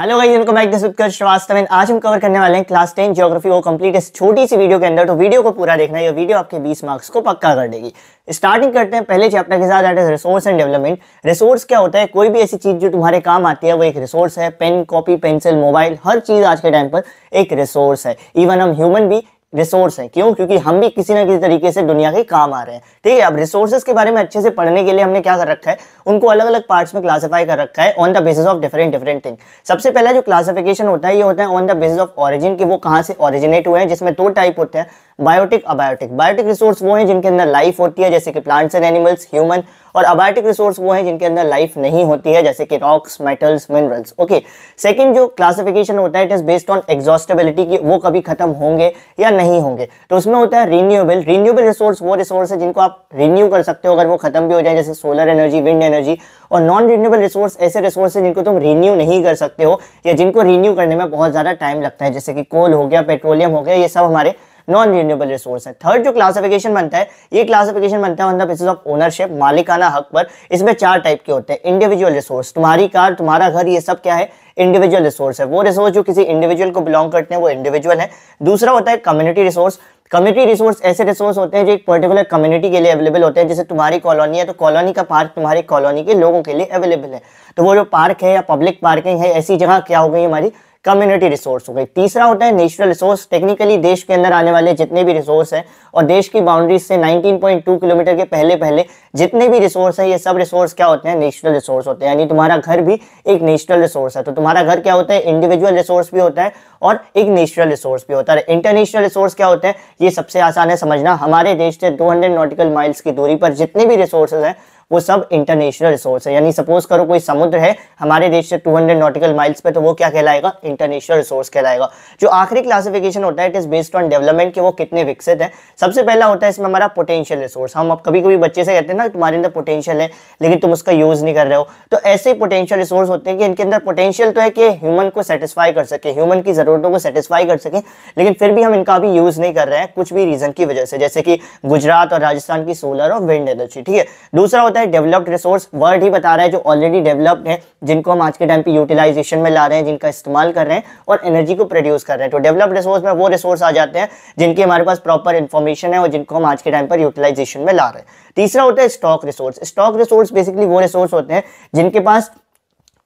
hello guys back Utkarsh Shrivastava आज हम cover करने वाले हैं क्लास टेन ज्योग्राफी को कंप्लीट इस छोटी सी वीडियो के अंदर तो वीडियो को पूरा देखना है ये वीडियो आपके 20 मार्क्स को पक्का कर देगी स्टार्टिंग करते हैं पहले चैप्टर के साथ is resource and development resource क्या होता है कोई भी ऐसी चीज जो तुम्हारे काम आती है वो एक रिसोर्स है पेन कॉपी पेंसिल मोबाइल हर चीज आज के टाइम पर एक रिसोर्स है इवन हम ह्यूमन भी रिसोर्स है क्यों क्योंकि हम भी किसी ना किसी तरीके से दुनिया के काम आ रहे हैं ठीक है अब रिसोर्सेज के बारे में अच्छे से पढ़ने के लिए हमने क्या कर रखा है उनको अलग अलग पार्ट्स में क्लासिफाई कर रखा है on the basis of different different thing सबसे पहला जो क्लासिफिकेशन होता है ये होता है on the basis of origin की वो कहाँ से ऑरिजिनेट हुए हैं जिसमें दो टाइप होते हैं बायोटिक अबायोटिक बायोटिक रिसोर्स वो है जिनके अंदर लाइफ होती है जैसे कि प्लांट्स एंड एनिमल्स ह्यूमन और अबायोटिक रिसोर्स वो है जिनके अंदर लाइफ नहीं होती है जैसे कि rocks metals minerals okay second जो क्लासिफिकेशन होता है it is based on exhaustibility की वो कभी खत्म होंगे या नहीं होंगे तो उसमें होता है रिन्यूएबल रिन्यूएबल रिसोर्स वो रिसोर्स है जिनको आप रिन्यू कर सकते हो अगर वो खत्म भी हो जाए जैसे सोलर एनर्जी विंड एनर्जी और नॉन रिन्यूएबल रिसोर्स ऐसे रिसोर्स है जिनको तुम रिन्यू नहीं कर सकते हो या जिनको रिन्यू करने में बहुत ज़्यादा टाइम लगता है जैसे कि कोल हो गया पेट्रोलियम हो गया ये सब हमारे नॉन रिन्यूएबल रिसोर्स है थर्ड जो क्लासिफिकेशन बनता है ये क्लासिफिकेशन बनता है बेसिस ऑफ ओनरशिप मालिकाना हक पर इसमें चार टाइप के होते हैं इंडिविजुअल रिसोर्स तुम्हारी कार तुम्हारा घर ये सब क्या है इंडिविजुअल रिसोर्स है वो रिसोर्स जो किसी इंडिविजुअल को बिलोंग करते हैं वो इंडिविजुअल है दूसरा होता है कम्युनिटी रिसोर्स कम्युनिटी रिसोर्स ऐसे रिसोर्स होते हैं जो एक पर्टिकुलर कम्युनिटी के लिए अवेलेबल होते हैं जैसे तुम्हारी कॉलोनी है तो कॉलोनी का पार्क तुम्हारी कॉलोनी के लोगों के लिए अवेलेबल है तो वो जो पार्क है या पब्लिक पार्किंग है ऐसी जगह क्या हो गई हमारी कम्युनिटी रिसोर्स हो गई तीसरा होता है नेचुरल रिसोर्स टेक्निकली देश के अंदर आने वाले जितने भी रिसोर्स हैं और देश की बाउंड्री से 19.2 किलोमीटर के पहले पहले जितने भी रिसोर्स हैं ये सब रिसोर्स क्या होते हैं नेचुरल रिसोर्स होते हैं यानी तुम्हारा घर भी एक नेचुरल रिसोर्स है तो तुम्हारा घर क्या होता है इंडिविजुअल रिसोर्स भी होता है और एक नेचुरल रिसोर्स भी होता है इंटरनेशनल रिसोर्स क्या होते हैं ये सबसे आसान है समझना हमारे देश से दो नॉटिकल माइल्स की दूरी पर जितने भी रिसोर्सेज हैं वो सब इंटरनेशनल रिसोर्स है यानी सपोज करो कोई समुद्र है हमारे देश से 200 नॉटिकल माइल्स पे तो वो क्या कहलाएगा इंटरनेशनल रिसोर्स कहलाएगा जो आखिरी क्लासिफिकेशन होता है it is based on development के वो कितने विकसित है सबसे पहला होता है इसमें हमारा पोटेंशियल रिसोर्स हम अब कभी कभी बच्चे से कहते हैं ना तुम्हारे अंदर पोटेंशियल है लेकिन तुम उसका यूज़ नहीं कर रहे हो तो ऐसे पोटेंशियल रिसोर्स होते हैं कि इनके अंदर पोटेंशियल तो है कि ह्यूमन को सेटिस्फाई कर सके ह्यूमन की ज़रूरतों को सेटिस्फाई कर सके लेकिन फिर भी हम इनका अभी यूज़ नहीं कर रहे हैं कुछ भी रीज़न की वजह से जैसे कि गुजरात और राजस्थान की सोलर और विंड एनर्जी ठीक है दूसरा होता होता है डेवलप्ड रिसोर्स वर्ड ही बता रहा है जो ऑलरेडी डेवलप्ड है जिनको हम आज के टाइम पे यूटिलाइजेशन में ला रहे हैं जिनका इस्तेमाल कर रहे हैं और एनर्जी को प्रोड्यूस कर रहे हैं तो डेवलप्ड रिसोर्स में वो रिसोर्स आ जाते हैं जिनके हमारे पास प्रॉपर इन्फॉर्मेशन है और जिनको हम आज के टाइम पर यूटिलाइजेशन में ला रहे हैं तीसरा होता है stock resource stock resource basically वो रिसोर्स होते हैं जिनके पास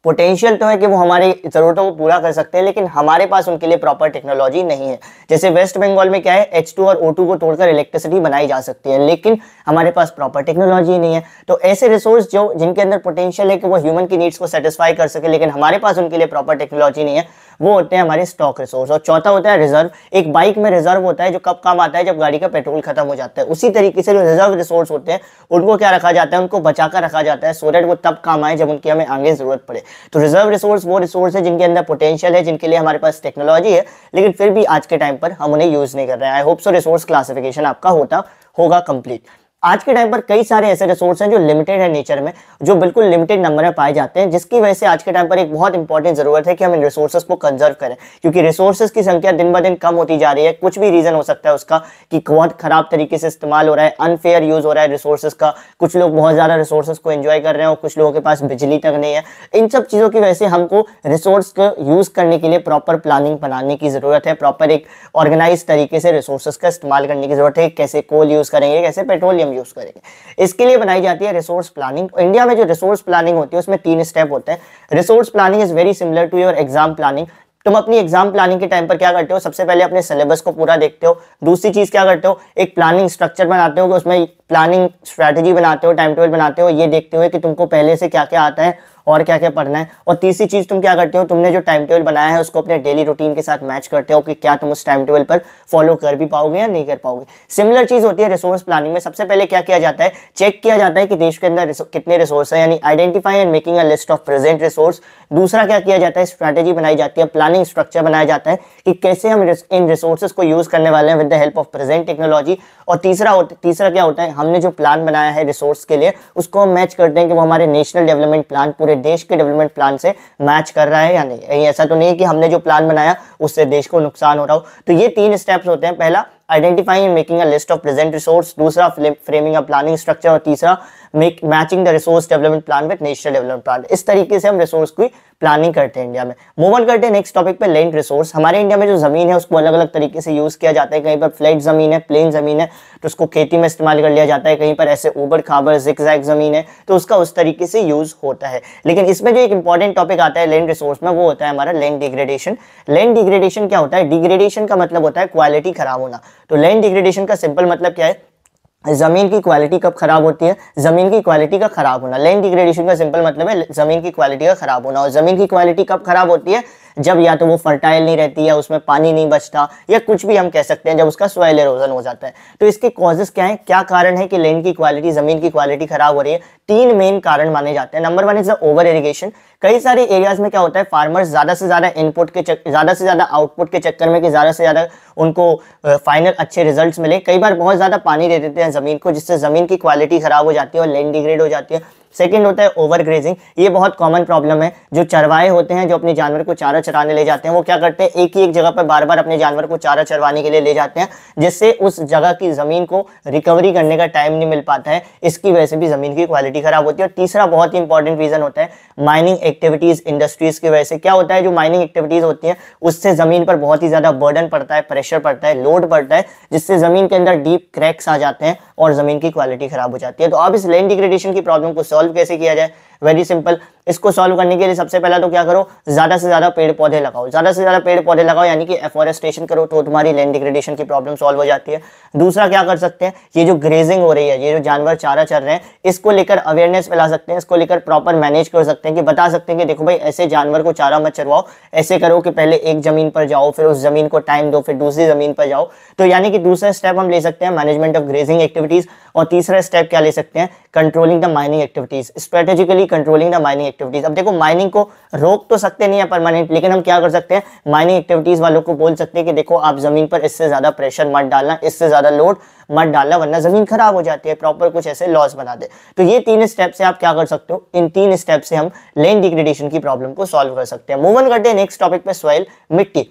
पोटेंशियल तो है कि वो हमारी ज़रूरतों को पूरा कर सकते हैं लेकिन हमारे पास उनके लिए प्रॉपर टेक्नोलॉजी नहीं है जैसे वेस्ट बंगाल में क्या है एच टू और ओ टू को तोड़कर इलेक्ट्रिसिटी बनाई जा सकती है लेकिन हमारे पास प्रॉपर टेक्नोलॉजी नहीं है तो ऐसे रिसोर्स जो जिनके अंदर पोटेंशियल है कि वो ह्यूमन की नीड्स को सेटिस्फाई कर सके लेकिन हमारे पास उनके लिए प्रॉपर टेक्नोलॉजी नहीं है वो होते हैं हमारे स्टॉक रिसोर्स और चौथा होता है रिजर्व एक बाइक में रिजर्व होता है जो कब काम आता है जब गाड़ी का पेट्रोल खत्म हो जाता है उसी तरीके से जो रिजर्व रिसोर्स होते हैं उनको क्या रखा जाता है उनको बचा कर रखा जाता है सो डेट वो तब काम आए जब उनकी हमें आगे जरूरत पड़े तो रिजर्व रिसोर्स वो रिसोर्स है जिनके अंदर पोटेंशियल है जिनके लिए हमारे पास टेक्नोलॉजी है लेकिन फिर भी आज के टाइम पर हम उन्हें यूज नहीं कर रहे हैं I hope so resource classification आपका होता होगा कंप्लीट आज के टाइम पर कई सारे ऐसे रिसोर्स हैं जो लिमिटेड है नेचर में जो बिल्कुल लिमिटेड नंबर में पाए जाते हैं जिसकी वजह से आज के टाइम पर एक बहुत इंपॉर्टेंट जरूरत है कि हम इन रिसोर्सेज को कंजर्व करें क्योंकि रिसोर्सेज की संख्या दिन ब दिन कम होती जा रही है कुछ भी रीजन हो सकता है उसका कि बहुत खराब तरीके से इस्तेमाल हो रहा है अनफेयर यूज हो रहा है रिसोर्सेज का कुछ लोग बहुत ज्यादा रिसोर्सेज को एंजॉय कर रहे हैं और कुछ लोगों के पास बिजली तक नहीं है इन सब चीजों की वजह से हमको रिसोर्स को यूज करने के लिए प्रॉपर प्लानिंग बनाने की जरूरत है प्रॉपर एक ऑर्गेनाइज तरीके से रिसोर्सेज का इस्तेमाल करने की जरूरत है कैसे कोल यूज करेंगे कैसे पेट्रोलियम हम यूज करेंगे इसके लिए बनाई जाती है रिसोर्स प्लानिंग इंडिया में जो रिसोर्स प्लानिंग होती है उसमें तीन स्टेप होते हैं resource planning is very similar to your exam planning तुम अपनी एग्जाम प्लानिंग के टाइम पर क्या करते हो सबसे पहले अपने सिलेबस को पूरा देखते हो दूसरी चीज क्या करते हो एक प्लानिंग स्ट्रक्चर बनाते हो कि उसमें प्लानिंग स्ट्रेटजी बनाते हो टाइम टेबल बनाते हो ये देखते हुए कि तुमको पहले से क्या क्या आता है और क्या क्या पढ़ना है और तीसरी चीज़ तुम क्या करते हो तुमने जो टाइम टेबल बनाया है उसको अपने डेली रूटीन के साथ मैच करते हो कि क्या तुम उस टाइम टेबल पर फॉलो कर भी पाओगे या नहीं कर पाओगे सिमिलर चीज़ होती है रिसोर्स प्लानिंग में सबसे पहले क्या किया जाता है चेक किया जाता है कि देश के अंदर कितने रिसोर्स है यानी identify and making a list of present resource दूसरा क्या किया जाता है स्ट्रैटेजी बनाई जाती है प्लानिंग स्ट्रक्चर बनाया जाता है कि कैसे हम इन रिसोर्सेज को यूज़ करने वाले हैं with the help of present technology और तीसरा तीसरा क्या होता है हमने जो प्लान बनाया है रिसोर्स के लिए उसको हम मैच करते हैं कि वो हमारे नेशनल डेवलपमेंट प्लान पूरे पूरे देश के डेवलपमेंट प्लान से मैच कर रहा है या नहीं ऐसा तो नहीं कि हमने जो प्लान बनाया उससे देश को नुकसान हो रहा हो तो ये तीन स्टेप्स होते हैं पहला identifying and making a list of present resource दूसरा फ्रेमिंग अ प्लानिंग स्ट्रक्चर और तीसरा make matching the resource development plan with national development plan इस तरीके से हम रिसोर्स की प्लानिंग करते हैं इंडिया में मूव करते हैं नेक्स्ट टॉपिक पे लैंड रिसोर्स हमारे इंडिया में जो जमीन है उसको अलग अलग तरीके से यूज किया जाता है कहीं पर फ्लैट जमीन है प्लेन जमीन है तो उसको खेती में इस्तेमाल कर लिया जाता है कहीं पर ऐसे ऊबर खाबर जैक जमीन है तो उसका उस तरीके से यूज होता है लेकिन इसमें जो एक इंपॉर्टेंट टॉपिक आता है लैंड रिसोर्स में वो होता है हमारा लैंड डिग्रेडेशन लैंड डिग्रेडेशन क्या होता है डिग्रेडेशन का मतलब होता है क्वालिटी खराब होना तो लैंड डिग्रेडेशन का सिंपल मतलब क्या है ज़मीन की क्वालिटी कब खराब होती है ज़मीन की क्वालिटी का खराब होना लैंड डिग्रेडेशन का सिंपल मतलब है ज़मीन की क्वालिटी का खराब होना और ज़मीन की क्वालिटी कब खराब होती है जब या तो वो फर्टाइल नहीं रहती है उसमें पानी नहीं बचता या कुछ भी हम कह सकते हैं जब उसका सोयल एरोजन हो जाता है तो इसके कॉजेस क्या है क्या कारण है कि लैंड की क्वालिटी जमीन की क्वालिटी खराब हो रही है तीन मेन कारण माने जाते हैं number one is the over irrigation कई सारे एरियाज में क्या होता है फार्मर्स ज्यादा से ज्यादा इनपुट के ज्यादा से ज्यादा आउटपुट के चक्कर में कि ज्यादा से ज्यादा उनको फाइनल अच्छे रिजल्ट मिले कई बार बहुत ज्यादा पानी दे देते हैं जमीन को जिससे जमीन की क्वालिटी खराब हो जाती है और लैंड डिग्रेड हो जाती है सेकेंड होता है ओवर ग्रेजिंग ये बहुत कॉमन प्रॉब्लम है जो चरवाए होते हैं जो अपने जानवर को चारा चराने ले जाते हैं वो क्या करते हैं एक ही एक जगह पर बार बार अपने जानवर को चारा चरवाने के लिए ले जाते हैं जिससे उस जगह की ज़मीन को रिकवरी करने का टाइम नहीं मिल पाता है इसकी वजह से भी ज़मीन की क्वालिटी ख़राब होती है और तीसरा बहुत ही इंपॉर्टेंट रीज़न होता है माइनिंग एक्टिविटीज़ इंडस्ट्रीज़ की वजह से क्या होता है जो माइनिंग एक्टिविटीज़ होती हैं उससे ज़मीन पर बहुत ही ज़्यादा बर्डन पड़ता है प्रेशर पड़ता है लोड पड़ता है जिससे ज़मीन के अंदर डीप क्रैक्स आ जाते हैं और ज़मीन की क्वालिटी खराब हो जाती है तो आप इस लैंड डिग्रेडेशन की प्रॉब्लम को सॉल्व कैसे किया जाए वेरी सिंपल इसको सॉल्व करने के लिए सबसे पहला तो क्या करो ज्यादा से ज्यादा पेड़ पौधे लगाओ ज्यादा से ज्यादा पेड़ पौधे लगाओ यानी कि एफॉरेस्टेशन करो तो तुम्हारी लैंड डिग्रेडेशन की प्रॉब्लम सॉल्व हो जाती है दूसरा क्या कर सकते हैं ये जो ग्रेजिंग हो रही है ये जो जानवर चारा चल रहे हैं इसको लेकर अवेयरनेस फैला सकते हैं इसको लेकर प्रॉपर मैनेज कर सकते हैं कि बता सकते हैं कि देखो भाई ऐसे जानवर को चारा मत चरवाओ ऐसे करो कि पहले एक जमीन पर जाओ फिर उस जमीन को टाइम दो फिर दूसरी जमीन पर जाओ तो यानी कि दूसरा स्टेप हम ले सकते हैं मैनेजमेंट ऑफ ग्रेजिंग एक्टिविटीज और तीसरा स्टेप क्या ले सकते हैं controlling the mining activities strategically controlling the mining activities अब देखो माइनिंग को रोक तो सकते नहीं है परमानेंट लेकिन हम क्या कर सकते हैं माइनिंग एक्टिविटीज वालों को बोल सकते हैं कि देखो आप जमीन पर इससे ज्यादा प्रेशर मत डालना इससे ज्यादा लोड मत डालना वरना जमीन खराब हो जाती है प्रॉपर कुछ ऐसे लॉस बना दे तो ये तीन स्टेप से आप क्या कर सकते हो इन तीन स्टेप से हम लैंड डिग्रेडेशन की प्रॉब्लम को सॉल्व कर सकते हैं मूवन करते हैं नेक्स्ट टॉपिक पे सॉइल मिट्टी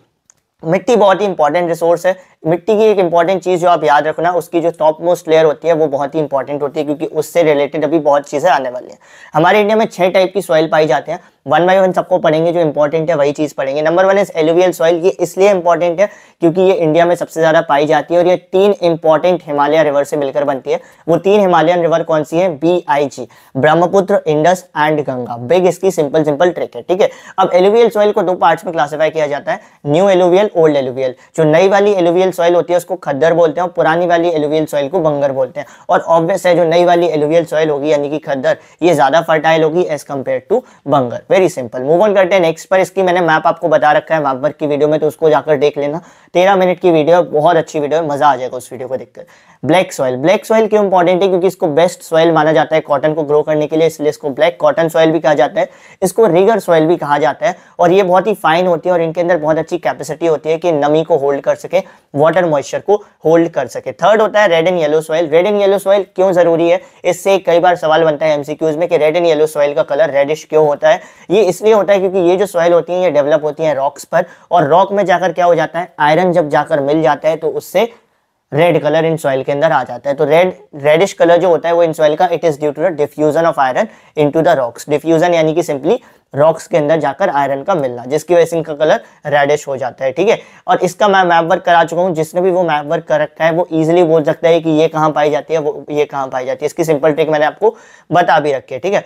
मिट्टी बहुत ही इंपॉर्टेंट रिसोर्स है मिट्टी की एक इंपॉर्टेंट चीज़ जो आप याद रखना उसकी जो टॉप मोस्ट लेयर होती है वो बहुत ही इंपॉर्टेंट होती है क्योंकि उससे रिलेटेड अभी बहुत चीज़ें आने वाली हैं हमारे इंडिया में छह टाइप की सॉइल पाई जाते हैं वन बाई वन सबको पढ़ेंगे जो इंपॉर्टेंट है वही चीज़ पढ़ेंगे number one is alluvial soil ये इसलिए इंपॉर्टेंट है क्योंकि ये इंडिया में सबसे ज़्यादा पाई जाती है और ये तीन इंपॉर्टेंट हिमालय रिवर से मिलकर बनती है वो तीन हिमालयन रिवर कौन सी है B I G Brahmaputra Indus and Ganga big इसकी सिंपल सिंपल ट्रिक है ठीक है अब एलुवियल सॉइल को दो पार्ट्स में क्लासीफाई किया जाता है new alluvial alluvial old alluvial जो नई वाली एलुवियल सॉइल होती है उसको खद्दर बोलते हैं और पुरानी वाली एलुवियल सॉइल को बंगर बोलते हैं और ऑब्वियस है जो नई वाली एलुवियल सॉइल होगी यानी कि खद्दर ये ज़्यादा फर्टाइल होगी as compare to bangar very simple move on करते हैं नेक्स्ट पर इसकी मैंने मैप आपको बता रखा है मैपर की वीडियो में तो उसको जाकर देख लेना तेरह मिनट की वीडियो बहुत अच्छी वीडियो है मज़ा आ जाएगा उस वीडियो को देखकर ब्लैक सॉइल ब्लैक सॉइल क्यों इंपॉर्टेंट है क्योंकि इसको बेस्ट सॉइल माना जाता है कॉटन को ग्रो करने के लिए इसलिए इसको ब्लैक कॉटन सॉइल भी कहा जाता है इसको रिगर सॉइल भी कहा जाता है और ये बहुत ही फाइन होती है और इनके अंदर बहुत अच्छी कैपेसिटी होती है कि नमी को होल्ड कर सके वाटर मॉइस्चर को होल्ड कर सके थर्ड होता है red and yellow soil red and yellow soil क्यों जरूरी है इससे कई बार सवाल बनता है एमसीक्यूज में कि रेड एंड येलो सॉइल का कलर रेडिश क्यों होता है ये इसलिए होता है क्योंकि ये जो सॉइल होती है ये डेवलप होती है रॉक्स पर और रॉक में जाकर क्या हो जाता है आयरन जब जाकर मिल जाता है तो उससे रेड कलर इन सॉइल के अंदर आ जाता है तो रेड रेडिश कलर जो होता है वो इन सॉइल का it is due to the diffusion of iron into the rocks diffusion यानी कि सिंपली रॉक्स के अंदर जाकर आयरन का मिलना जिसकी वजह से इनका कलर रेडिश हो जाता है ठीक है और इसका मैं मैप वर्क करा चुका हूँ जिसने भी वो मैप वर्क कर रखा है वो इजिली बोल सकता है कि ये कहाँ पाई जाती है वो ये कहाँ पाई जाती है इसकी सिंपल ट्रिक मैंने आपको बता भी रखी है ठीक है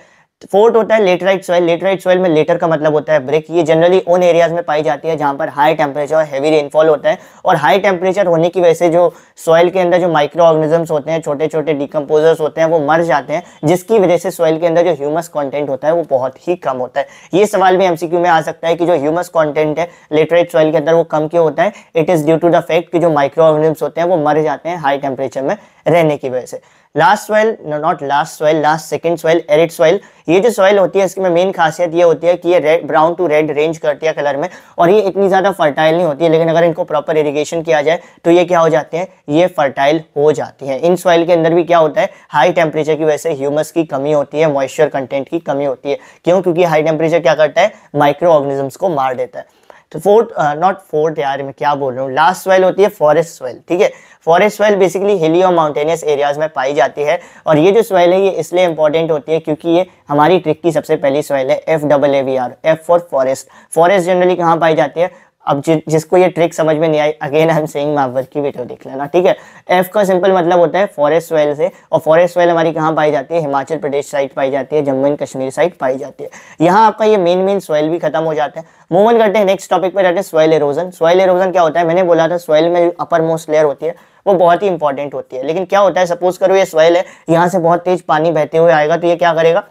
फोर्थ होता है लेटराइट सॉइल लेटराइट सॉइल में लेटर का मतलब होता है ब्रेक ये जनरली उन एरियाज में पाई जाती है जहाँ पर हाई टेम्परेचर और हैवी रेनफॉल होता है और हाई टेम्परेचर होने की वजह से जो सॉइल के अंदर जो माइक्रो ऑर्गेनिजम्स होते हैं छोटे छोटे डिकम्पोजर्स होते हैं वो मर जाते हैं जिसकी वजह से सॉइल के अंदर जो ह्यूमस कॉन्टेंट होता है वो बहुत ही कम होता है ये सवाल भी एमसीक्यू में आ सकता है कि जो ह्यूमस कॉन्टेंट है लेटराइट सॉइल के अंदर वो कम क्यों होता है it is due to the fact कि जो माइक्रो ऑर्गेनिजम्स होते हैं वो मर जाते हैं हाई टेम्परेचर में रहने की वजह से last soil not last soil last second soil arid soil ये जो सॉइल होती है इसमें मेन खासियत ये होती है कि ये red brown to red range करती है कलर में और ये इतनी ज़्यादा फर्टाइल नहीं होती है लेकिन अगर इनको प्रॉपर इरीगेशन किया जाए तो ये क्या हो जाते हैं ये फर्टाइल हो जाती है इन सॉइल के अंदर भी क्या होता है हाई टेम्परेचर की वजह से ह्यूमस की कमी होती है मॉइस्चर कंटेंट की कमी होती है क्यों क्योंकि हाई टेम्परेचर क्या करता है माइक्रो ऑर्गेनिजम्स को मार देता है तो फोर्ट नॉट फोर्ट यार मैं क्या बोल रहा हूँ लास्ट सॉइल होती है फॉरेस्ट सॉइल ठीक है फॉरेस्ट सॉइल बेसिकली हिली और माउंटेनियस एरियाज में पाई जाती है और ये जो सॉइल है ये इसलिए इंपॉर्टेंट होती है क्योंकि ये हमारी ट्रिक की सबसे पहली सॉइल है F double A V R F for forest forest generally कहाँ पाई जाती है अब जि, जिसको ये ट्रिक समझ में नहीं आई अगेन आई एम सेइंग मावर की वीडियो देख लेना ठीक है एफ का सिंपल मतलब होता है फॉरेस्ट सोयल से और फॉरेस्ट सोयल हमारी कहाँ पाई जाती है हिमाचल प्रदेश साइड पाई जाती है जम्मू एंड कश्मीर साइड पाई जाती है यहाँ आपका ये मेन मेन सॉइल भी खत्म हो जाता है मूव ऑन करते हैं नेक्स्ट टॉपिक पर जाते हैं सॉइल एरोजन सॉइल एरोजन क्या होता है मैंने बोला था सॉइल में अपर मोस्ट लेयर होती है वो बहुत ही इंपॉर्टेंट होती है लेकिन क्या होता है सपोज करो ये सॉयल है यहाँ से बहुत तेज पानी बहते हुए आएगा तो ये क्या करेगा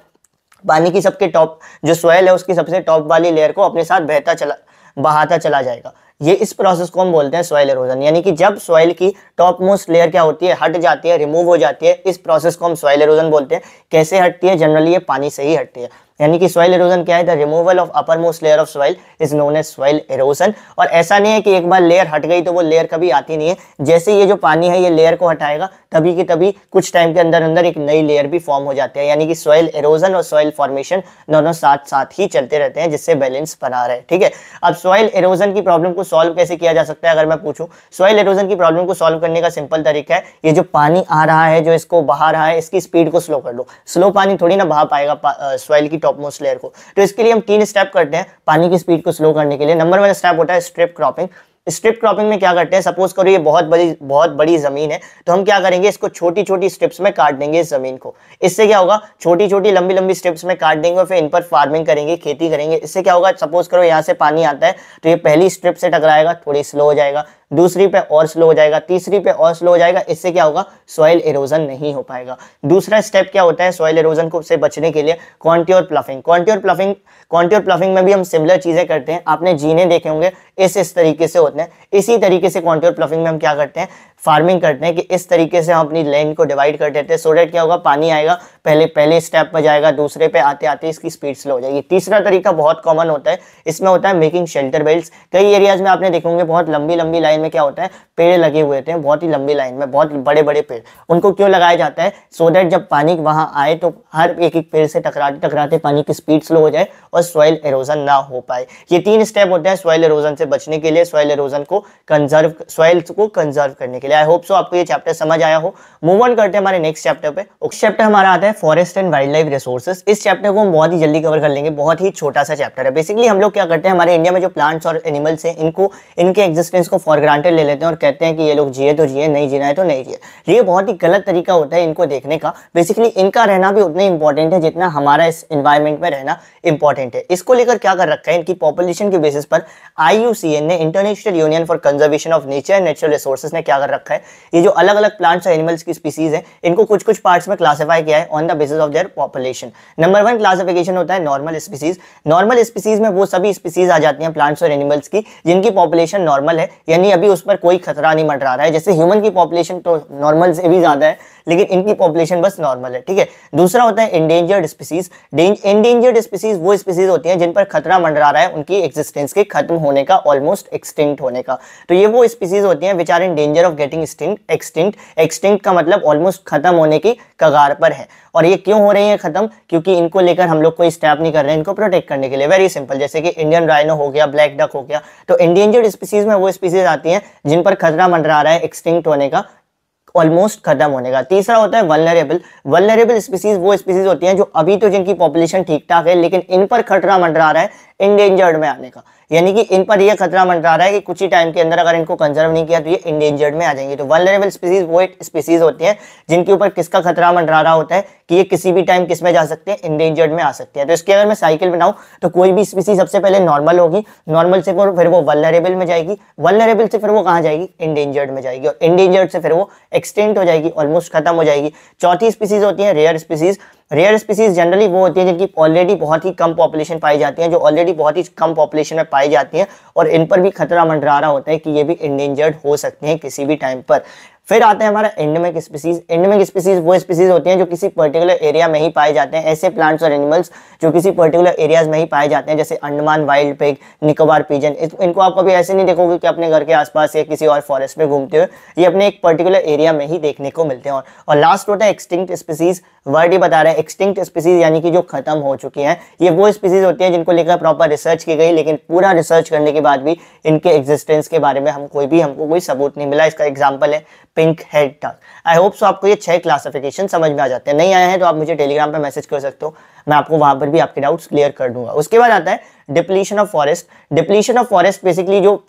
पानी की सबके टॉप जो सॉयल है उसकी सबसे टॉप वाली लेयर को अपने साथ बहता चला बहाता चला जाएगा ये इस प्रोसेस को हम बोलते हैं सॉइल एरोजन यानी कि जब सॉइल की टॉप मोस्ट लेयर क्या होती है हट जाती है रिमूव हो जाती है इस प्रोसेस को हम सॉइल एरोजन बोलते हैं कैसे हटती है जनरली ये पानी से ही हटती है यानी कि सॉइल एरोजन क्या है the removal of upper most layer of soil is known as soil erosion और ऐसा नहीं है कि एक बार लेयर हट गई तो वो लेयर कभी आती नहीं है जैसे ये जो पानी है ये लेयर को हटाएगा तभी कि तभी कुछ टाइम के अंदर अंदर एक नई लेयर भी फॉर्म हो जाती है यानी कि सॉइल एरोजन और सॉइल फॉर्मेशन दोनों साथ साथ ही चलते रहते हैं जिससे बैलेंस बना रहे ठीक है अब सॉइल एरोजन की प्रॉब्लम को सॉल्व कैसे किया जा सकता है अगर मैं पूछूं सॉइल एरोजन की प्रॉब्लम को सॉल्व करने का सिंपल तरीका है ये जो पानी आ रहा है जो इसको बहा रहा है इसकी स्पीड को स्लो कर लो स्लो पानी थोड़ी ना बहा पाएगा सॉइल की टॉप मोस्ट लेयर को तो इसके लिए हम तीन स्टेप करते हैं पानी की स्पीड को स्लो करने के लिए नंबर वन स्टेप होता है स्ट्रिप क्रॉपिंग स्ट्रिप क्रॉपिंग में क्या करते हैं सपोज करो ये बहुत बड़ी बहुत बड़ी जमीन है तो हम क्या करेंगे इसको छोटी छोटी स्ट्रिप्स में काट देंगे इस जमीन को इससे क्या होगा छोटी छोटी लंबी लंबी स्ट्रिप्स में काट देंगे और फिर इन पर फार्मिंग करेंगे खेती करेंगे इससे क्या होगा सपोज करो यहाँ से पानी आता है तो ये पहली स्ट्रिप से टकराएगा थोड़ी स्लो हो जाएगा दूसरी पे और स्लो हो जाएगा तीसरी पे और स्लो हो जाएगा इससे क्या होगा सॉइल इरोजन नहीं हो पाएगा दूसरा स्टेप क्या होता है सॉइल इरोजन को से बचने के लिए क्वान्टी और प्लफिंग क्वान्टोर और प्लफिंग क्वान्टी और प्लफिंग में भी हम सिमिलर चीज़ें करते हैं आपने जीने देखे होंगे इस इस तरीके से होते हैं इसी तरीके से क्वान्टी और प्लफिंग में हम क्या करते हैं फार्मिंग करते हैं कि इस तरीके से हम अपनी लैंड को डिवाइड कर देते हैं सो डेट क्या होगा पानी आएगा पहले पहले स्टेप पर जाएगा दूसरे पे आते आते इसकी स्पीड स्लो हो जाएगी तीसरा तरीका बहुत कॉमन होता है इसमें होता है मेकिंग शेल्टर बेल्ट कई एरियाज में आपने देखेंगे बहुत लंबी लंबी लाइन में क्या होता है पेड़ लगे हुए होते हैं बहुत ही लंबी लाइन में बहुत बड़े बड़े पेड़ उनको क्यों लगाया जाता है सो डेट जब पानी वहाँ आए तो हर एक एक पेड़ से टकराते टकराते पानी की स्पीड स्लो हो जाए और सॉइल एरोजन ना हो पाए ये तीन स्टेप होते हैं सॉइल एरोजन से बचने के लिए सॉइल एरोजन को कंजर्व सॉइल को कंजर्व करने के लिए चले आई होप सो आपको ये चैप्टर समझ आया हो मूव ऑन करते हैं हमारे नेक्स्ट चैप्टर पे उस चैप्टर हमारा आता है forest and wildlife resources इस चैप्टर को हम बहुत ही जल्दी कवर कर लेंगे बहुत ही छोटा सा चैप्टर है बेसिकली हम लोग क्या करते हैं हमारे इंडिया में जो प्लांट्स और एनिमल्स हैं इनको इनके एक्जिस्टेंस को फॉर ग्रांटेड ले लेते हैं और कहते हैं कि ये लोग जिए तो जिए नहीं जीना है तो नहीं जिए ये बहुत ही गलत तरीका होता है इनको देखने का बेसिकली इनका रहना भी उतना इंपॉर्टेंट है जितना हमारा इस इन्वायरमेंट में रहना इंपॉर्टेंट है इसको लेकर क्या कर रखा है इनकी पॉपुलेशन के बेसिस पर आई ने international union for conservation of nature and natural resources ने क्या कर रखा रखा है ये जो अलग अलग प्लांट्स और एनिमल्स की स्पीसीज है इनको कुछ कुछ पार्ट्स में क्लासिफाई किया है on the basis of their population number one classification होता है नॉर्मल स्पीसीज नॉर्मल स्पीसीज में वो सभी स्पीसीज आ जाती है प्लांट्स और एनिमल्स की जिनकी पॉपुलेशन नॉर्मल है यानी अभी उस पर कोई खतरा नहीं मंडरा रहा है जैसे ह्यूमन की पॉपुलेशन तो नॉर्मल से भी ज़्यादा है लेकिन इनकी पॉपुलेशन बस नॉर्मल है ठीक है दूसरा होता है इंडेंजर्ड स्पीसीज इंडेंजर्ड स्पीसीज वो स्पीसीज होती हैं जिन पर खतरा मंडरा रहा है उनकी एक्सिस्टेंस के खत्म होने का ऑलमोस्ट एक्सटिंक्ट होने का तो ये वो स्पीसीज होती हैं which are in danger of getting extinct extinct का मतलब ऑलमोस्ट खत्म होने की कगार पर है और ये क्यों हो रही है खत्म क्योंकि इनको लेकर हम लोग कोई स्टैप नहीं कर रहे हैं इनको प्रोटेक्ट करने के लिए वेरी सिंपल जैसे कि इंडियन राइनो हो गया ब्लैक डक हो गया तो इंडेंजर्ड स्पीसीज में वो स्पीसीज आती हैं जिन पर खतरा मंडरा रहा है एक्सटिंक्ट होने का ऑलमोस्ट खत्म होने का तीसरा होता है वलनरेबल वलनरेबल स्पीसीज वो स्पीसीज होती हैं जो अभी तो जिनकी पॉपुलेशन ठीक ठाक है लेकिन इन पर खतरा मंडरा रहा है इंडेंजर्ड में आने का यानी कि इन पर यह खतरा मंडरा रहा है कि कुछ ही टाइम के अंदर अगर इनको कंजर्व नहीं किया तो ये इंडेंजर्ड में आ जाएंगे तो वनरेबल स्पीसीज वो एक स्पीसीज होती है जिनके ऊपर किसका खतरा मंडरा रहा होता है कि ये किसी भी टाइम किस में जा सकते हैं इंडेंजर्ड में आ सकते हैं तो इसके अगर मैं साइकिल बनाऊँ तो कोई भी स्पीसी सबसे पहले नॉर्मल होगी नॉर्मल से फिर वो वनरेबल में जाएगी वनरेबल से फिर वो कहाँ जाएगी इंडेंजर्ड में जाएगी और इंडेंजर्ड से फिर वो एक्सटेंट हो जाएगी ऑलमोस्ट खत्म हो जाएगी चौथी स्पीसीज होती है rare species rare species generally वो होती है जिनकी ऑलरेडी बहुत ही कम पॉपुलेशन पाई जाती है जो ऑलरेडी बहुत ही कम पॉपुलेशन में पाई जाती है और इन पर भी खतरा मंडरा रहा होता है कि ये भी इंडेंजर्ड हो सकते हैं किसी भी टाइम पर फिर आते हैं हमारा एंडमिक स्पीसीज एंडमिक स्पीसीज वो स्पीसीज होती हैं जो किसी पर्टिकुलर एरिया में ही पाए जाते हैं ऐसे प्लांट्स और एनिमल्स जो किसी पर्टिकुलर एरियाज में ही पाए जाते हैं जैसे Andaman wild pig Nicobar pigeon इनको आप कभी ऐसे नहीं देखोगे कि अपने घर के आसपास या किसी और फॉरेस्ट में घूमते हो ये अपने एक पर्टिकुलर एरिया में ही देखने को मिलते हैं और लास्ट होता है एक्सटिंक्ट स्पीसीज वर्ड ही बता रहे हैं एक्सटिंक्ट स्पीसीज यानी कि जो खत्म हो चुकी हैं ये वो स्पीसीज होती हैं जिनको लेकर प्रॉपर रिसर्च की गई लेकिन पूरा रिसर्च करने के बाद भी इनके एग्जिस्टेंस के बारे में हम कोई भी हमको कोई सबूत नहीं मिला इसका एग्जाम्पल है pink head duck I hope so आपको ये छह क्लासिफिकेशन समझ में आ जाते हैं नहीं आए हैं तो आप मुझे टेलीग्राम पर मैसेज कर सकते हो मैं आपको वहां पर भी आपके डाउट्स क्लियर कर दूंगा उसके बाद आता है depletion of forest depletion of forest basically जो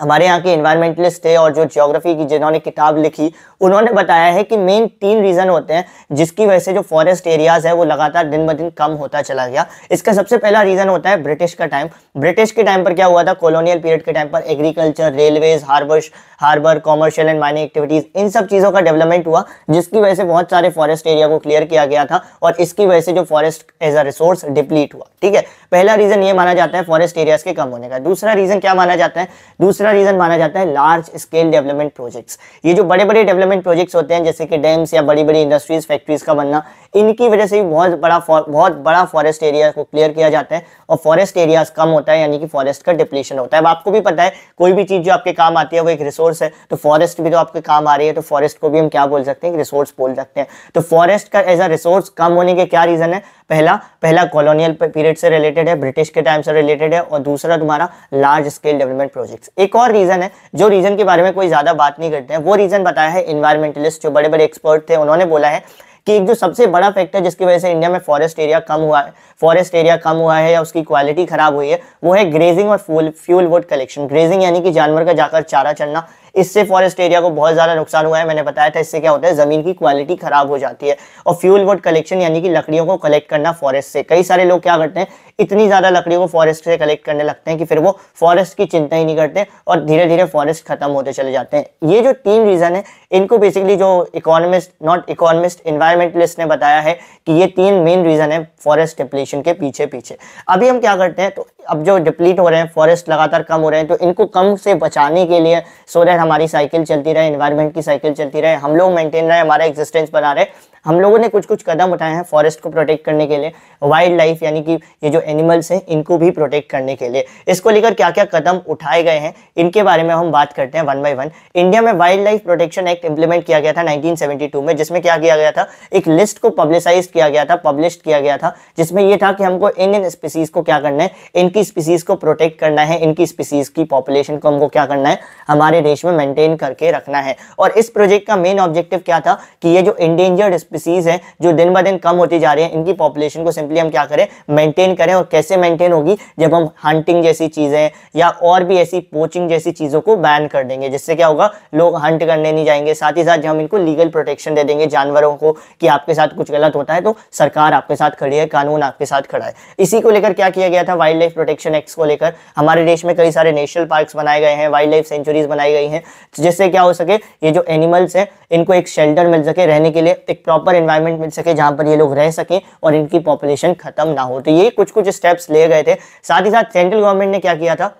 हमारे यहाँ के इन्वायरमेंटलिस्ट है और जो जियोग्राफी की जिन्होंने किताब लिखी उन्होंने बताया है कि मेन तीन रीज़न होते हैं जिसकी वजह से जो फॉरेस्ट एरियाज़ है वो लगातार दिन ब दिन कम होता चला गया इसका सबसे पहला रीज़न होता है ब्रिटिश का टाइम ब्रिटिश के टाइम पर क्या हुआ था कॉलोनियल पीरियड के टाइम पर agriculture railways harbours harbour commercial and mining activities इन सब चीज़ों का डेवलपमेंट हुआ जिसकी वजह से बहुत सारे फॉरेस्ट एरिया को क्लियर किया गया था और इसकी वजह से जो forest as a resource deplete हुआ ठीक है पहला रीज़न ये माना जाता है फॉरेस्ट एरियाज़ के कम होने का दूसरा रीज़न क्या माना जाता है दूसरा दूसरा रीज़न माना जाता है लार्ज स्केल डेवलपमेंट प्रोजेक्ट्स ये जो बड़े बड़े डेवलपमेंट प्रोजेक्ट्स होते हैं जैसे कि डैम्स या बड़ी बड़ी इंडस्ट्रीज़ फैक्ट्रीज़ का बनना इनकी वजह से भी बहुत बड़ा बहुत बड़ा फॉरेस्ट एरिया को क्लियर किया जाता है और फॉरेस्ट एरियाज कम होता है यानी कि फॉरेस्ट का डिप्लेशन होता है अब आपको भी पता है कोई भी चीज़ जो आपके काम आती है वो एक रिसोर्स है तो फॉरेस्ट भी तो आपके काम आ रही है तो फॉरेस्ट को भी हम क्या बोल सकते हैं रिसोर्स बोल सकते हैं तो फॉरेस्ट का एज अ रिसोर्स कम होने के क्या रीज़न है पहला पहला कॉलोनियल पीरियड से रिलेटेड है ब्रिटिश के टाइम से रिलेटेड है और दूसरा तुम्हारा लार्ज स्केल डेवलपमेंट प्रोजेक्ट्स एक और रीज़न है जो रीज़न के बारे में कोई ज़्यादा बात नहीं करते हैं वो रीज़न बताया है इन्वायरमेंटलिस्ट जो बड़े बड़े एक्सपर्ट थे उन्होंने बोला है कि एक जो सबसे बड़ा फैक्टर जिसकी वजह से इंडिया में फॉरेस्ट एरिया कम हुआ है फॉरेस्ट एरिया कम हुआ है या उसकी क्वालिटी खराब हुई है वो है ग्रेजिंग और fuel fuel wood collection grazing यानी कि जानवर का जाकर चारा चढ़ना इससे फॉरेस्ट एरिया को बहुत ज़्यादा नुकसान हुआ है मैंने बताया था इससे क्या होता है ज़मीन की क्वालिटी खराब हो जाती है और फ्यूल वुड कलेक्शन यानी कि लकड़ियों को कलेक्ट करना फॉरेस्ट से कई सारे लोग क्या करते हैं इतनी ज़्यादा लकड़ियों को फॉरेस्ट से कलेक्ट करने लगते हैं कि फिर वो फॉरेस्ट की चिंता ही नहीं करते और धीरे धीरे फॉरेस्ट खत्म होते चले जाते हैं ये जो तीन रीज़न है इनको बेसिकली जो इकोनॉमिस्ट नॉट इकोनॉमिस्ट इन्वायरमेंटलिस्ट ने बताया है कि ये तीन मेन रीज़न है फॉरेस्ट डिप्लेशन डिप्लीशन के पीछे पीछे अभी हम क्या करते हैं तो अब जो डिप्लीट हो रहे हैं फॉरेस्ट लगातार कम हो रहे हैं तो इनको कम से बचाने के लिए सो so दैट हमारी साइकिल चलती रहे इन्वायरमेंट की साइकिल चलती रहे हम लोग मेंटेन रहे हमारा एग्जिस्टेंस बना रहे हम लोगों ने कुछ कुछ कदम उठाए हैं फॉरेस्ट को प्रोटेक्ट करने के लिए वाइल्ड लाइफ यानी कि ये जो एनिमल्स हैं इनको भी प्रोटेक्ट करने के लिए इसको लेकर क्या क्या कदम उठाए गए हैं इनके बारे में हम बात करते हैं वन बाई वन इंडिया में wildlife protection act implement किया गया था नाइनटीन में जिसमें क्या किया गया था एक लिस्ट को पब्लिसाइज किया गया था पब्लिश किया गया था जिसमें यह था कि हमको इन इन स्पीसीज को क्या करना है इनकी स्पीसीज को प्रोटेक्ट करना है इनकी स्पीसीज की पॉपुलेशन को हमको क्या करना है हमारे देश में मेंटेन करके रखना है और इस प्रोजेक्ट का मेन ऑब्जेक्टिव क्या था कि ये जो इंडेंजर्ड स्पीसीज हैं जो दिन ब दिन कम होती जा रही है इनकी पॉपुलेशन को सिंपली हम क्या करें मेंटेन करें और कैसे मेंटेन होगी जब हम हंटिंग जैसी चीज़ें या और भी ऐसी पोचिंग जैसी चीज़ों को बैन कर देंगे जिससे क्या होगा लोग हंट करने नहीं जाएंगे साथ ही साथ जब हम इनको लीगल प्रोटेक्शन दे देंगे जानवरों को कि आपके साथ कुछ गलत होता है तो सरकार आपके साथ खड़ी है कानून आपके साथ खड़ा है इसी को लेकर क्या किया गया था वाइल्ड लाइफ प्रोटेक्शन एक्ट को लेकर हमारे देश में कई सारे नेशनल पार्क बनाए गए हैं वाइल्ड लाइफ सेंचुरीज बनाई गई हैं जिससे क्या हो सके ये जो एनिमल्स हैं इनको एक शेल्टर मिल सके रहने के लिए एक प्रॉपर प्रॉपर इन्वायरमेंट मिल सके जहाँ पर ये लोग रह सके और इनकी पॉपुलेशन खत्म ना हो तो ये कुछ कुछ स्टेप्स लिए गए थे साथ ही साथ सेंट्रल गवर्नमेंट ने क्या किया था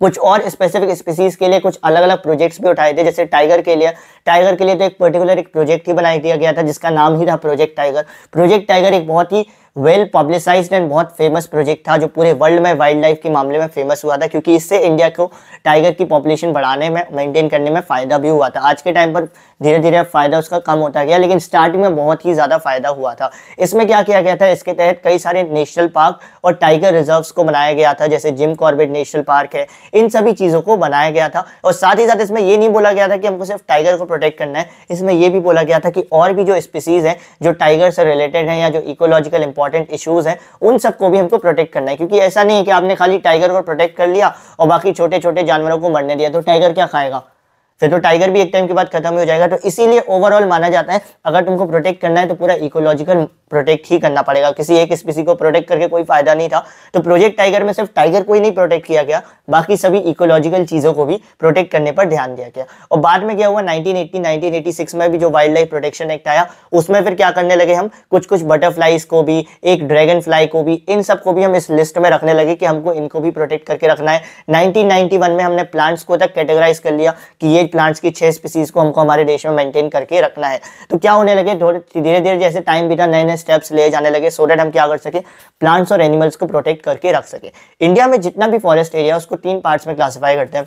कुछ और स्पेसिफिक स्पीसीज के लिए कुछ अलग अलग प्रोजेक्ट्स भी उठाए थे जैसे टाइगर के लिए टाइगर के लिए तो एक पर्टिकुलर एक प्रोजेक्ट ही बनाया दिया गया था जिसका नाम ही था प्रोजेक्ट टाइगर प्रोजेक्ट टाइगर एक बहुत ही वेल पब्लिसाइज एंड बहुत फेमस प्रोजेक्ट था जो पूरे वर्ल्ड में वाइल्ड लाइफ के मामले में फेमस हुआ था क्योंकि इससे इंडिया को टाइगर की पॉपुलेशन बढ़ाने में मेंटेन करने में फ़ायदा भी हुआ था आज के टाइम पर धीरे धीरे फ़ायदा उसका कम होता गया लेकिन स्टार्टिंग में बहुत ही ज़्यादा फ़ायदा हुआ था इसमें क्या किया गया था इसके तहत कई सारे नेशनल पार्क और टाइगर रिजर्व्स को बनाया गया था जैसे जिम कॉर्बेट नेशनल पार्क है इन सभी चीज़ों को बनाया गया था और साथ ही साथ इसमें यह नहीं बोला गया था कि हमको सिर्फ टाइगर को प्रोटेक्ट करना है इसमें यह भी बोला गया था कि और भी जो स्पीसीज़ है जो टाइगर से रिलेटेड है या जो इकोलॉजिकल इंपॉर्टेंट इशूज़ हैं उन सबको भी हमको प्रोटेक्ट करना है क्योंकि ऐसा नहीं है कि आपने खाली टाइगर को प्रोटेक्ट कर लिया और बाकी छोटे छोटे जानवरों को मरने दिया तो टाइगर क्या खाएगा फिर तो टाइगर भी एक टाइम के बाद खत्म हो जाएगा तो इसीलिए ओवरऑल माना जाता है अगर तुमको प्रोटेक्ट करना है तो पूरा इकोलॉजिकल प्रोटेक्ट ही करना पड़ेगा किसी एक स्पीसी को प्रोटेक्ट करके कोई फायदा नहीं था तो प्रोजेक्ट टाइगर में सिर्फ टाइगर को ही नहीं प्रोटेक्ट किया गया बाकी सभी इकोलॉजिकल चीज़ों को भी प्रोटेक्ट करने पर ध्यान दिया गया और बाद में क्या हुआ नाइनटीन एट्टी में भी जो वाइल्ड लाइफ प्रोटेक्शन एक्ट आया उसमें फिर क्या करने लगे हम कुछ कुछ बटरफ्लाइज को भी एक ड्रैगन फ्लाई को भी इन सब को भी हम इस लिस्ट में रखने लगे कि हमको इनको भी प्रोटेक्ट करके रखना है नाइनटीन में हमने प्लांट्स को तक कैटेगराइज कर लिया कि ये प्लांट्स की छह स्पीसीज को हमको हमारे देश में मेंटेन करके रखना है तो क्या होने लगे धीरे धीरे जैसे टाइम बीता नए नए स्टेप्स ले जाने लगे सो डेट हम क्या कर सके प्लांट्स और एनिमल्स को प्रोटेक्ट करके रख सके इंडिया में जितना भी फॉरेस्ट एरिया उसको तीन पार्ट्स में क्लासीफाई करते हैं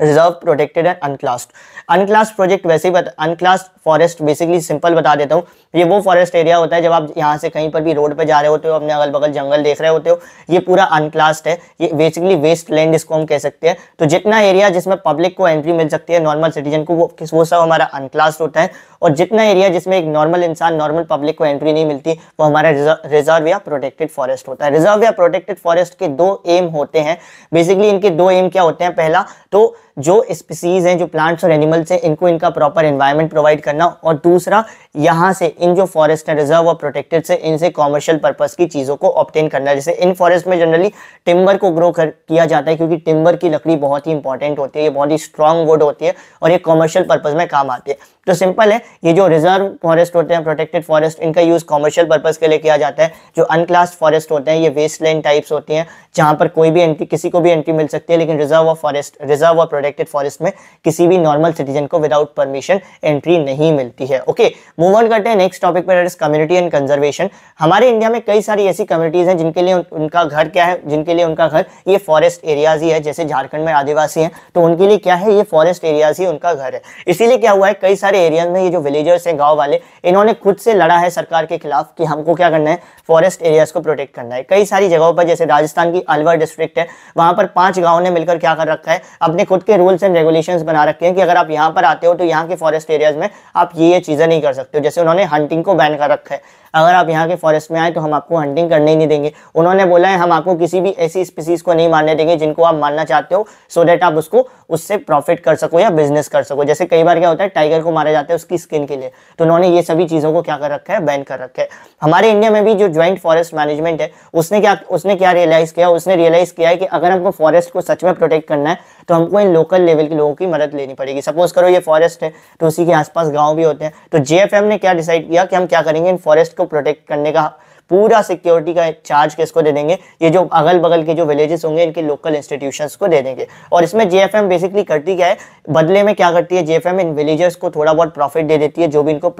reserve protected and unclassed unclassed project वैसे ही अनक्लास्ड फॉरेस्ट बेसिकली सिंपल बता देता हूँ ये वो फॉरेस्ट एरिया होता है जब आप यहाँ से कहीं पर भी रोड पर जा रहे होते हो अपने अगल बगल जंगल देख रहे होते हो ये पूरा अनक्लास्ड है ये बेसिकली वेस्ट लैंड इसको हम कह सकते हैं तो जितना एरिया जिसमें पब्लिक को एंट्री मिल सकती है नॉर्मल सिटीजन को वो वो सब हमारा अनक्लास्ड होता है और जितना एरिया जिसमें एक नॉर्मल इंसान नॉर्मल पब्लिक को एंट्री नहीं मिलती वो हमारा रिजर्व या प्रोटेक्टेड फॉरेस्ट होता है रिजर्व या प्रोटेक्टेड फॉरेस्ट के दो एम होते हैं बेसिकली इनके दो एम क्या होते हैं पहला तो जो स्पीसीज हैं जो प्लांट्स और एनिमल्स हैं इनको इनका प्रॉपर एनवायरमेंट प्रोवाइड करना और दूसरा यहाँ से इन जो फॉरेस्ट है रिजर्व और प्रोटेक्टेड से इनसे कॉमर्शियल पर्पज की चीज़ों को ऑप्टेन करना जैसे इन फॉरेस्ट में जनरली टिम्बर को ग्रो कर किया जाता है क्योंकि टिम्बर की लकड़ी बहुत ही इंपॉर्टेंट होती है ये बहुत ही स्ट्रॉन्ग वुड होती है और ये कॉमर्शियल पर्पज में काम आती है तो सिंपल है ये जो रिजर्व फॉरेस्ट होते हैं प्रोटेक्टेड फॉरेस्ट इनका यूज कॉमर्शियल पर्पज के लिए किया जाता है जो अनक्लास फॉरेस्ट होते हैं ये वेस्टलैंड टाइप्स होती हैं जहां पर कोई भी एंट्री किसी को भी एंट्री मिल सकती है लेकिन रिजर्व ऑफ फॉरेस्ट रिजर्व और प्रोटेक्टेड फॉरेस्ट में किसी भी नॉर्मल सिटीजन को विदाउट परमिशन एंट्री नहीं मिलती है ओके मूव ऑन करते हैं नेक्स्ट टॉपिक पर कम्युनिटी एंड कंजर्वेशन हमारे इंडिया में कई सारी ऐसी कम्युनिटीज हैं जिनके लिए उनका घर क्या है जिनके लिए उनका घर ये फॉरेस्ट एरियाज ही है जैसे झारखंड में आदिवासी हैं तो उनके लिए क्या है ये फॉरेस्ट एरियाज ही उनका घर है इसीलिए क्या हुआ है कई सारे हमारे एरियाज में ये जो विलेजर्स हैं गांव वाले इन्होंने खुद से लड़ा है सरकार के खिलाफ कि हमको क्या करना है फॉरेस्ट एरियाज को प्रोटेक्ट करना है कई सारी जगहों पर जैसे राजस्थान की अलवर डिस्ट्रिक्ट है वहां पर पांच गाँव ने मिलकर क्या कर रखा है अपने खुद के रूल्स एंड रेगुलेशन बना रखे हैं कि अगर आप यहाँ पर आते हो तो यहाँ के फॉरेस्ट एरियाज में आप ये ये चीज़ें नहीं कर सकते जैसे उन्होंने हंटिंग को बैन कर रखा है अगर आप यहाँ के फॉरेस्ट में आए तो हम आपको हंटिंग करने ही नहीं देंगे उन्होंने बोला है हम आपको किसी भी ऐसी स्पीसीज को नहीं मारने देंगे जिनको आप मारना चाहते हो सो so देट आप उसको उससे प्रॉफिट कर सको या बिजनेस कर सको जैसे कई बार क्या होता है टाइगर को मारा जाता है उसकी स्किन के लिए तो उन्होंने ये सभी चीज़ों को क्या कर रखा है बैन कर रखा है हमारे इंडिया में भी जो ज्वाइंट फॉरेस्ट मैनेजमेंट है उसने क्या उसने क्या रियलाइज किया उसने रियलाइज किया है कि अगर हमको फॉरेस्ट को सच में प्रोटेक्ट करना है तो हमको इन लोकल लेवल के लोगों की मदद लेनी पड़ेगी सपोज करो ये फॉरेस्ट है तो उसी के आसपास गाँव भी होते हैं तो जे ने क्या डिसाइड किया कि हम क्या करेंगे इन फॉरेस्ट को को प्रोटेक्ट करने का पूरा सिक्योरिटी का चार्ज किसको दे देंगे ये जो अगल बगल के जो विलेजेस होंगे इनके लोकल इंस्टीट्यूशन को दे देंगे और इसमें जे बेसिकली करती क्या है बदले में क्या करती है जे इन विलेजर्स को थोड़ा बहुत प्रॉफिट दे देती है जो भी इनको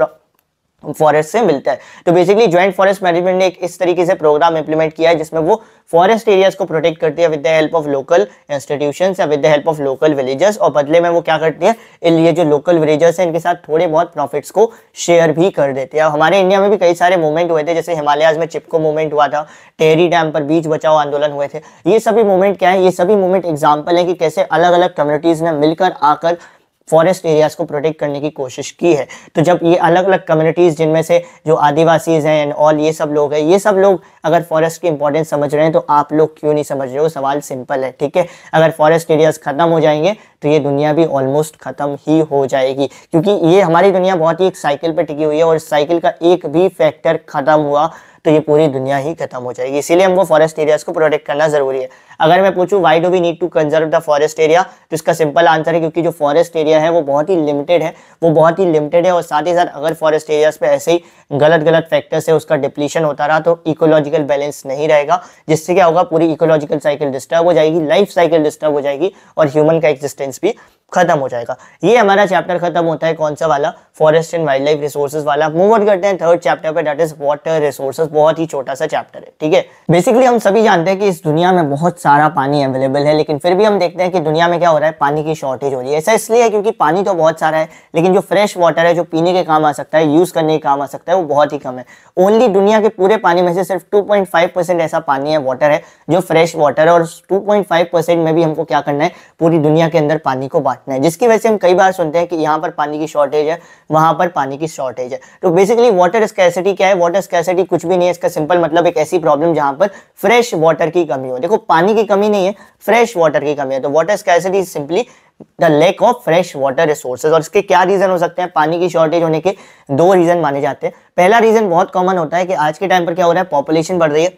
फॉरेस्ट से मिलता है तो बेसिकली ज्वाइंट फॉरेस्ट मैनेजमेंट ने एक इस तरीके से प्रोग्राम इंप्लीमेंट किया है जिसमें वो फॉरेस्ट एरियाज को प्रोटेक्ट करती है with the help of local institution या with the help of local villages और बदले में वो क्या करती है ये जो लोकल विलेजेस हैं इनके साथ थोड़े बहुत प्रॉफिट्स को शेयर भी कर देते हैं हमारे इंडिया में भी कई सारे मूवमेंट हुए थे जैसे हिमालयाज में चिपको मूवमेंट हुआ था टेरी डैम पर बीच बचाओ आंदोलन हुए थे ये सभी मूवमेंट क्या है ये सभी मूवमेंट एग्जाम्पल है कि कैसे अलग अलग कम्युनिटीज ने मिलकर आकर फॉरेस्ट एरियाज को प्रोटेक्ट करने की कोशिश की है तो जब ये अलग अलग कम्युनिटीज़ जिनमें से जो आदिवासीज़ हैं एंड ऑल ये सब लोग हैं ये सब लोग अगर फॉरेस्ट की इंपॉर्टेंस समझ रहे हैं तो आप लोग क्यों नहीं समझ रहे हो सवाल सिंपल है ठीक है अगर फॉरेस्ट एरियाज ख़त्म हो जाएंगे तो ये दुनिया भी ऑलमोस्ट ख़त्म ही हो जाएगी क्योंकि ये हमारी दुनिया बहुत ही एक साइकिल पर टिकी हुई है और साइकिल का एक भी फैक्टर ख़त्म हुआ तो ये पूरी दुनिया ही खत्म हो जाएगी इसीलिए हमको फॉरेस्ट एरियाज को प्रोटेक्ट करना जरूरी है अगर मैं पूछूं why do we need to conserve the forest area तो इसका सिंपल आंसर है क्योंकि जो फॉरेस्ट एरिया है वो बहुत ही लिमिटेड है वो बहुत ही लिमिटेड है और साथ ही साथ अगर फॉरेस्ट एरियाज पे ऐसे ही गलत गलत फैक्टर्स है उसका डिप्लीशन होता रहा तो इकोलॉजिकल बैलेंस नहीं रहेगा जिससे क्या होगा पूरी इकोलॉजिकल साइकिल डिस्टर्ब हो जाएगी लाइफ साइकिल डिस्टर्ब हो जाएगी और ह्यूमन का एग्जिस्टेंस भी खत्म हो जाएगा ये हमारा चैप्टर खत्म होता है कौन सा वाला forest and wildlife resources वाला मूव ऑन करते हैं थर्ड चैप्टर पे डेट इज वाटर रिसोर्सेज बहुत ही छोटा सा चैप्टर है ठीक है बेसिकली हम सभी जानते हैं कि इस दुनिया में बहुत सारा पानी अवेलेबल है लेकिन फिर भी हम देखते हैं कि दुनिया में क्या हो रहा है पानी की शॉर्टेज हो रही है ऐसा इसलिए है क्योंकि पानी तो बहुत सारा है लेकिन जो फ्रेश वाटर है जो पीने के काम आ सकता है यूज करने के काम आ सकता है वो बहुत ही कम है ओनली दुनिया के पूरे पानी में से सिर्फ टू परसेंट ऐसा पानी है वाटर है जो फ्रेश वाटर है और टू परसेंट में भी हमको क्या करना है पूरी दुनिया के अंदर पानी को बांट रखना है जिसकी वजह से हम कई बार सुनते हैं कि यहाँ पर पानी की शॉर्टेज है वहां पर पानी की शॉर्टेज है तो बेसिकली वाटर स्कैसिटी क्या है वाटर स्कैसिटी कुछ भी नहीं है इसका सिंपल मतलब एक ऐसी प्रॉब्लम जहां पर फ्रेश वाटर की कमी हो देखो पानी की कमी नहीं है फ्रेश वाटर की कमी है तो water scarcity simply the lack of fresh water resources और इसके क्या रीजन हो सकते हैं पानी की शॉर्टेज होने के दो रीजन माने जाते हैं पहला रीजन बहुत कॉमन होता है कि आज के टाइम पर क्या हो रहा है पॉपुलेशन बढ़ रही है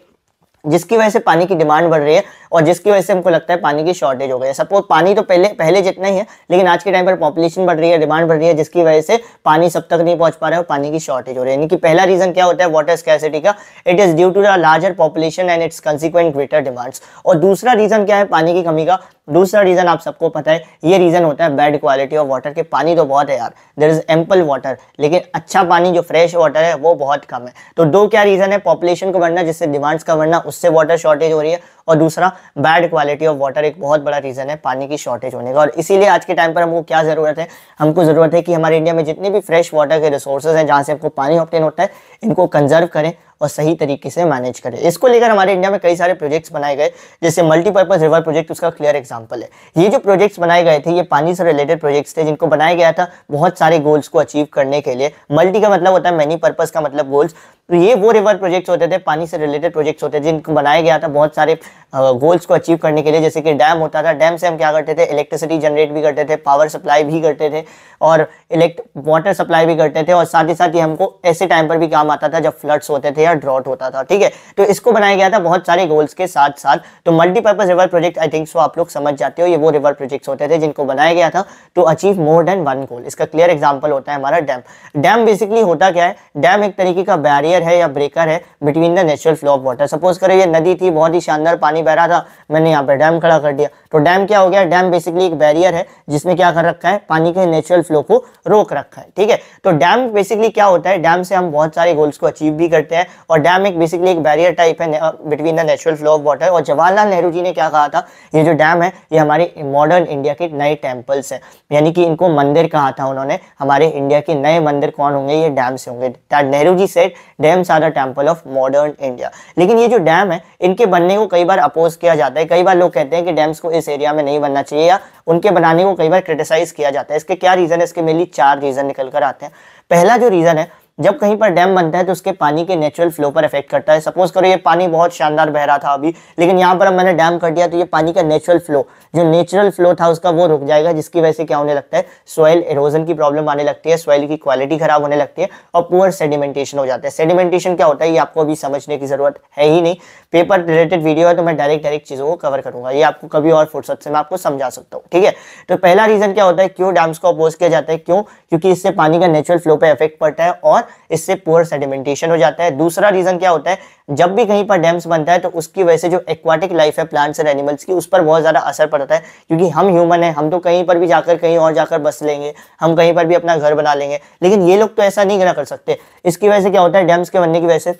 जिसकी वजह से पानी की डिमांड बढ़ रही है और जिसकी वजह से हमको लगता है पानी की शॉर्टेज हो गई है सपोज पानी तो पहले पहले जितना ही है लेकिन आज के टाइम पर पॉपुलेशन बढ़ रही है डिमांड बढ़ रही है जिसकी वजह से पानी सब तक नहीं पहुंच पा रहा है और पानी की शॉर्टेज हो रही है यानी कि पहला रीजन क्या होता है वाटर स्कैसिटी का it is due to the larger population and its consequent greater demands और दूसरा रीजन क्या है पानी की कमी का दूसरा रीजन आप सबको पता है ये रीजन होता है बैड क्वालिटी ऑफ वाटर के पानी तो बहुत है यार देर इज एम्पल वाटर लेकिन अच्छा पानी जो फ्रेश वाटर है वो बहुत कम है तो दो क्या रीजन है पॉपुलेशन को बढ़ना जिससे डिमांड्स का बढ़ना उससे वाटर शॉर्टेज हो रही है और दूसरा बैड क्वालिटी ऑफ वाटर एक बहुत बड़ा रीज़न है पानी की शॉर्टेज होने का और इसीलिए आज के टाइम पर हमको क्या ज़रूरत है हमको ज़रूरत है कि हमारे इंडिया में जितने भी फ्रेश वाटर के रिसोर्सेज हैं जहाँ से हमको पानी ऑप्टेन होता है इनको कंजर्व करें और सही तरीके से मैनेज करें इसको लेकर हमारे इंडिया में कई सारे प्रोजेक्ट्स बनाए गए जैसे मल्टीपर्पज़ रिवर प्रोजेक्ट उसका क्लियर एग्जाम्पल है ये जो प्रोजेक्ट्स बनाए गए थे ये पानी से रिलेटेड प्रोजेक्ट्स थे जिनको बनाया गया था बहुत सारे गोल्स को अचीव करने के लिए मल्टी का मतलब होता है मैनी पर्पज़ का मतलब गोल्स तो ये वो रिवर प्रोजेक्ट्स होते थे पानी से रिलेटेड प्रोजेक्ट्स होते थे जिनको बनाया गया था बहुत सारे गोल्स को अचीव करने के लिए जैसे कि डैम होता था डैम से हम क्या करते थे इलेक्ट्रिसिटी जनरेट भी करते थे पावर सप्लाई भी करते थे और इलेक्ट वाटर सप्लाई भी करते थे और साथ ही साथ ही हमको ऐसे टाइम पर भी काम आता था जब फ्लड्स होते थे या ड्रॉट होता था ठीक है तो इसको बनाया गया था बहुत सारे गोल्स के साथ साथ तो multipurpose river project I think so आप लोग समझ जाते हो ये वो रिवर प्रोजेक्ट्स होते थे जिनको बनाया गया था to achieve more than one goal इसका क्लियर एग्जाम्पल होता है हमारा डैम डैम बेसिकली होता क्या है डैम एक तरीके का बैरियर है या ब्रेकर है between the natural flow of water suppose करो ये नदी थी बहुत ही शानदार पानी बह रहा था मैंने यहाँ पर डैम खड़ा कर दिया तो डैम क्या हो गया डैम बेसिकली एक बैरियर है जिसमें क्या कर रखा है पानी के नेचुरल फ्लो को रोक रखा है ठीक है तो डैम बेसिकली क्या होता है डैम से हम बहुत सारे गोल्स को अचीव भी करते हैं और डैम एक बेसिकली एक बैरियर टाइप है between the natural flow of water और जवाहरलाल नेहरू जी ने क्या कहा था ये जो डैम है ये हमारे मॉडर्न इंडिया के नए टेम्पल्स है यानी कि इनको मंदिर कहा था उन्होंने हमारे इंडिया के नए मंदिर कौन होंगे ये डैम से होंगे Nehru ji said dams are the temple of modern India लेकिन ये जो डैम है इनके बनने को कई बार अपोज किया जाता है कई बार लोग कहते हैं कि डैम्स को इस एरिया में नहीं बनना चाहिए या उनके बनाने को कई बार क्रिटिसाइज किया जाता है इसके क्या रीज़न है इसके मेनली चार रीज़न निकल कर आते हैं पहला जो रीज़न है जब कहीं पर डैम बनता है तो उसके पानी के नेचुरल फ्लो पर इफेक्ट करता है सपोज करो ये पानी बहुत शानदार बह रहा था अभी लेकिन यहाँ पर अब मैंने डैम कर दिया तो ये पानी का नेचुरल फ्लो जो नेचुरल फ्लो था उसका वो रुक जाएगा जिसकी वजह से क्या होने लगता है सॉइल इरोजन की प्रॉब्लम आने लगती है सॉइल की क्वालिटी खराब होने लगती है और पुअर सेडिमेंटेशन हो जाता है सेडिमेंटेशन क्या होता है ये आपको अभी समझने की जरूरत है ही नहीं पेपर रिलेटेड वीडियो है तो मैं डायरेक्ट डायरेक्ट चीज़ों को कवर करूंगा ये आपको कभी और फुर्सत से मैं आपको समझा सकता हूँ ठीक है तो पहला रीजन क्या होता है क्यों डैम्स को अपोज किया जाता है क्यों क्योंकि इससे पानी का नेचुरल फ्लो पर इफेक्ट पड़ता है और इससे पुअर सेडिमेंटेशन हो जाता है दूसरा रीजन क्या होता है जब भी कहीं पर डैम्स बनता है तो उसकी वजह से जो एक्वाटिक लाइफ है प्लांट्स और एनिमल्स की उस पर बहुत ज़्यादा असर पड़ता है क्योंकि हम ह्यूमन है हम तो कहीं पर भी जाकर कहीं और जाकर बस लेंगे हम कहीं पर भी अपना घर बना लेंगे लेकिन ये लोग तो ऐसा नहीं कर सकते इसकी वजह से क्या होता है डैम्स के बनने की वजह से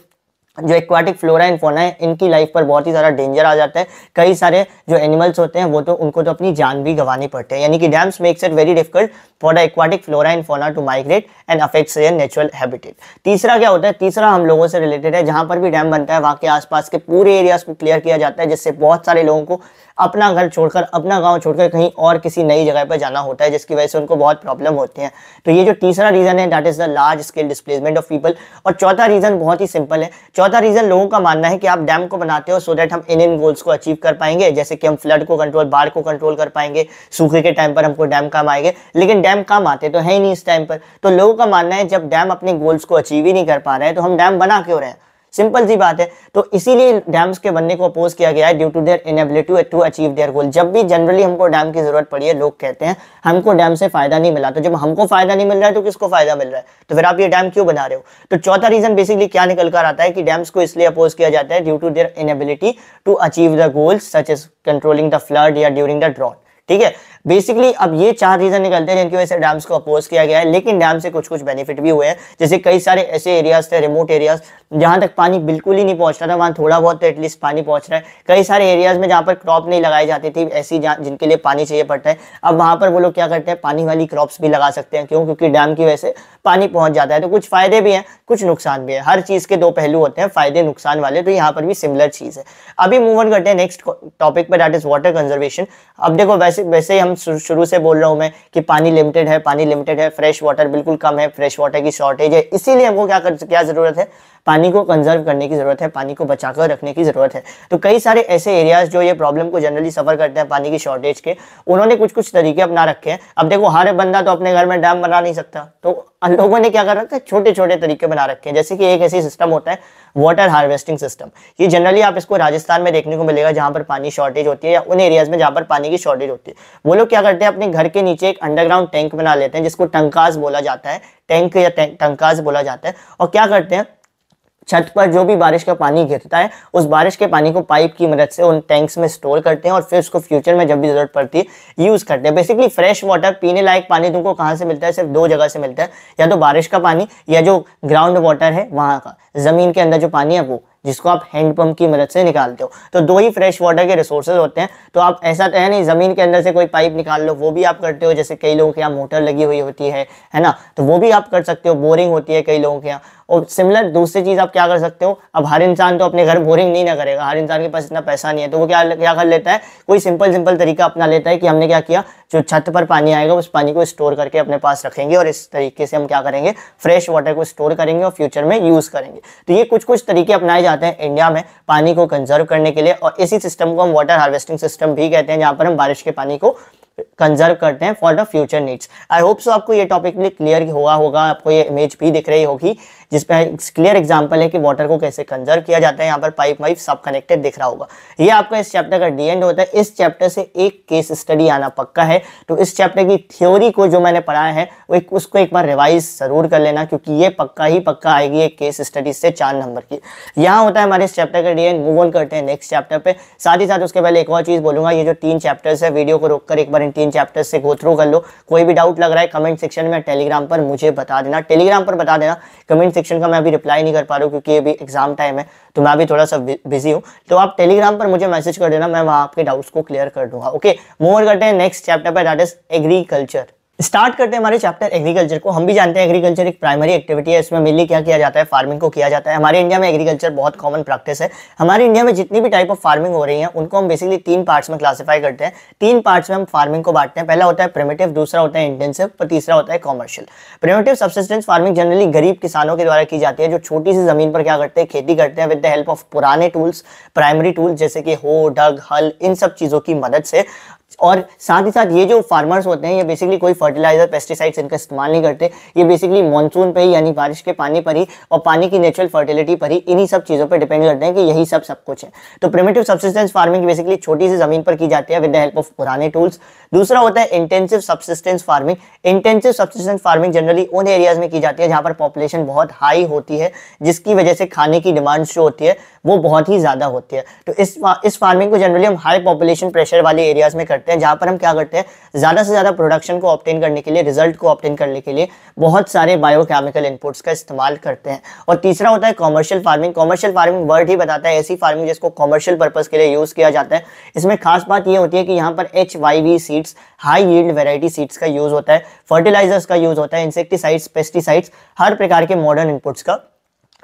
जो एक्वाटिक फ्लोरा एंड फोना है इनकी लाइफ पर बहुत ही ज़्यादा डेंजर आ जाता है कई सारे जो एनिमल्स होते हैं वो तो उनको तो अपनी जान भी गंवानी पड़ती है यानी कि dams makes it very difficult for the aquatic flora and fauna to migrate and affects their natural habitat तीसरा क्या होता है तीसरा हम लोगों से रिलेटेड है जहाँ पर भी डैम बनता है वहाँ के आसपास के पूरे एरियाज को क्लियर किया जाता है जिससे बहुत सारे लोगों को अपना घर छोड़कर अपना गाँव छोड़कर कहीं और किसी नई जगह पर जाना होता है जिसकी वजह से उनको बहुत प्रॉब्लम होते हैं तो ये जो तीसरा रीज़न है that is the large scale displacement of people और चौथा रीज़न बहुत ही सिंपल है चौथा रीज़न लोगों का मानना है कि आप डैम को बनाते हो सो दैट हम इन इन गोल्स को अचीव कर पाएंगे जैसे कि हम फ्लड को कंट्रोल बाढ़ को कंट्रोल कर पाएंगे सूखे के टाइम पर हमको डैम काम आएंगे लेकिन डैम काम आते तो है ही नहीं इस टाइम पर तो लोगों का मानना है जब डैम अपने गोल्स को अचीव ही नहीं कर पा रहे हैं तो हम डैम बना क्यों रहे हैं सिंपल सी बात है तो इसीलिए डैम्स के बनने को अपोज किया गया है due to their inability to achieve their goal जब भी जनरली हमको डैम की जरूरत पड़ी है लोग कहते हैं हमको डैम से फायदा नहीं मिला तो जब हमको फायदा नहीं मिल रहा है तो किसको फायदा मिल रहा है तो फिर आप ये डैम क्यों बना रहे हो तो चौथा रीजन बेसिकली क्या निकल कर आता है कि डैम्स को इसलिए अपोज किया जाता है due to their inability to achieve the goals such as controlling the flood या ड्यूरिंग द ड्रॉट ठीक है बेसिकली अब ये चार रीजन निकलते हैं जिनकी वजह से डैम्स को अपोज किया गया है लेकिन डैम से कुछ कुछ बेनिफिट भी हुए हैं जैसे कई सारे ऐसे एरियाज थे रिमोट एरियाज जहाँ तक पानी बिल्कुल ही नहीं पहुँच रहा था वहाँ थोड़ा बहुत एटलीस्ट तो पानी पहुँच रहा है कई सारे एरियाज में जहाँ पर क्रॉप नहीं लगाई जाती थी ऐसी जिनके लिए पानी चाहिए पड़ता है अब वहाँ पर वो लोग क्या करते हैं पानी वाली क्रॉप्स भी लगा सकते हैं क्यों क्योंकि डैम की वजह से पानी पहुँच जाता है तो कुछ फायदे भी हैं कुछ नुकसान भी है हर चीज़ के दो पहलू होते हैं फायदे नुकसान वाले तो यहाँ पर भी सिमिलर चीज़ है अभी मूव ऑन करते हैं नेक्स्ट टॉपिक पर दैट इज वाटर कंजर्वेशन अब देखो वैसे वैसे हम शुरू से बोल रहा हूँ मैं कि पानी लिमिटेड है पानी लिमिटेड है फ्रेश वाटर बिल्कुल कम है फ्रेश वाटर की शॉर्टेज है इसीलिए हमको क्या कर क्या जरूरत है पानी को कंजर्व करने की ज़रूरत है पानी को बचा कर रखने की ज़रूरत है तो कई सारे ऐसे एरियाज़ जो ये प्रॉब्लम को जनरली सफ़र करते हैं पानी की शॉर्टेज के उन्होंने कुछ कुछ तरीके अपना रखे हैं अब देखो हर बंदा तो अपने घर में डैम बना नहीं सकता तो लोगों ने क्या कर रखा है छोटे छोटे तरीके बना रखे हैं जैसे कि एक ऐसी सिस्टम होता है वाटर हार्वेस्टिंग सिस्टम ये जनरली आप इसको राजस्थान में देखने को मिलेगा जहाँ पर पानी शॉर्टेज होती है या उन एरियाज में जहाँ पर पानी की शॉर्टेज होती है वो लोग क्या करते हैं अपने घर के नीचे एक अंडरग्राउंड टैंक बना लेते हैं जिसको टंकास बोला जाता है टैंक या टंकास बोला जाता है और क्या करते हैं छत पर जो भी बारिश का पानी गिरता है उस बारिश के पानी को पाइप की मदद से उन टैंक्स में स्टोर करते हैं और फिर उसको फ्यूचर में जब भी ज़रूरत पड़ती है यूज़ करते हैं बेसिकली फ्रेश वाटर पीने लायक पानी तुमको कहाँ से मिलता है सिर्फ दो जगह से मिलता है या तो बारिश का पानी या जो ग्राउंड वाटर है वहाँ का ज़मीन के अंदर जो पानी है वो जिसको आप हैंडपम्प की मदद से निकालते हो तो दो ही फ्रेश वाटर के रिसोर्सेज होते हैं तो आप ऐसा तो है नहीं ज़मीन के अंदर से कोई पाइप निकाल लो वो भी आप करते हो जैसे कई लोगों के यहाँ मोटर लगी हुई होती है है ना तो वो भी आप कर सकते हो बोरिंग होती है कई लोगों के यहाँ और सिमिलर दूसरी चीज़ आप क्या कर सकते हो अब हर इंसान तो अपने घर बोरिंग नहीं ना करेगा हर इंसान के पास इतना पैसा नहीं है तो वो क्या क्या कर लेता है कोई सिंपल सिंपल तरीका अपना लेता है कि हमने क्या किया जो छत पर पानी आएगा उस पानी को स्टोर करके अपने पास रखेंगे और इस तरीके से हम क्या करेंगे फ्रेश वाटर को स्टोर करेंगे और फ्यूचर में यूज़ करेंगे तो ये कुछ कुछ तरीके अपनाए जाते हैं इंडिया में पानी को कंजर्व करने के लिए और इसी सिस्टम को हम वाटर हार्वेस्टिंग सिस्टम भी कहते हैं जहाँ पर हम बारिश के पानी को कंजर्व करते हैं for the future needs I hope so आपको ये टॉपिक क्लियर हुआ होगा आपको ये इमेज भी दिख रही होगी जिसपे क्लियर एग्जाम्पल है कि वाटर को कैसे कंजर्व किया जाता है यहाँ पर पाइप वाइप सब कनेक्टेड दिख रहा होगा ये आपका इस चैप्टर का डी एंड होता है इस चैप्टर से एक केस स्टडी आना पक्का है तो इस चैप्टर की थ्योरी को जो मैंने पढ़ाया है वो एक उसको एक बार रिवाइज जरूर कर लेना क्योंकि ये पक्का ही पक्का आएगी एक केस स्टडी से चार नंबर की यहाँ होता है हमारे इस चैप्टर का डी एंड मूव ऑन करते हैं नेक्स्ट चैप्टर पे साथ ही साथ उसके पहले एक और चीज़ बोलूंगा ये जो तीन चैप्टर्स है वीडियो को रोककर एक बार इन तीन चैप्टर्स से गो थ्रू कर लो कोई भी डाउट लग रहा है कमेंट सेक्शन में टेलीग्राम पर मुझे बता देना टेलीग्राम पर बता देना कमेंट सेक्शन का मैं अभी रिप्लाई नहीं कर पा रहा हूँ क्योंकि अभी एग्जाम टाइम है तो मैं अभी थोड़ा सा बिजी हूँ तो आप टेलीग्राम पर मुझे मैसेज कर देना मैं वहाँ आपके डाउट्स को क्लियर कर दूंगा ओके मोर करते हैं नेक्स्ट चैप्टर पर दैट इज एग्रीकल्चर स्टार्ट करते हैं हमारे चैप्टर एग्रीकल्चर को हम भी जानते हैं एग्रीकल्चर एक प्राइमरी एक्टिविटी है इसमें मेनली क्या किया जाता है फार्मिंग को किया जाता है हमारे इंडिया में एग्रीकल्चर बहुत कॉमन प्रैक्टिस है हमारे इंडिया में जितनी भी टाइप ऑफ फार्मिंग हो रही है उनको हम बेसिकली तीन पार्ट्स में क्लासीफाई करते हैं तीन पार्ट्स में हम फार्मिंग को बांटते हैं पहला होता है प्रिमेटिव दूसरा होता है इंटेंसिव और तीसरा होता है commercial primitive subsistence farming generally गरीब किसानों के द्वारा की जाती है जो छोटी सी जमीन पर क्या करते हैं खेती करते हैं विद द हेल्प ऑफ पुराने टूल्स प्राइमरी टूल्स जैसे कि हो ढग हल इन सब चीज़ों की मदद से और साथ ही साथ ये जो फार्मर्स होते हैं ये बेसिकली कोई फर्टिलाइजर पेस्टिसाइड्स इनका इस्तेमाल नहीं करते ये बेसिकली मानसून पर ही यानी बारिश के पानी पर ही और पानी की नेचुरल फर्टिलिटी पर ही इन्हीं सब चीज़ों पर डिपेंड करते हैं कि यही सब सब कुछ है तो प्रिमेटिव सब्सिस्टेंस फार्मिंग बेसिकली छोटी सी जमीन पर की जाती है विद द हेल्प ऑफ पुराने टूल्स दूसरा होता है intensive subsistence farming intensive subsistence farming generally उन एरियाज में की जाती है जहाँ पर पॉपुलेशन बहुत हाई होती है जिसकी वजह से खाने की डिमांड जो होती है वो बहुत ही ज़्यादा होती है तो इस इस फार्मिंग को जनरली हम हाई पॉपुलेशन प्रेशर वाले एरियाज में करते करते हैं जहां पर हम क्या करते हैं ज़्यादा से ज़्यादा प्रोडक्शन को ऑप्टेन करने के लिए रिजल्ट को ऑप्टेन करने के लिए बहुत सारे बायोकेमिकल इनपुट्स का इस्तेमाल करते हैं और तीसरा होता है commercial farming commercial farming word ही बताता है ऐसी फार्मिंग जिसको कॉमर्शियल पर्पज़ के लिए यूज़ किया जाता है इसमें खास बात यह होती है कि यहाँ पर H seeds high yield variety seeds का यूज़ होता है फर्टिलाइजर्स का यूज़ होता है इंसेक्टिसाइड्स पेस्टिसाइड्स हर प्रकार के मॉडर्न इनपुट्स का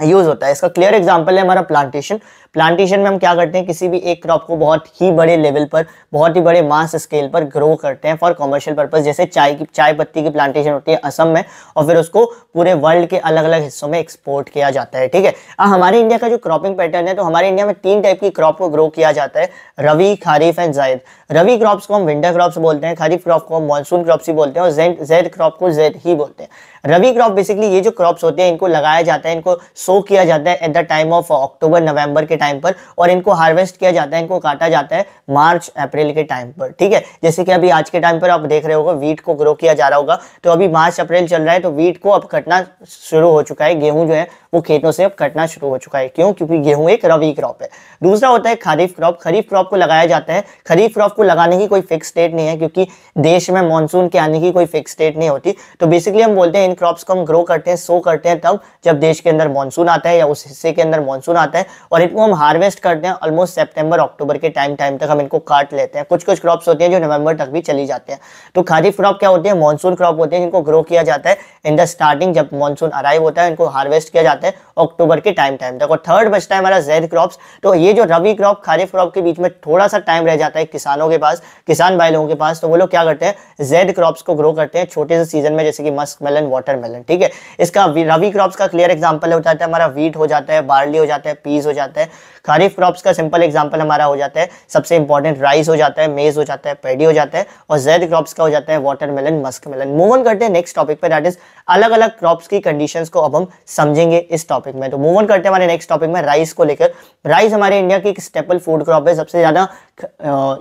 यूज़ होता है इसका क्लियर एग्जाम्पल है हमारा प्लांटेशन प्लांटेशन में हम क्या करते हैं किसी भी एक क्रॉप को बहुत ही बड़े लेवल पर बहुत ही बड़े मास स्केल पर ग्रो करते हैं फॉर कॉमर्शियल पर्पज जैसे चाय की चाय पत्ती की प्लांटेशन होती है असम में और फिर उसको पूरे वर्ल्ड के अलग अलग हिस्सों में एक्सपोर्ट किया जाता है ठीक है अब हमारे इंडिया का जो क्रॉपिंग पैटर्न है तो हमारे इंडिया में तीन टाइप की क्रॉप को ग्रो किया जाता है रवि खारीफ एंड जैद रवि क्रॉप्स को हम विंटर क्रॉप्स बोलते हैं खारीफ क्रॉप को हम मानसून क्रॉप्स ही बोलते हैं और जैद जैद क्रॉप को जैद ही बोलते हैं रवि क्रॉप बेसिकली ये जो क्रॉप्स होते हैं इनको लगाया जाता है इनको सो किया जाता है at the time of October November के टाइम पर और इनको हार्वेस्ट किया जाता है इनको काटा जाता है मार्च अप्रैल के टाइम पर ठीक है जैसे कि अभी आज के टाइम पर आप देख रहे होगा वीट को ग्रो किया जा रहा होगा तो अभी मार्च अप्रैल चल रहा है तो वीट को अब कटना शुरू हो चुका है गेहूं जो है वो खेतों से अब कटना शुरू हो चुका है क्यों क्योंकि गेहूं एक रबी क्रॉप है दूसरा होता है खरीफ क्रॉप खरीफ क्रॉप को लगाया जाता है खरीफ क्रॉप को लगाने की कोई फिक्स डेट नहीं है क्योंकि देश में मानसून के आने की कोई फिक्स डेट नहीं होती तो बेसिकली हम बोलते हैं इन क्रॉप्स को हम ग्रो करते हैं सो करते हैं तब जब देश के अंदर मानसून आता है या उस हिस्से के अंदर मानसून आता है और इनको हम हार्वेस्ट करते हैं ऑलमोस्ट सेप्टेम्बर अक्टूबर के टाइम टाइम तक हम इनको काट लेते हैं कुछ कुछ क्रॉप्स होते हैं जो नवंबर तक भी चली जाते हैं तो खारीफ क्रॉप क्या होते हैं मानसून क्रॉप होते हैं जिनको ग्रो किया जाता है इन द स्टार्टिंग जब मानसून अराइव होता है इनको हार्वेस्ट किया जाता है अक्टूबर के टाइम टाइम तक और थर्ड बचता है हमारा जैद क्रॉप्स तो ये जो रवि क्रॉप खारीफ क्रॉप के बीच में थोड़ा सा टाइम रह जाता है किसानों के पास किसान भाई लोगों के पास तो वो लोग क्या करते हैं जेड क्रॉप्स को ग्रो करते हैं छोटे से सीजन में जैसे कि मस्क मेलन वाटर मेलन ठीक है इसका रवि क्रॉप्स का क्लियर एग्जाम्पल होता है तो हमारा वीट हो जाता है बार्ली हो जाता है पीस हो जाता है खरीफ क्रॉप्स का सिंपल एग्जाम्पल हमारा हो जाता है सबसे इंपॉर्टेंट राइस हो जाता है मेज हो जाता है पेडी हो जाता है और जेड क्रॉप्स का हो जाता है वाटरमेलन मस्कमेलन मूव ऑन करते हैं नेक्स्ट टॉपिक पर दैट इज अलग अलग क्रॉप्स की कंडीशन को अब हम समझेंगे इस टॉपिक में तो मूव ऑन करते हैं हमारे नेक्स्ट टॉपिक में राइस को लेकर राइस हमारे इंडिया की एक स्टेपल फूड क्रॉप है सबसे ज्यादा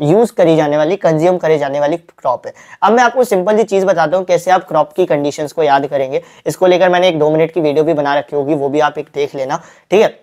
यूज करी जाने वाली कंज्यूम करी जाने वाली क्रॉप है अब मैं आपको सिंपल सी चीज बताता हूँ कैसे आप क्रॉप की कंडीशन को याद करेंगे इसको लेकर मैंने एक दो मिनट की वीडियो भी बना रखी होगी वो भी आप एक देख लेना ठीक है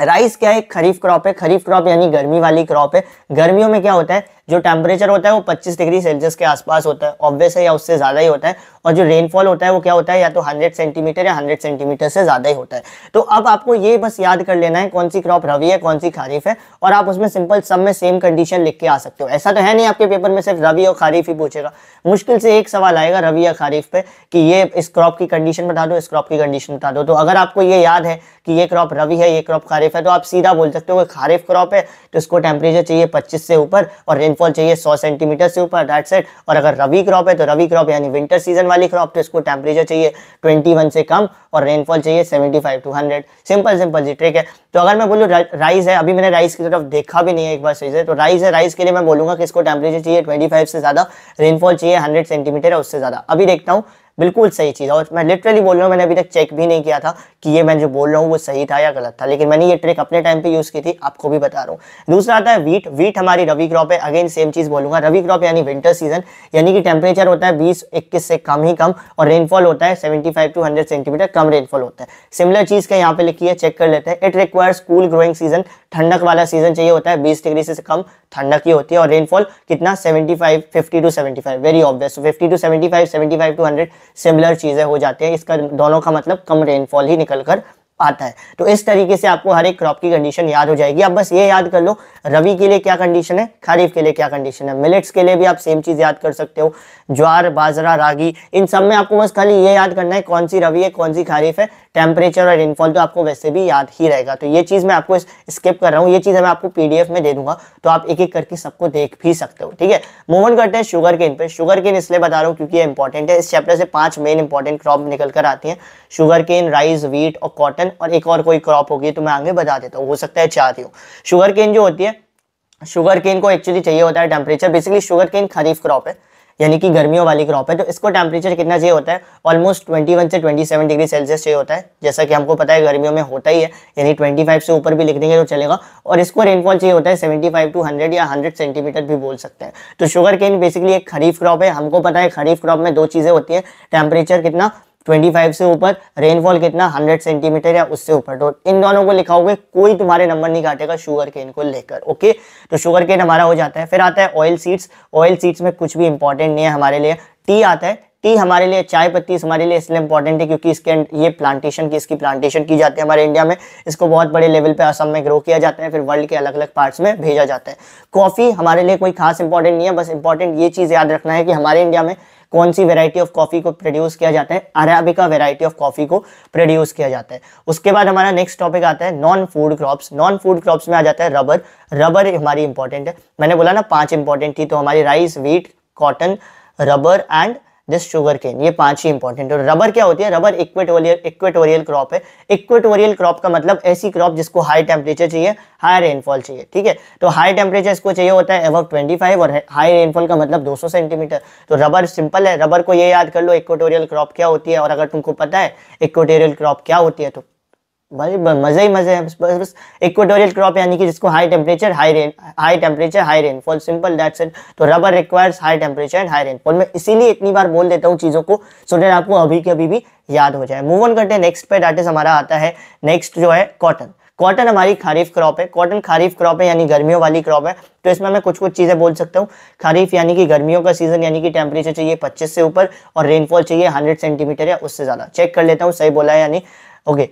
राइस क्या है खरीफ क्रॉप है खरीफ क्रॉप यानी गर्मी वाली क्रॉप है गर्मियों में क्या होता है जो टेम्परेचर होता है वो 25 डिग्री सेल्सियस के आसपास होता है ऑब्वियस है या उससे ज़्यादा ही होता है और जो रेनफॉल होता है वो क्या होता है या तो 100 सेंटीमीटर या 100 सेंटीमीटर से ज़्यादा ही होता है तो अब आपको ये बस याद कर लेना है कौन सी क्रॉप रवि है कौन सी खारीफ है और आप उसमें सिंपल सब में सेम कंडीशन लिख के आ सकते हो ऐसा तो है नहीं आपके पेपर में सिर्फ रवि और खारीफ ही पूछेगा मुश्किल से एक सवाल आएगा रवि या खारीफ पे कि ये इस क्रॉप की कंडीशन बता दो इस क्रॉप की कंडीशन बता दो तो अगर आपको ये याद है कि ये क्रॉप रवि है ये क्रॉप खारीफ है तो आप सीधा बोल सकते हो कि खारीफ क्रॉप है तो इसको टेम्परेचर चाहिए पच्चीस से ऊपर और रेनफॉल रेनफॉल चाहिए सौ सेंटीमीटर से ऊपर दैट सेट और अगर रवि क्रॉप है तो रवि क्रॉप यानी विंटर सीजन वाली क्रॉप तो इसको टेम्परेचर चाहिए 21 से कम और रेनफॉल चाहिए 75 टू 100 सिंपल सिंपल जी ट्रिक है तो अगर मैं बोलूँ रा, राइस है अभी मैंने राइस की तरफ देखा भी नहीं है एक बार सही से तो राइस है राइस के लिए मैं बोलूँगा कि इसको टेम्परेचर चाहिए ट्वेंटी से ज़्यादा रेनफॉल चाहिए हंड्रेड सेंटीमीटर है उससे ज़्यादा अभी देखता हूँ बिल्कुल सही चीज़ और मैं लिटरली बोल रहा हूँ मैंने अभी तक चेक भी नहीं किया था कि ये मैं जो बोल रहा हूँ वो सही था या गलत था लेकिन मैंने ये ट्रिक अपने टाइम पे यूज़ की थी आपको भी बता रहा हूँ दूसरा आता है वीट वीट हमारी रवि क्रॉप है अगेन सेम चीज़ बोलूँगा रवि क्रॉप यानी विंटर सीजन यानी कि टेम्परेचर होता है बीस इक्कीस से कम ही कम और रेनफॉल होता है seventy five to hundred centimetre कम रेनफॉल होता है सिमिलर चीज़ का यहाँ पे लिखी है चेक कर लेते हैं it requires cool growing season ठंडक वाला सीजन चाहिए होता है बीस डिग्री से कम ठंडक ही होती है और रेनफॉल कितना 75 50 to 75 very obvious 50 to 75 75 to 100 similar चीज़ें हो जाती हैं इसका दोनों का मतलब कम रेनफॉल ही निकल कर आता है तो इस तरीके से आपको हर एक क्रॉप की कंडीशन याद हो जाएगी आप बस ये याद कर लो रवि के लिए क्या कंडीशन है खरीफ के लिए क्या कंडीशन है मिलेट्स के लिए भी आप सेम चीज़ याद कर सकते हो ज्वार बाजरा रागी इन सब में आपको बस खाली ये याद करना है कौन सी रवि है कौन सी खरीफ है टेम्परेचर और रेनफॉल तो आपको वैसे भी याद ही रहेगा तो ये चीज़ मैं आपको स्किप कर रहा हूँ ये चीज़ मैं आपको पीडीएफ में दे दूंगा तो आप एक एक करके सबको देख भी सकते हो ठीक है मोहन करते हैं शुगर केन पे शुगर केन इसलिए बता रहा हूँ क्योंकि ये इंपॉर्टेंट है इस चैप्टर से पांच मेन इंपॉर्टेंट क्रॉप निकल कर आती है शुगर केन राइस वीट और कॉटन कॉटन और एक और कोई क्रॉप होगी तो मैं आगे बता देता हूँ हो सकता है चार ही हो शुगर केन जो होती है शुगर केन को एक्चुअली चाहिए होता है temperature basically sugarcane kharif crop है यानी कि गर्मियों वाली क्रॉप है तो इसको टेम्परेचर कितना चाहिए होता है ऑलमोस्ट 21 से 27 डिग्री सेल्सियस चाहिए होता है जैसा कि हमको पता है गर्मियों में होता ही है यानी 25 से ऊपर भी लिख देंगे तो चलेगा और इसको रेनफॉल चाहिए होता है 75 टू 100 या 100 सेंटीमीटर भी बोल सकते हैं तो शुगर केन बेसिकली एक खरीफ क्रॉप है हमको पता है खरीफ क्रॉप में दो चीज़ें होती है टेम्परेचर कितना 25 से ऊपर रेनफॉल कितना 100 सेंटीमीटर या उससे ऊपर तो इन दोनों को लिखाओगे कोई तुम्हारे नंबर नहीं काटेगा शुगर केन को लेकर ओके तो शुगर केन हमारा हो जाता है फिर आता है ऑयल सीड्स ऑयल सीड्स में कुछ भी इंपॉर्टेंट नहीं है हमारे लिए टी आता है टी हमारे लिए चाय पत्ती हमारे लिए इसलिए इंपॉर्टेंट है क्योंकि इसके ये प्लांटेशन की इसकी प्लांटेशन की जाती है हमारे इंडिया में इसको बहुत बड़े लेवल पे असम में ग्रो किया जाता है फिर वर्ल्ड के अलग अलग पार्ट्स में भेजा जाता है कॉफ़ी हमारे लिए कोई खास इंपॉर्टेंट नहीं है बस इंपॉर्टेंट ये चीज़ याद रखना है कि हमारे इंडिया में कौन सी वेराइटी ऑफ कॉफ़ी को प्रोड्यूस किया जाता है अराबिका वेराइटी ऑफ कॉफ़ी को प्रोड्यूस किया जाता है उसके बाद हमारा नेक्स्ट टॉपिक आता है non food crops non food crops में आ जाता है रबर रबर हमारी इंपॉर्टेंट है मैंने बोला ना पांच इंपॉर्टेंट थी तो हमारी rice wheat cotton rubber and this sugarcane ये पांच ही इंपॉर्टेंट और रबर क्या होती है रबर इक्वेटोरियल इक्वेटोरियल क्रॉप है इक्वेटोरियल क्रॉप का मतलब ऐसी क्रॉप जिसको हाई टेम्परेचर चाहिए हाई रेनफॉल चाहिए ठीक है तो हाई टेम्परेचर इसको चाहिए होता है अबव 25 और हाई रेनफॉल का मतलब 200 सेंटीमीटर तो रबर सिंपल है रबर को ये याद कर लो इक्वेटोरियल क्रॉप क्या होती है और अगर तुमको पता है इक्वेटोरियल क्रॉप क्या होती है तो भाई मज़े ही मज़े हैं बस बस इक्वेटोरियल क्रॉप यानी कि जिसको high temperature high rain high temperature high rainfall simple that's it तो rubber requires high temperature and high rainfall मैं इसीलिए इतनी बार बोल देता हूँ चीज़ों को सो आपको अभी के अभी भी याद हो जाए मूव ऑन करते हैं नेक्स्ट पे दैट इज हमारा आता है नेक्स्ट जो है कॉटन कॉटन हमारी खरीफ क्रॉप है कॉटन खरीफ क्रॉप है यानी गर्मियों वाली क्रॉप है तो इसमें मैं कुछ कुछ चीज़ें बोल सकता हूँ खरीफ यानी कि गर्मियों का सीजन यानी कि टेम्परेचर चाहिए पच्चीस से ऊपर और रेनफॉल चाहिए हंड्रेड सेंटीमीटर या उससे ज़्यादा चेक कर लेता हूँ सही बोला है यानी ओके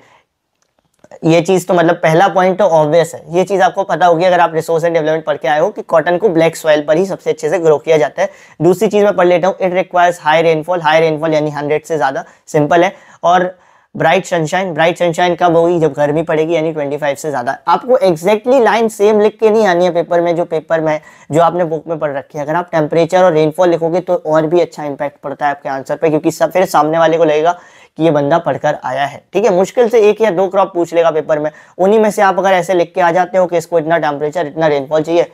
ये चीज़ तो मतलब पहला पॉइंट तो ऑब्वियस है ये चीज़ आपको पता होगी अगर आप रिसोर्स एंड डेवलपमेंट पढ़ के आए हो कि कॉटन को ब्लैक सॉइल पर ही सबसे अच्छे से ग्रो किया जाता है दूसरी चीज़ मैं पढ़ लेता हूँ it requires high rainfall high rainfall यानी हंड्रेड से ज़्यादा सिंपल है और ब्राइट सनशाइन ब्राइट सनशाइन कब होगी जब गर्मी पड़ेगी यानी 25 से ज़्यादा आपको एक्जैक्टली लाइन सेम लिख के नहीं आनी है पेपर में जो पेपर में जो आपने बुक में पढ़ रखी है अगर आप टेम्परेचर और रेनफॉल लिखोगे तो और भी अच्छा इंपैक्ट पड़ता है आपके आंसर पर क्योंकि सब फिर सामने वाले को लगेगा कि ये बंदा पढ़कर आया है ठीक है मुश्किल से एक या दो क्रॉप पूछ लेगा पेपर में उन्हीं में से आप अगर ऐसे लिख के आ जाते हो कि इसको इतना टेम्परेचर इतना रेनफॉल चाहिए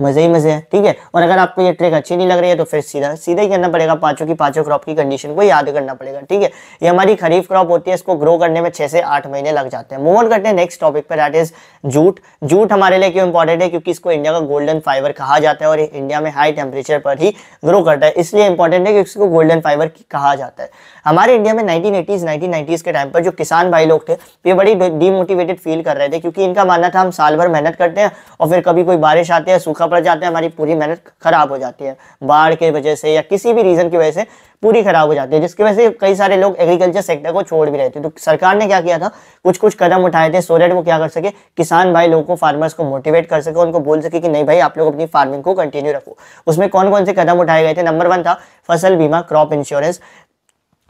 मज़े ही मज़े है ठीक है और अगर आपको ये ट्रिक अच्छी नहीं लग रही है तो फिर सीधा सीधा ही करना पड़ेगा पाँचों की पाँचों क्रॉप की कंडीशन को याद करना पड़ेगा ठीक है ये हमारी खरीफ क्रॉप होती है इसको ग्रो करने में छह से आठ महीने लग जाते हैं मूव ऑन करते हैं नेक्स्ट टॉपिक पर दैट इज जूट जूट हमारे लिए क्यों इंपॉर्टेंट है क्योंकि इसको इंडिया का गोल्डन फाइबर कहा जाता है और इंडिया में हाई टेम्परेचर पर ही ग्रो करता है इसलिए इंपॉर्टेंट है क्योंकि इसको गोल्डन फाइबर कहा जाता है हमारे इंडिया में नाइनटीन एटीज़ के टाइम पर जो किसान भाई लोग थे ये बड़ी डीमोटिवेटेड फील कर रहे थे क्योंकि इनका मानना था हम साल भर मेहनत करते हैं और फिर कभी कोई बारिश आती है सूखा खबर जाते हैं हमारी पूरी मेहनत ख़राब हो जाती है बाढ़ के वजह से या किसी भी रीज़न की वजह से पूरी ख़राब हो जाती है जिसकी वजह से कई सारे लोग एग्रीकल्चर सेक्टर को छोड़ भी रहे थे तो सरकार ने क्या किया था कुछ कुछ कदम उठाए थे सो डेट वो क्या कर सके किसान भाई लोगों को फार्मर्स को मोटिवेट कर सके उनको बोल सके कि नहीं भाई आप लोग अपनी फार्मिंग को कंटिन्यू रखो उसमें कौन कौन से कदम उठाए गए थे नंबर वन था फसल बीमा क्रॉप इंश्योरेंस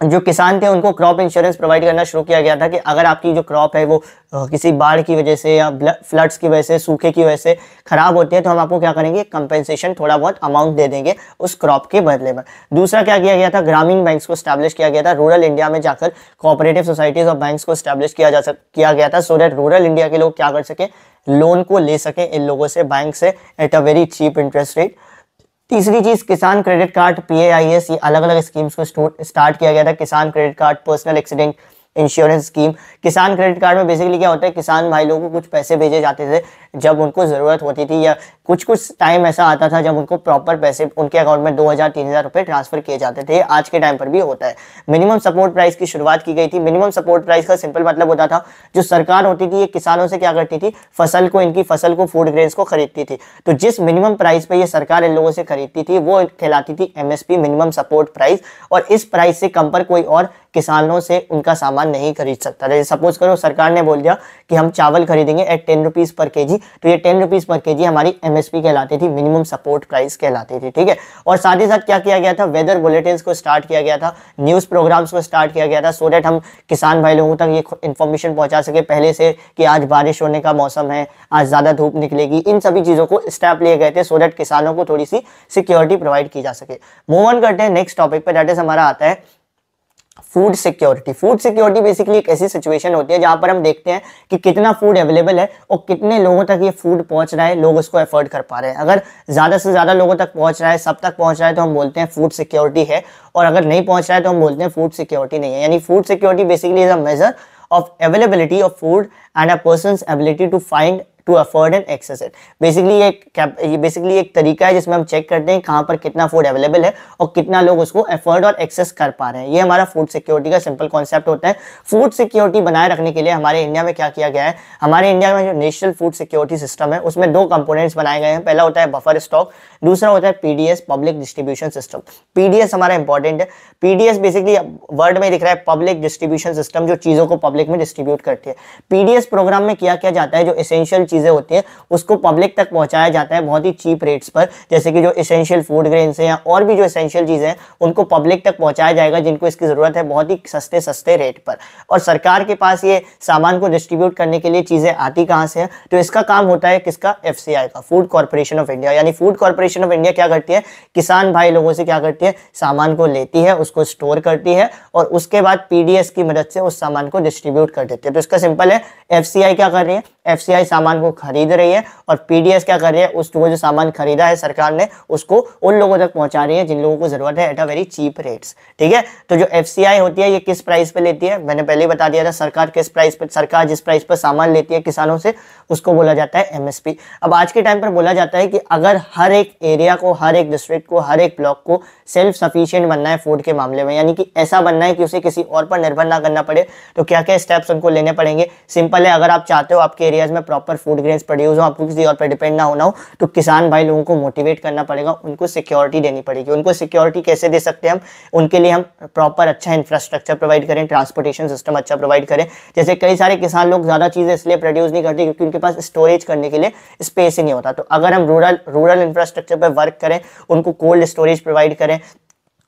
जो किसान थे उनको क्रॉप इंश्योरेंस प्रोवाइड करना शुरू किया गया था कि अगर आपकी जो क्रॉप है वो किसी बाढ़ की वजह से या फ्लड्स की वजह से सूखे की वजह से खराब होती है तो हम आपको क्या करेंगे कंपेंसेशन थोड़ा बहुत अमाउंट दे देंगे उस क्रॉप के बदले में दूसरा क्या किया गया था ग्रामीण बैंक्स को स्टैब्लिश किया गया था रूरल इंडिया में जाकर कोऑपरेटिव सोसाइटीज और बैंक्स को स्टैब्लिश किया जा सक किया गया था सो डैट रूरल इंडिया के लोग क्या कर सकें लोन को ले सकें इन लोगों से बैंक से at a very cheap interest rate तीसरी चीज किसान क्रेडिट कार्ड पी ये अलग अलग स्कीम्स को स्टार्ट किया गया था Kisan credit card personal accident insurance scheme Kisan credit card में बेसिकली क्या होता है किसान भाई लोगों को कुछ पैसे भेजे जाते थे जब उनको ज़रूरत होती थी या कुछ कुछ टाइम ऐसा आता था जब उनको प्रॉपर पैसे उनके अकाउंट में दो हज़ार तीन हज़ार रुपये ट्रांसफर किए जाते थे आज के टाइम पर भी होता है मिनिमम सपोर्ट प्राइस की शुरुआत की गई थी मिनिमम सपोर्ट प्राइस का सिंपल मतलब होता था जो सरकार होती थी ये किसानों से क्या करती थी फसल को इनकी फसल को फूड ग्रेन्स को खरीदती थी तो जिस मिनिमम प्राइस पर यह सरकार इन लोगों से खरीदती थी वो कहलाती थी एमएसपी मिनिमम सपोर्ट प्राइस और इस प्राइस से कम पर कोई और किसानों से उनका सामान नहीं खरीद सकता जैसे सपोज करो सरकार ने बोल दिया कि हम चावल खरीदेंगे एट टेन रुपीज़ पर के जी तो ये टेन रुपीज़ पर के जी हमारी एम एस पी कहलाती थी मिनिमम सपोर्ट प्राइस कहलाती थी ठीक है और साथ ही साथ क्या किया गया था वेदर बुलेटिन को स्टार्ट किया गया था न्यूज़ प्रोग्राम्स को स्टार्ट किया गया था सो डैट हम किसान भाई लोगों तक ये इन्फॉर्मेशन पहुँचा सके पहले से कि आज बारिश होने का मौसम है आज ज़्यादा धूप निकलेगी इन सभी चीज़ों को स्टेप लिए गए थे सो डैट किसानों को थोड़ी सी सिक्योरिटी प्रोवाइड की जा सके मूव ऑन करते हैं नेक्स्ट टॉपिक पर डेट इज़ हमारा आता है food security food security basically एक ऐसी सिचुएशन होती है जहां पर हम देखते हैं कि कितना फूड अवेलेबल है और कितने लोगों तक ये फूड पहुंच रहा है लोग उसको अफोर्ड कर पा रहे हैं अगर ज़्यादा से ज़्यादा लोगों तक पहुंच रहा है सब तक पहुंच रहा है तो हम बोलते हैं फूड सिक्योरिटी है और अगर नहीं पहुंच रहा है तो हम बोलते हैं फूड सिक्योरिटी नहीं है यानी food security basically is a major of availability of food and a person ability to find to afford and access it basically एक ये बेसिकली एक तरीका है जिसमें हम चेक करते हैं कहाँ पर कितना फूड अवेलेबल है और कितना लोग उसको अफोर्ड और एक्सेस कर पा रहे हैं ये हमारा फूड सिक्योरिटी का सिंपल कॉन्सेप्ट होता है फूड सिक्योरिटी बनाए रखने के लिए हमारे इंडिया में क्या किया गया है हमारे इंडिया में जो नेशनल फूड सिक्योरिटी सिस्टम है उसमें दो कंपोनेंट्स बनाए गए हैं पहला होता है बफर स्टॉक दूसरा होता है PDS public distribution system PDS हमारा इंपॉर्टेंट है पीडीएस बेसिकली वर्ड में दिख रहा है पब्लिक डिस्ट्रीब्यूशन सिस्टम जो चीज़ों को पब्लिक में डिस्ट्रीब्यूट करती है पीडीएस प्रोग्राम में क्या क्या जाता है जो इसेंशियल चीज़ें होती है उसको पब्लिक तक पहुंचाया जाता है बहुत ही चीप रेट्स पर जैसे कि जो इसेंशियल फूड ग्रेन्स है या और भी जो इसेंशियल चीज़ें हैं उनको पब्लिक तक पहुंचाया जाएगा जिनको इसकी ज़रूरत है बहुत ही सस्ते सस्ते रेट पर और सरकार के पास ये सामान को डिस्ट्रीब्यूट करने के लिए चीज़ें आती कहां से है तो इसका काम होता है किसका एफ का फूड कॉर्पोरेशन ऑफ इंडिया यानी फूड कॉर्पोरेशन ऑफ इंडिया क्या करती है किसान भाई लोगों से क्या करती है सामान को लेती है उसको स्टोर करती है और उसके बाद पीडीएस की मदद से उस सामान को डिस्ट्रीब्यूट कर देती है तो इसका सिंपल है एफसीआई क्या कर रही है एफ सामान को खरीद रही है और पीडीएस क्या कर रही है उस वो जो सामान खरीदा है सरकार ने उसको उन लोगों तक पहुंचा रही है जिन लोगों को जरूरत है at a very cheap rates ठीक है तो जो एफ होती है ये किस प्राइस पे लेती है मैंने पहले ही बता दिया था सरकार किस प्राइस पर सरकार जिस प्राइस पर सामान लेती है किसानों से उसको बोला जाता है एम अब आज के टाइम पर बोला जाता है कि अगर हर एक एरिया को हर एक डिस्ट्रिक्ट को हर एक ब्लॉक को सेल्फ सफिशियंट बनना है फूड के मामले में यानी कि ऐसा बनना है कि उसे किसी और पर निर्भर ना करना पड़े तो क्या क्या स्टेप्स उनको लेने पड़ेंगे सिंपल है अगर आप चाहते हो आपके एरियाज में प्रॉपर फूड ग्रेन प्रोड्यूस हो आपको किसी और पर डिपेंड ना होना हो तो किसान भाई लोगों को मोटिवेट करना पड़ेगा उनको सिक्योरिटी देनी पड़ेगी उनको सिक्योरिटी कैसे दे सकते हैं हम उनके लिए हम प्रॉपर अच्छा इंफ्रास्ट्रक्चर प्रोवाइड करें ट्रांसपोर्टेशन सिस्टम अच्छा प्रोवाइड करें जैसे कई सारे किसान लोग ज़्यादा चीज़ें इसलिए प्रोड्यूस नहीं करते क्योंकि उनके पास स्टोरेज करने के लिए स्पेस ही नहीं होता तो अगर हम रूरल रूरल इंफ्रास्ट्रक्चर पर वर्क करें उनको कोल्ड स्टोरेज प्रोवाइड करें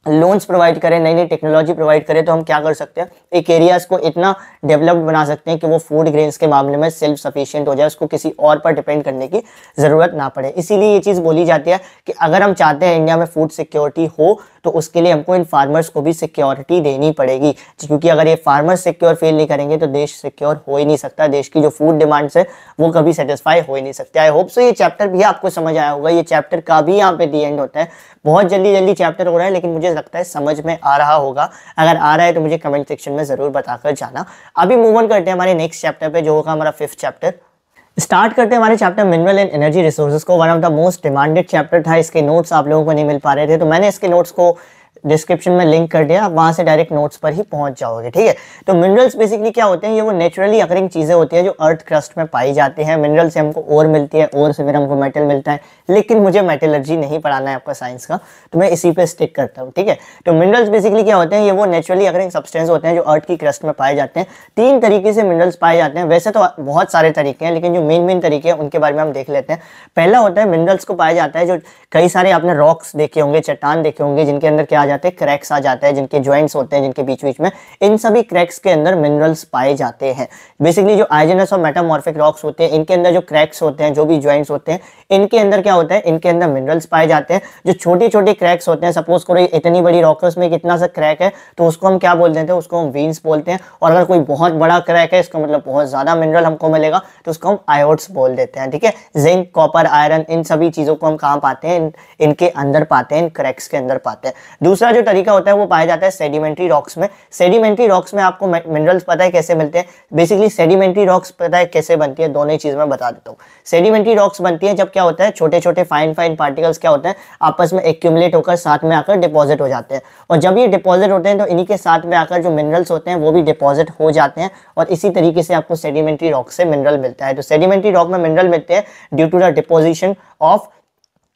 लोन्स प्रोवाइड करें नई नई टेक्नोलॉजी प्रोवाइड करें तो हम क्या कर सकते हैं एक एरियाज को इतना डेवलप्ड बना सकते हैं कि वो फूड ग्रेन्स के मामले में सेल्फ सफिशियंट हो जाए उसको किसी और पर डिपेंड करने की ज़रूरत ना पड़े इसीलिए ये चीज़ बोली जाती है कि अगर हम चाहते हैं इंडिया में फूड सिक्योरिटी हो तो उसके लिए हमको इन फार्मर्स को भी सिक्योरिटी देनी पड़ेगी क्योंकि अगर ये फार्मर्स सिक्योर फील नहीं करेंगे तो देश सिक्योर हो ही नहीं सकता देश की जो फूड डिमांड्स है वो कभी सेटिस्फाई हो ही नहीं सकते आई होप सो ये चैप्टर भी आपको समझ आया होगा ये चैप्टर का भी यहाँ पे दी एंड होता है बहुत जल्दी जल्दी चैप्टर हो रहा है लेकिन मुझे लगता है समझ में आ रहा होगा अगर आ रहा है तो मुझे कमेंट सेक्शन में ज़रूर बताकर जाना अभी मूव ऑन करते हैं हमारे नेक्स्ट चैप्टर पे जो होगा हमारा फिफ्थ चैप्टर स्टार्ट करते हैं हमारे chapter mineral and energy resources को one of the most demanded chapter था इसके नोट्स आप लोगों को नहीं मिल पा रहे थे तो मैंने इसके नोट्स को डिस्क्रिप्शन में लिंक कर दिया आप से डायरेक्ट नोट्स पर ही पहुंच जाओगे ठीक है तो मिनरल्स बेसिकली क्या होते हैं ये वो नेचुरली अकरिंग चीज़ें होती है जो अर्थ क्रस्ट में पाई जाती हैं मिनरल से हमको और मिलती है और से फिर हमको मेटल मिलता है लेकिन मुझे मेटलर्जी नहीं पढ़ाना है आपका साइंस का तो मैं इसी पर स्टिक करता हूँ ठीक है तो मिनरल्स बेसिकली क्या होते हैं ये वो नेचुरली अकरिंग सब्सटेंस होते हैं जो अर्थ की क्रस्ट में पाए जाते हैं तीन तरीके से मिनरल्स पाए जाते हैं वैसे तो बहुत सारे तरीके हैं लेकिन जो मेन मेन तरीके हैं उनके बारे में हम देख लेते हैं पहला होता है मिनरल्स को पाया जाता है जो कई सारे आपने रॉक्स देखे होंगे चट्टान देखे होंगे जिनके अंदर क्या जाते हैं क्रैक्स आ जाते हैं जिनके ज्वाइंट्स होते हैं जिनके बीच बीच में इन सभी क्रैक्स के अंदर मिनरल्स पाए जाते हैं बेसिकली जो आइजेनस और मेटामॉर्फिक रॉक्स होते हैं इनके अंदर जो क्रैक्स होते हैं जो भी ज्वाइंट्स होते हैं इनके अंदर क्या होता है इनके अंदर मिनरल्स पाए जाते हैं जो छोटे छोटे क्रैक्स होते हैं सपोज करो इतनी बड़ी रॉकर्स में कितना सा क्रैक है तो उसको हम क्या बोलते हैं उसको हम वीन्स बोलते हैं और अगर कोई बहुत बड़ा क्रैक है इसका मतलब बहुत ज़्यादा मिनरल हमको मिलेगा तो उसको हम आयोट्स बोल देते हैं ठीक है जिंक कॉपर आयरन इन सभी चीज़ों को हम कहाँ पाते हैं इनके अंदर पाते हैं इन क्रैक्स के अंदर पाते हैं दूसरा जो तरीका होता है वो पाया जाता है सेडिमेंट्री रॉक्स में सेडिमेंट्री रॉक्स में आपको मिनरल्स पता है कैसे मिलते हैं बेसिकली सेडिमेंट्री रॉक्स पता है कैसे बनती है दोनों ही चीज़ में बता देता हूँ सेडिमेंट्री रॉक्स बनती है जब क्या होता है छोटे छोटे फाइन फाइन पार्टिकल्स क्या होते हैं आपस में एक्यूमुलेट होकर साथ में आकर डिपॉजिट हो जाते हैं और जब ये डिपॉजिट होते हैं तो इन्हीं के साथ में आकर जो मिनरल्स होते हैं वो भी डिपॉजिट हो जाते हैं और इसी तरीके से आपको सेडिमेंट्री रॉक से मिनरल मिलता है तो सेडिमेंट्री रॉक में मिनरल मिलते हैं due to the deposition of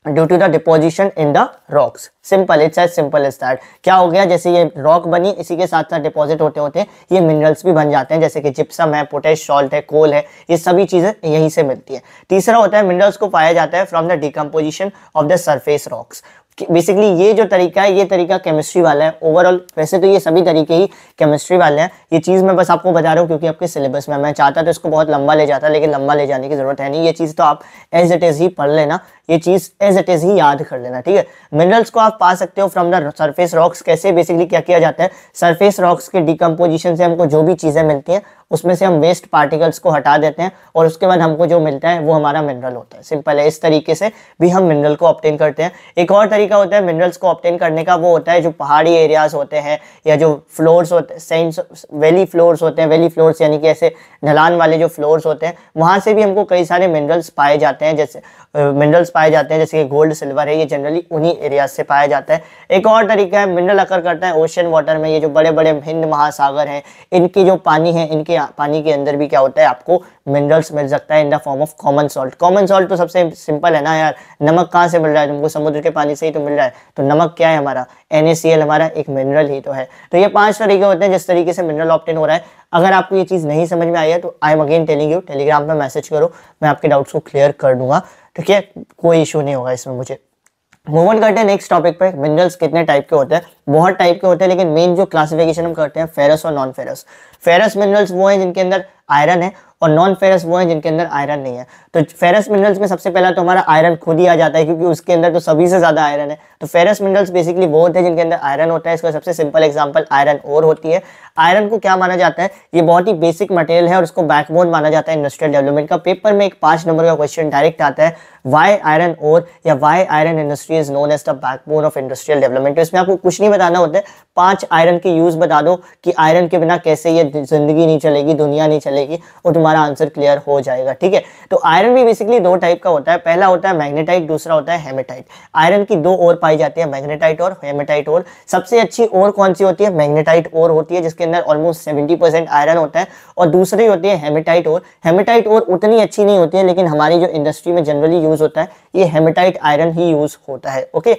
due to the deposition in the rocks simple it's as simple is that क्या हो गया जैसे ये रॉक बनी इसी के साथ साथ डिपॉजिट होते होते ये मिनरल्स भी बन जाते हैं जैसे कि जिप्सम है पोटेश सॉल्ट है कोल है ये सभी चीज़ें यहीं से मिलती है तीसरा होता है मिनरल्स को पाया जाता है from the decomposition of the surface rocks basically ये जो तरीका है ये तरीका केमिस्ट्री वाला है ओवरऑल वैसे तो ये सभी तरीके ही केमिस्ट्री वाले हैं ये चीज़ मैं बस आपको बता रहा हूँ क्योंकि आपके सिलेबस में मैं चाहता तो इसको बहुत लंबा ले जाता लेकिन लंबा ले जाने की ज़रूरत है नहीं ये चीज़ तो आप एज इट इज़ ही पढ़ लेना ये चीज एज इट इज ही याद कर लेना ठीक है मिनरल्स को आप पा सकते हो फ्रॉम द सरफेस रॉक्स कैसे बेसिकली क्या किया जाता है सरफेस रॉक्स के डिकम्पोजिशन से हमको जो भी चीजें मिलती हैं उसमें से हम वेस्ट पार्टिकल्स को हटा देते हैं और उसके बाद हमको जो मिलता है वो हमारा मिनरल होता है सिंपल है इस तरीके से भी हम मिनरल को ऑप्टेन करते हैं एक और तरीका होता है मिनरल्स को ऑप्टेन करने का वो होता है जो पहाड़ी एरियाज होते हैं या जो फ्लोर्स होते हैं वैली फ्लोर्स होते हैं वैली फ्लोर्स यानी कि ऐसे ढलान वाले जो फ्लोर्स होते हैं वहाँ से भी हमको कई सारे मिनरल्स पाए जाते हैं जैसे मिनरल्स uh, पाए जाते हैं जैसे कि गोल्ड सिल्वर है ये जनरली उन्हीं एरियाज से पाया जाता है एक और तरीका है मिनरल अकर करता है ओशन वाटर में ये जो बड़े बड़े हिंद महासागर हैं इनकी जो पानी है इनके पानी के अंदर भी क्या होता है आपको मिनरल्स मिल सकता है in the form of common salt common salt तो सबसे सिंपल है ना यार नमक कहाँ से मिल रहा है तुमको समुद्र के पानी से ही तो मिल रहा है तो नमक क्या है हमारा एन हमारा एक मिनरल ही तो है तो ये पाँच तरीके होते हैं जिस तरीके से मिनरल ऑप्टेन हो रहा है अगर आपको ये चीज़ नहीं समझ में आई है तो I am again telling you Telegram पर मैसेज करो मैं आपके डाउट्स को क्लियर कर दूंगा ठीक है कोई इशू नहीं होगा इसमें मुझे मूव ऑन करते हैं नेक्स्ट टॉपिक पे मिनरल्स कितने टाइप के होते हैं बहुत टाइप के होते हैं लेकिन मेन जो क्लासिफिकेशन हम करते हैं फेरस और नॉन फेरस फेरस मिनरल्स वो हैं जिनके अंदर आयरन है और नॉन फेरस वो हैं जिनके अंदर आयरन नहीं है तो फेरस मिनरल्स में सबसे पहला तो हमारा आयरन खुद ही आ जाता है क्योंकि उसके अंदर तो सभी से ज़्यादा आयरन है तो फेरस मिनरल्स बेसिकली वो होते हैं जिनके अंदर आयरन होता है इसका सबसे सिंपल एग्जाम्पल आयरन और होती है आयरन को क्या माना जाता है ये बहुत ही बेसिक मटेरियल है और इसको बैकबोन माना जाता है इंडस्ट्रियल डेवलपमेंट का पेपर में एक पांच नंबर का क्वेश्चन डायरेक्ट आता है वाई आयरन और या why iron industry is known as the backbone of industrial development तो इसमें आपको कुछ नहीं बताना होता है पांच आयरन के यूज बता दो कि आयरन के बिना कैसे ये जिंदगी नहीं चलेगी दुनिया नहीं चलेगी और तुम्हारा आंसर क्लियर हो जाएगा ठीक है तो आयरन भी बेसिकली दो टाइप का होता है पहला होता है मैग्नेटाइट दूसरा होता है हेमेटाइट आयरन की दो ओर पाई जाती है मैग्नेटाइट और हेमेटाइट और सबसे अच्छी ओर कौन सी होती है मैग्नेटाइट और होती है जिसके अंदर ऑलमोस्ट सेवेंटी परसेंट आयरन होता है और दूसरी होती है हेमेटाइट और हेमेटाइट और उतनी अच्छी नहीं होती है लेकिन हमारी जो इंडस्ट्री में जनरली यूज़ होता है ये हेमेटाइट आयरन ही यूज़ होता है ओके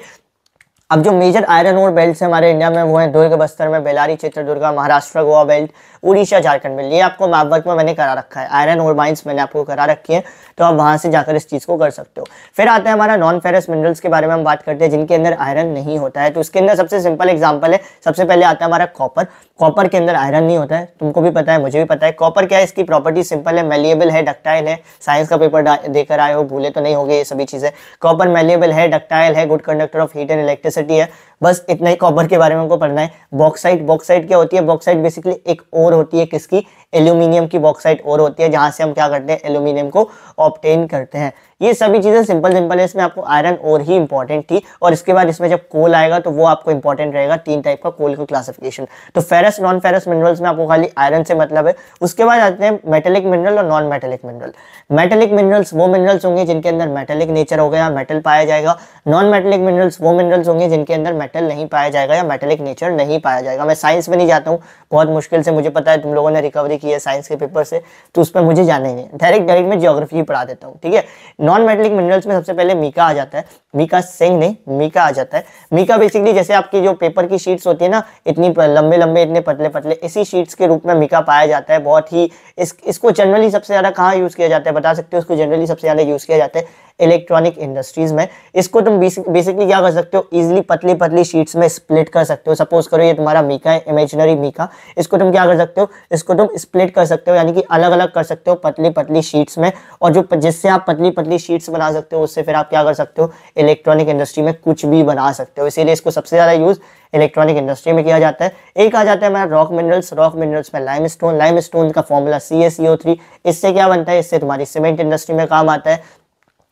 अब जो मेजर आयरन और बेल्ट हमारे इंडिया में वो हैं दुर्ग बस्तर में बेलारी चित्रदुर्गा महाराष्ट्र गोवा बेल्ट उड़ीसा झारखंड बेल्ट ये आपको मैपवर्क में मैंने करा रखा है आयरन और माइंस मैंने आपको करा रखी है तो आप वहाँ से जाकर इस चीज़ को कर सकते हो फिर आता है हमारा नॉन फेरस मिनरल्स के बारे में हम बात करते हैं जिनके अंदर आयरन नहीं होता है तो उसके अंदर सबसे सिंपल एग्जाम्पल है सबसे पहले आता है हमारा कॉपर कॉपर के अंदर आयरन नहीं होता है तुमको भी पता है मुझे भी पता है कॉपर क्या है इसकी प्रॉपर्टी सिंपल है मेलिएबल है डक्टाइल है साइंस का पेपर देकर आए हो भूले तो नहीं होगी ये सभी चीज़ें कॉपर मेलिएबल है डक्टाइल है good conductor of heat and electricity है बस इतना ही कॉपर के बारे में हमको पढ़ना है बॉक्साइट बॉक्साइट क्या होती है बॉक्साइट बेसिकली एक और होती है किसकी एल्यूमिनियम की बॉक्साइट और होती है जहां से हम क्या करते हैं एल्यूमिनियम को ऑप्टेन करते हैं ये सभी चीज़ें सिंपल सिंपल है इसमें आपको आयरन और ही इंपॉर्टेंट थी और इसके बाद इसमें जब कोल आएगा तो वो आपको इंपॉर्टेंट रहेगा तीन टाइप का कोल का क्लासिफिकेशन तो फेरस नॉन फेरस मिनरल्स में आपको खाली आयरन से मतलब है उसके बाद आते हैं मेटेलिक मिनरल और non metallic mineral metallic minerals वो मिनरल्स होंगे जिनके अंदर मेटेलिक नेचर हो गया मेटल पाया जाएगा नॉन मेटेलिक मिनरल्स वो मिनरल्स होंगे जिनके अंदर मेटल नहीं पाया जाएगा या मेटलिक नेचर नहीं पाया जाएगा मैं साइंस में नहीं जाता हूँ बहुत मुश्किल से मुझे पता है तुम लोगों ने रिकवरी की है साइंस के पेपर से तो उस पर मुझे जाना ही नहीं डायरेक्ट डायरेक्ट मैं जियोग्राफी पढ़ा देता हूँ ठीक है नॉन मेटलिक मिनरल्स में सबसे पहले मीका आ जाता है मीका सिंह नहीं मीका आ जाता है मीका बेसिकली जैसे आपकी जो पेपर की शीट्स होती है ना इतनी लंबे लंबे इतने पतले पतले इसी शीट्स के रूप में मीका पाया जाता है बहुत ही इस इसको जनरली सबसे ज़्यादा कहाँ यूज़ किया जाता है बता सकते हो इसको जनरली सबसे ज़्यादा यूज़ किया जाता है इलेक्ट्रॉनिक इंडस्ट्रीज़ में इसको तुम बेसिकली क्या कर सकते हो इजिली पतली पतली शीट्स में स्प्लिट कर सकते हो सपोज करो ये तुम्हारा मीका है इमेजनरी मीका इसको तुम क्या कर सकते हो इसको तुम स्प्लिट कर सकते हो यानी कि अलग अलग कर सकते हो पतली पतली शीट्स में और जो जिससे आप पतली पतली शीट्स बना सकते हो उससे फिर आप क्या कर सकते हो इलेक्ट्रॉनिक इंडस्ट्री में कुछ भी बना सकते हो इसीलिए इसको सबसे ज़्यादा यूज़ इलेक्ट्रॉनिक इंडस्ट्री में किया जाता है एक आ जाता है हमारा रॉक मिनरल्स रॉक मिनरल्स में लाइम स्टोन लाइम स्टोन का फॉर्मूला सी इससे क्या बनता है इससे तुम्हारी सीमेंट इंडस्ट्री में काम आता है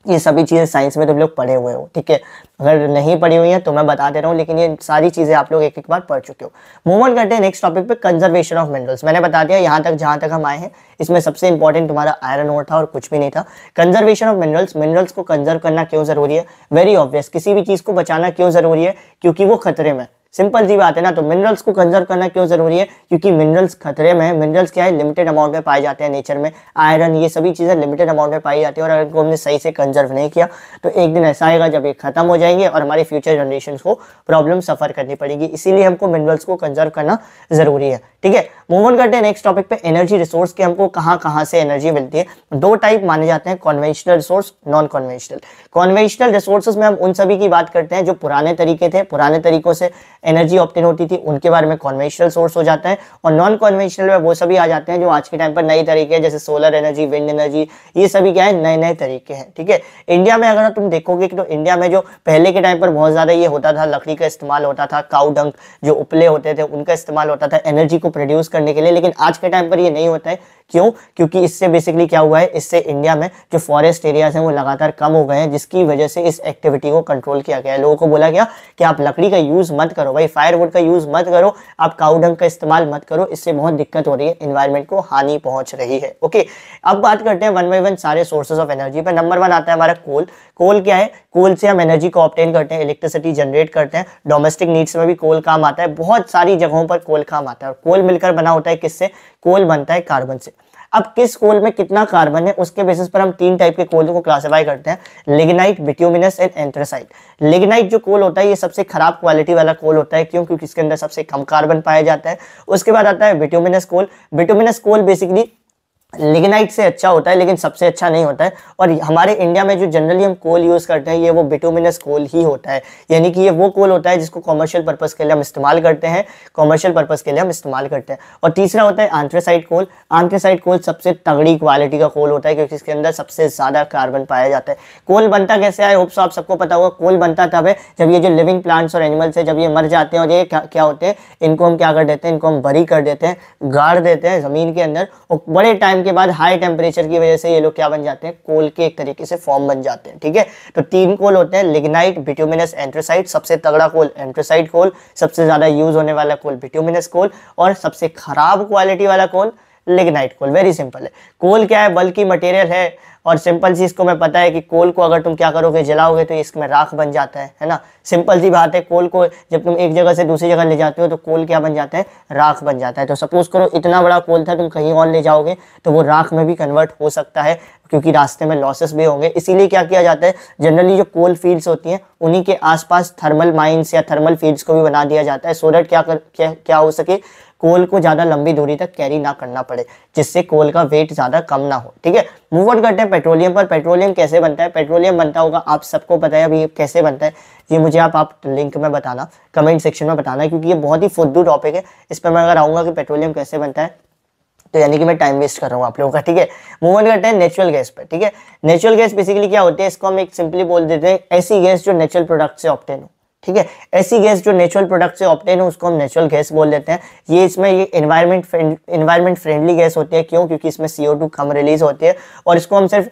ये सभी चीज़ें साइंस में तुम लोग पढ़े हुए हो ठीक है अगर नहीं पढ़ी हुई है तो मैं बता दे रहा हूँ लेकिन ये सारी चीज़ें आप लोग एक एक बार पढ़ चुके हो मूव ऑन करते हैं नेक्स्ट टॉपिक पे कंजर्वेशन ऑफ मिनरल्स मैंने बता दिया यहाँ तक जहाँ तक हम आए हैं इसमें सबसे इंपॉर्टेंट तुम्हारा आयरन ओर था और कुछ भी नहीं था कंजर्वेशन ऑफ मिनरल्स मिनरल्स को कंजर्व करना क्यों जरूरी है वेरी ऑब्वियस किसी भी चीज़ को बचाना क्यों जरूरी है क्योंकि वो खतरे में सिंपल सी बात है ना तो मिनरल्स को कंजर्व करना क्यों जरूरी है क्योंकि मिनरल्स खतरे में है मिनरल्स क्या है लिमिटेड अमाउंट में पाए जाते हैं नेचर में आयरन ये सभी चीज़ें लिमिटेड अमाउंट में पाई जाती है और अगर हमने सही से कंजर्व नहीं किया तो एक दिन ऐसा आएगा जब ये खत्म हो जाएंगे और हमारे फ्यूचर जनरेशन को प्रॉब्लम सफर करनी पड़ेगी इसीलिए हमको मिनरल्स को कंजर्व करना जरूरी है ठीक है मूव ऑन करते हैं नेक्स्ट टॉपिक पे एनर्जी रिसोर्स के हमको कहाँ कहाँ से एनर्जी मिलती है दो टाइप माने जाते हैं conventional resource non conventional conventional resources में हम उन सभी की बात करते हैं जो पुराने तरीके थे पुराने तरीकों से एनर्जी ऑप्टेन होती थी उनके बारे में कॉन्वेंशनल सोर्स हो जाता है और नॉन कॉन्वेंशनल में वो सभी आ जाते हैं जो आज के टाइम पर नए तरीके हैं जैसे सोलर एनर्जी विंड एनर्जी ये सभी क्या है नए नए तरीके हैं ठीक है इंडिया में अगर तुम देखोगे तो इंडिया में जो पहले के टाइम पर बहुत ज़्यादा ये होता था लकड़ी का इस्तेमाल होता था काउडंक जो उपले होते थे उनका इस्तेमाल होता था एनर्जी को प्रोड्यूस करने के लिए लेकिन आज के टाइम पर ये नहीं होता है क्यों क्योंकि इससे बेसिकली क्या हुआ है इससे इंडिया में जो फॉरेस्ट एरियाज हैं वो लगातार कम हो गए हैं जिसकी वजह से इस एक्टिविटी को कंट्रोल किया गया है लोगों को बोला गया कि आप लकड़ी का यूज़ मत करो भाई फायरवुड का यूज़ मत करो आप काउडंग का इस्तेमाल मत करो इससे बहुत दिक्कत हो रही है इन्वायरमेंट को हानि पहुंच रही है ओके अब बात करते हैं वन बाई वन सारे सोर्सेज ऑफ एनर्जी पर नंबर वन आता है हमारा कोल कोल क्या है कोल से हम एनर्जी को ऑप्टेन करते हैं इलेक्ट्रिसिटी जनरेट करते हैं डोमेस्टिक नीड्स में भी कोल काम आता है बहुत सारी जगहों पर कोल काम आता है और कोल मिलकर बना होता है किससे कोल बनता है कार्बन से अब किस कोल में कितना कार्बन है उसके बेसिस पर हम तीन टाइप के कोलों को क्लासीफाई करते हैं lignite bituminous and anthracite lignite जो कोल होता है ये सबसे खराब क्वालिटी वाला कोल होता है क्यों क्योंकि इसके अंदर सबसे कम कार्बन पाया जाता है उसके बाद आता है bituminous coal bituminous coal basically lignite से अच्छा होता है लेकिन सबसे अच्छा नहीं होता है और हमारे इंडिया में जो जनरली हम कोल यूज़ करते हैं ये वो बिटोमिनस कोल ही होता है यानी कि ये वो कोल होता है जिसको कॉमर्शियल पर्पज़ के लिए हम इस्तेमाल करते हैं कॉमर्शियल पर्पज़ के लिए हम इस्तेमाल करते हैं और तीसरा होता है आंथ्रेसाइड कोल आंथ्रेसाइड कोल सबसे तगड़ी क्वालिटी का कोल होता है क्योंकि इसके अंदर सबसे ज़्यादा कार्बन पाया जाता है कोल बनता कैसे आए होप्स आप सबको पता होगा कोल बनता तब है जब ये जो लिविंग प्लांट्स और एनिमल्स है जब ये मर जाते हैं और ये क्या, क्या होते हैं इनको हम क्या कर देते हैं इनको हम बरी कर देते हैं गाड़ देते हैं ज़मीन के अंदर और बड़े टाइम टाइम के बाद हाई टेम्परेचर की वजह से ये लोग क्या बन जाते हैं कोल के एक तरीके से फॉर्म बन जाते हैं ठीक है तो तीन कोल होते हैं लिग्नाइट बिट्यूमिनस एंट्रोसाइट सबसे तगड़ा कोल एंट्रोसाइट कोल सबसे ज्यादा यूज होने वाला कोल बिट्यूमिनस कोल और सबसे खराब क्वालिटी वाला coal lignite coal very simple है कोल क्या है बल्कि मटेरियल है और सिंपल सी इसको मैं पता है कि कोल को अगर तुम क्या करोगे जलाओगे तो इसमें राख बन जाता है है ना सिंपल सी बात है कोल को जब तुम एक जगह से दूसरी जगह ले जाते हो तो कोल क्या बन जाता है राख बन जाता है तो सपोज करो इतना बड़ा कोल था तुम कहीं और ले जाओगे तो वो राख में भी कन्वर्ट हो सकता है क्योंकि रास्ते में लॉसेस भी होंगे इसीलिए क्या किया जाता है जनरली जो कोल फील्ड्स होती हैं उन्हीं के आसपास थर्मल माइंस या थर्मल फील्ड्स को भी बना दिया जाता है सो डेट क्या कर क्या, क्या हो सके कोल को ज़्यादा लंबी दूरी तक कैरी ना करना पड़े जिससे कोल का वेट ज़्यादा कम ना हो ठीक है मूव ऑन करते हैं पेट्रोलियम पर पेट्रोलियम कैसे बनता है पेट्रोलियम बनता होगा आप सबको पता है अभी कैसे बनता है ये मुझे आप आप लिंक में बताना कमेंट सेक्शन में बताना क्योंकि ये बहुत ही फुद्दू टॉपिक है इस पर मैं अगर आऊँगा कि पेट्रोलियम कैसे बनता है तो यानी कि मैं टाइम वेस्ट कर रहा हूँ आप लोगों का ठीक है मूव ऑन करते हैं नेचुरल गैस पर ठीक है नेचुरल गैस बेसिकली क्या होती है इसको हम एक सिंपली बोल देते हैं ऐसी गैस जो नेचुरल प्रोडक्ट से ऑप्टेन हो ठीक है ऐसी गैस जो नेचुरल प्रोडक्ट से ऑप्टेन है उसको हम नेचुरल गैस बोल देते हैं ये इसमें ये इन्वायरमेंट इन्वायरमेंट फ्रेंडली गैस होती है क्यों क्योंकि इसमें सी कम रिलीज होती है और इसको हम सिर्फ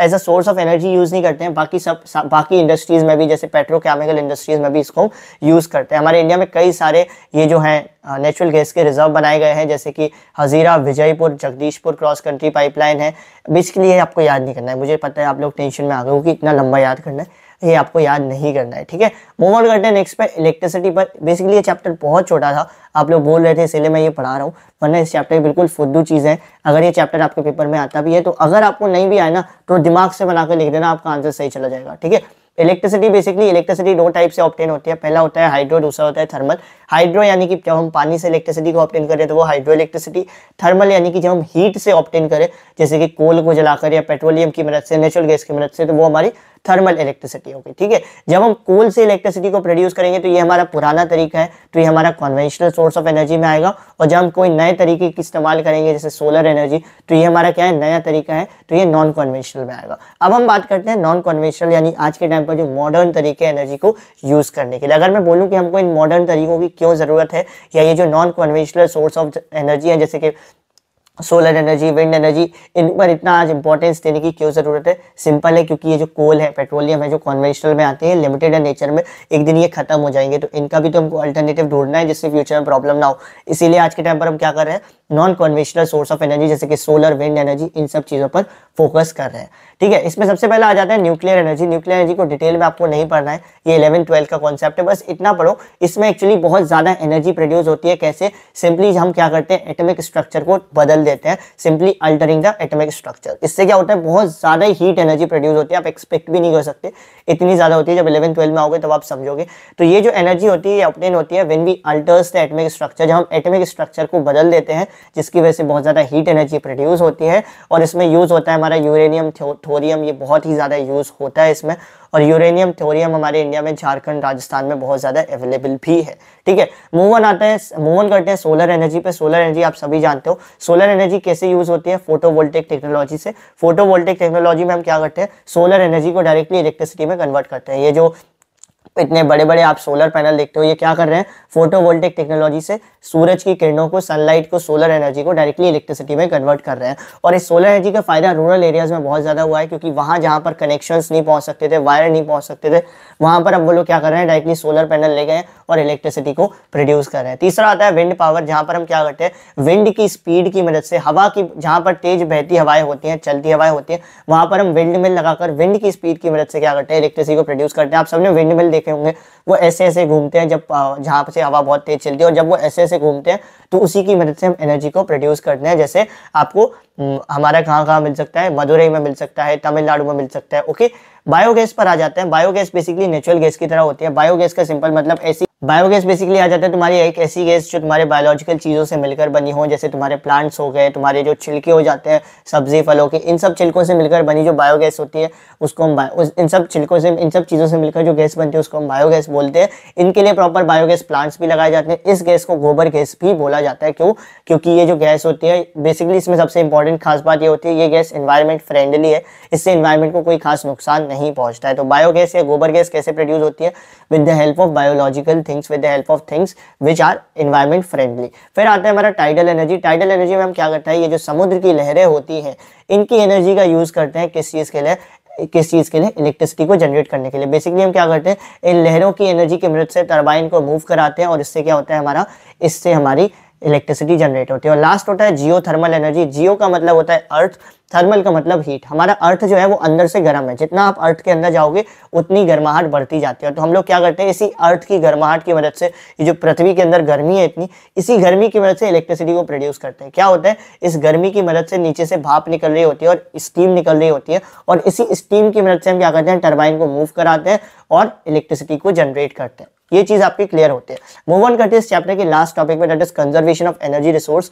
as a source of energy use नहीं करते हैं बाकी सब बाकी इंडस्ट्रीज़ में भी जैसे पेट्रोकेमिकल इंडस्ट्रीज़ में भी इसको यूज़ करते हैं हमारे इंडिया में कई सारे ये जो हैं नेचुरल गैस के रिजर्व बनाए गए हैं जैसे कि Hazira Vijaypur Jagdishpur cross country pipeline है बेसिकली आपको याद नहीं करना है मुझे पता है आप लोग टेंशन में आ गए हो कि इतना लंबा याद करना है ये आपको याद नहीं करना है ठीक है मूव ऑन करते हैं नेक्स्ट पे इलेक्ट्रिसिटी पर बेसिकली ये चैप्टर बहुत छोटा था आप लोग बोल रहे थे इसलिए मैं ये पढ़ा रहा हूँ वरना इस चैप्टर की बिल्कुल फुद्दू चीज़ है अगर ये चैप्टर आपके पेपर में आता भी है तो अगर आपको नहीं भी आए ना तो दिमाग से बनाकर लिख देना आपका आंसर सही चला जाएगा ठीक है इलेक्ट्रिसिटी बेसिकली इलेक्ट्रिसिटी दो टाइप से ऑप्टेन होती है पहला होता है हाइड्रो दूसरा होता है थर्मल हाइड्रो यानी कि जब हम पानी से इलेक्ट्रिसिटी को ऑप्टेन करें तो वो हाइड्रो इलेक्ट्रिसिटी थर्मल यानी कि जब हम हीट से ऑप्टेन करें जैसे कि कोल को जलाकर या पेट्रोलियम की मदद से नेचुरल गैस की मदद से तो वो हमारी थर्मल इलेक्ट्रिसिटी होगी ठीक है जब हम कोल से इलेक्ट्रिसिटी को प्रोड्यूस करेंगे तो ये हमारा पुराना तरीका है तो ये हमारा कन्वेंशनल सोर्स ऑफ एनर्जी में आएगा और जब हम कोई नए तरीके की इस्तेमाल करेंगे जैसे सोलर एनर्जी तो ये हमारा क्या है नया तरीका है तो ये नॉन कन्वेंशनल में आएगा अब हम बात करते हैं नॉन कन्वेंशनल यानी आज के टाइम पर जो मॉडर्न तरीके एनर्जी को यूज करने के लिए अगर मैं बोलूँ कि हमको इन मॉडर्न तरीकों की क्यों जरूरत है या ये जो non conventional source of energy है जैसे कि सोलर एनर्जी विंड एनर्जी इन पर इतना आज इंपॉर्टेंस देने की क्यों ज़रूरत है सिंपल है क्योंकि ये जो कोल है पेट्रोलियम है जो कॉन्वेंशनल में आते हैं लिमिटेड है नेचर में एक दिन ये खत्म हो जाएंगे तो इनका भी तो हमको अल्टरनेटिव ढूंढना है जिससे फ्यूचर में प्रॉब्लम ना हो इसीलिए आज के टाइम पर हम क्या कर रहे हैं non conventional source of energy जैसे कि सोलर विंड एनर्जी इन सब चीज़ों पर फोकस कर रहे हैं ठीक है इसमें सबसे पहले आ जाता है न्यूक्लियर एनर्जी न्यूक्लियर एनर्जी को डिटेल में आपको नहीं पढ़ना है ये इलेवन ट्वेल्थ का कॉन्सेप्ट है बस इतना पढ़ो इसमें एक्चुअली बहुत ज़्यादा एनर्जी प्रोड्यूस होती है कैसे सिंपली हम क्या करते हैं एटमिक स्ट्रक्चर को बदल देते हैं simply altering the atomic structure इससे क्या होता है बहुत ज़्यादा हीट एनर्जी प्रोड्यूस होती है आप एक्सपेक्ट भी नहीं कर सकते इतनी ज़्यादा होती है जब इलेवन ट्वेल्व में आओगे तब आप समझोगे तो ये जो एनर्जी होती है ये ऑप्टेन होती है when we alters the atomic structure जब हम एटमिक स्ट्रक्चर को बदल देते हैं जिसकी वजह से बहुत ज़्यादा हीट एनर्जी प्रोड्यूस होती है और इसमें यूज़ होता है हमारा यूरेनियम थोरियम ये बहुत ही ज़्यादा यूज़ होता है इसमें और यूरेनियम थोरियम हमारे इंडिया में झारखंड राजस्थान में बहुत ज़्यादा अवेलेबल भी है ठीक है मूवन आता है मूवन करते हैं सोलर एनर्जी पे सोलर एनर्जी आप सभी जानते हो सोलर एनर्जी कैसे यूज़ होती है फोटोवोल्टेक टेक्नोलॉजी से फोटोवोल्टेक टेक्नोलॉजी में हम क्या करते हैं सोलर एनर्जी को डायरेक्टली इलेक्ट्रिसिटी में कन्वर्ट करते हैं ये जो इतने बड़े बड़े आप सोलर पैनल देखते हो ये क्या कर रहे हैं फोटोवोल्टिक टेक्नोलॉजी से सूरज की किरणों को सनलाइट को सोलर एनर्जी को डायरेक्टली इलेक्ट्रिसिटी में कन्वर्ट कर रहे हैं और इस सोलर एनर्जी का फायदा रूरल एरियाज में बहुत ज़्यादा हुआ है क्योंकि वहां जहां पर कनेक्शन नहीं पहुंच सकते थे वायर नहीं पहुंच सकते थे वहाँ पर अब वो लोग क्या कर रहे हैं डायरेक्टली सोलर पैनल ले गए और इलेक्ट्रिसिटी को प्रोड्यूस कर रहे हैं तीसरा आता है विंड पावर जहाँ पर हम क्या करते हैं विंड की स्पीड की मदद से हवा की जहां पर तेज बहती हवाएं होती हैं चलती हवाएं होती हैं वहाँ पर हम विंड मिल लगाकर विंड की स्पीड की मदद से क्या करते हैं इलेक्ट्रिसिटी को प्रोड्यूस करते हैं आप सबने विंड मिल देख देखे होंगे वो ऐसे ऐसे घूमते हैं जब जहाँ से हवा बहुत तेज चलती है और जब वो ऐसे ऐसे घूमते हैं तो उसी की मदद से हम एनर्जी को प्रोड्यूस करते हैं जैसे आपको हम्म, हमारा कहाँ कहाँ मिल सकता है मदुरई में मिल सकता है तमिलनाडु में मिल सकता है ओके बायोगैस पर आ जाते हैं बायोगैस बेसिकली नेचुरल गैस की तरह होती है बायोगैस का सिंपल मतलब ऐसी बायोगैस बेसिकली आ जाता है तुम्हारी एक ऐसी गैस जो तुम्हारे बायोलॉजिकल चीज़ों से मिलकर बनी हो जैसे तुम्हारे प्लांट्स हो गए तुम्हारे जो छिलके हो जाते हैं सब्जी फलों के इन सब छिलकों से मिलकर बनी जो बायोगैस होती है उसको हम इन सब छिलकों से इन सब चीज़ों से मिलकर जो गैस बनती है उसको हम बायोगैस बोलते हैं इनके लिए प्रॉपर बायोगैस प्लांट्स भी लगाए जाते हैं इस गैस को गोबर गैस भी बोला जाता है क्यों क्योंकि ये जो गैस होती है बेसिकली इसमें सबसे इंपॉर्टेंट खास बात यह होती है ये गैस इन्वायरमेंट फ्रेंडली है इससे इन्वायरमेंट को कोई खास नुकसान नहीं नहीं पहुंचता है तो बायोगैस या गोबर गैस कैसे प्रोड्यूस होती है with the help of biological things with the help of things which are environment friendly फिर आता है हमारा टाइडल एनर्जी टाइडल एनर्जी में हम क्या करते हैं ये जो समुद्र की लहरें होती हैं इनकी एनर्जी का यूज़ करते हैं किस चीज़ के लिए किस चीज़ के लिए इलेक्ट्रिसिटी को जनरेट करने के लिए बेसिकली हम क्या करते हैं इन लहरों की एनर्जी की मदद से टर्बाइन को मूव कराते हैं और इससे क्या होता है हमारा इससे हमारी इलेक्ट्रिसिटी जनरेट होती है और लास्ट होता है जियो थर्मल एनर्जी जियो का मतलब होता है अर्थ थर्मल का मतलब हीट हमारा अर्थ जो है वो अंदर से गर्म है जितना आप अर्थ के अंदर जाओगे उतनी गर्माहट बढ़ती जाती है तो हम लोग क्या करते हैं इसी अर्थ की गर्माहट की मदद से ये जो पृथ्वी के अंदर गर्मी है इतनी इसी गर्मी की मदद से इलेक्ट्रिसिटी को प्रोड्यूस करते हैं क्या होता है इस गर्मी की मदद से नीचे से भाप निकल रही होती है और स्टीम निकल रही होती है और इसी स्टीम की मदद से हम क्या करते हैं टर्बाइन को मूव कराते हैं और इलेक्ट्रिसिटी को जनरेट करते हैं ये चीज आपकी क्लियर होती है मूव ऑन करते हैं इस चैप्टर के लास्ट टॉपिक में that is conservation of energy resource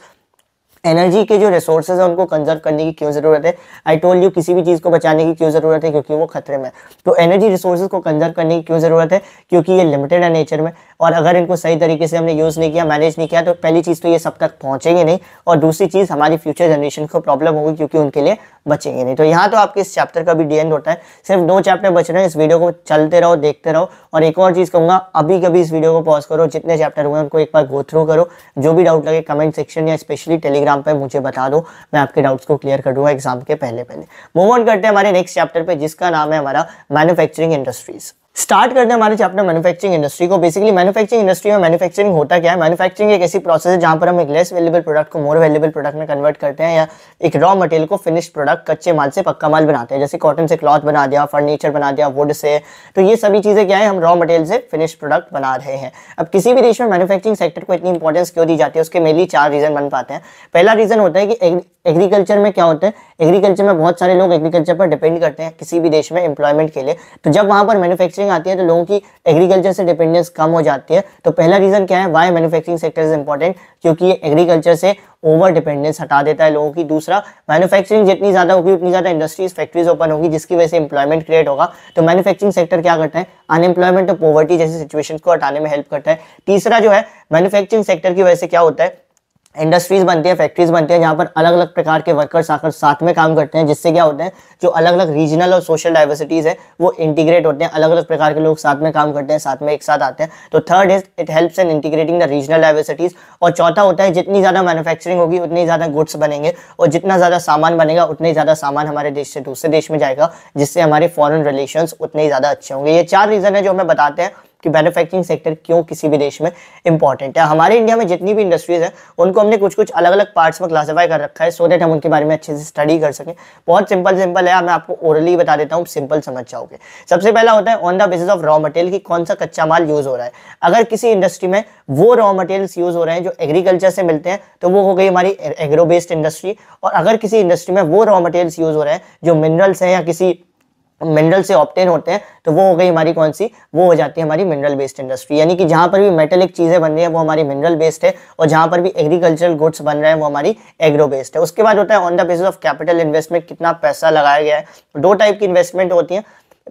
energy के जो रिसोर्सेज है उनको कंजर्व करने की क्यों ज़रूरत है आई टोल यू किसी भी चीज़ को बचाने की क्यों ज़रूरत है क्योंकि वो खतरे में तो एनर्जी रिसोर्सेज को कंजर्व करने की क्यों ज़रूरत है क्योंकि ये लिमिटेड है नेचर में और अगर इनको सही तरीके से हमने यूज़ नहीं किया मैनेज नहीं किया तो पहली चीज़ तो ये सब तक पहुँचेंगे नहीं और दूसरी चीज़ हमारी फ्यूचर जनरेशन को प्रॉब्लम होगी क्योंकि उनके लिए बचेंगे नहीं तो यहाँ तो आपके इस चैप्टर का भी डी एंड होता है सिर्फ दो चैप्टर बच रहे हैं इस वीडियो को चलते रहो देखते रहो और एक और चीज़ कहूँगा अभी कभी इस वीडियो को पॉज करो जितने चैप्टर हुए उनको एक बार गो थ्रू करो जो भी डाउट लगे कमेंट सेक्शन या स्पेशली टेलीग्राम एग्जाम पे मुझे बता दो मैं आपके डाउट्स को क्लियर कर दूंगा एग्जाम के पहले पहले मूव ऑन करते हैं हमारे नेक्स्ट चैप्टर पे जिसका नाम है हमारा मैन्युफैक्चरिंग इंडस्ट्रीज़ स्टार्ट करते हैं हमारे चैप्टर मैन्युफैक्चरिंग इंडस्ट्री को बेसिकली मैन्युफैक्चरिंग इंडस्ट्री में मैन्युफैक्चरिंग होता क्या है मैन्युफैक्चरिंग एक ऐसी प्रोसेस है जहां पर हम एक लेस वैल्यूबल प्रोडक्ट को मोर वैल्यूबल प्रोडक्ट में कन्वर्ट करते हैं या एक रॉ मटेरियल को फिनिश्ड प्रोडक्ट कच्चे माल से पक्का माल बनाते हैं जैसे कॉटन से क्लॉथ बना दिया फर्नीचर बना दिया वुड से तो ये सभी चीज़ें क्या है हम रॉ मटेरियल से फिनिश्ड प्रोडक्ट बना रहे हैं अब किसी भी देश में मैन्युफैक्चरिंग सेक्टर को इतनी इंपॉर्टेंस क्यों दी जाती है उसके मेनली चार रीज़न बन पाते हैं पहला रीज़न होता है कि एग्रीकल्चर में क्या होता है एग्रीकल्चर में बहुत सारे लोग एग्रीकल्चर पर डिपेंड करते हैं किसी भी देश में एम्प्लॉयमेंट के लिए तो जब वहाँ पर मैन्युफैक्चरिंग मैन्युफैक्चरिंग आती है तो लोगों की एग्रीकल्चर से डिपेंडेंस कम हो जाती है तो पहला रीज़न क्या है why manufacturing sector is important क्योंकि ये एग्रीकल्चर से ओवर डिपेंडेंस हटा देता है लोगों की दूसरा मैन्युफैक्चरिंग जितनी ज़्यादा होगी उतनी ज़्यादा इंडस्ट्रीज फैक्ट्रीज ओपन होगी जिसकी वजह से इंप्लॉयमेंट क्रिएट होगा तो मैन्युफैक्चरिंग सेक्टर क्या करता है अनएम्प्लॉयमेंट और पॉवर्टी जैसी सिचुएशन को हटाने में हेल्प करता है तीसरा जो है मैन्युफैक्चरिंग सेक्टर की वजह से क्या होता है इंडस्ट्रीज बनती है फैक्ट्रीज बनती है जहाँ पर अलग अलग प्रकार के वर्कर्स आकर साथ में काम करते हैं जिससे क्या होते हैं जो अलग अलग रीजनल और सोशल डाइवर्सिटीज़ है वो इंटीग्रेट होते हैं अलग अलग प्रकार के लोग साथ में काम करते हैं साथ में एक साथ आते हैं तो third is it helps in integrating the regional diversities और चौथा होता है जितनी ज़्यादा मैनुफैक्चरिंग होगी उतनी ज़्यादा गुड्स बनेंगे और जितना ज़्यादा सामान बनेगा उतने ज़्यादा सामान हमारे देश से दूसरे देश में जाएगा जिससे हमारे फॉरन रिलेशन उतने ज़्यादा अच्छे होंगे ये चार रीज़न है जो हमें बताते हैं कि मैन्युफैक्चरिंग सेक्टर क्यों किसी भी देश में इंपॉर्टेंट है हमारे इंडिया में जितनी भी इंडस्ट्रीज हैं उनको हमने कुछ कुछ अलग अलग पार्ट्स में क्लासीफाई कर रखा है सो देट हम उनके बारे में अच्छे से स्टडी कर सकें बहुत सिंपल सिंपल है मैं आपको ओरली बता देता हूँ सिंपल समझ जाओगे सबसे पहला होता है on the basis of raw material की कौन सा कच्चा माल यूज हो रहा है अगर किसी इंडस्ट्री में वो रॉ मटेरियल्स यूज हो रहे हैं जो एग्रीकल्चर से मिलते हैं तो वो हो गई हमारी एग्रो बेस्ड इंडस्ट्री और अगर किसी इंडस्ट्री में वो रॉ मटेरियल्स यूज हो रहे हैं जो मिनरल्स हैं या किसी मिनरल से ऑप्टेन होते हैं तो वो हो गई हमारी कौन सी वो हो जाती है हमारी मिनरल बेस्ड इंडस्ट्री यानी कि जहाँ पर भी मेटेलिक चीज़ें बन रही है वो हमारी मिनरल बेस्ड है और जहाँ पर भी एग्रीकल्चरल गुड्स बन रहे हैं वो हमारी एग्रो बेस्ड है उसके बाद होता है on the basis of capital investment कितना पैसा लगाया गया है दो टाइप की इन्वेस्टमेंट होती है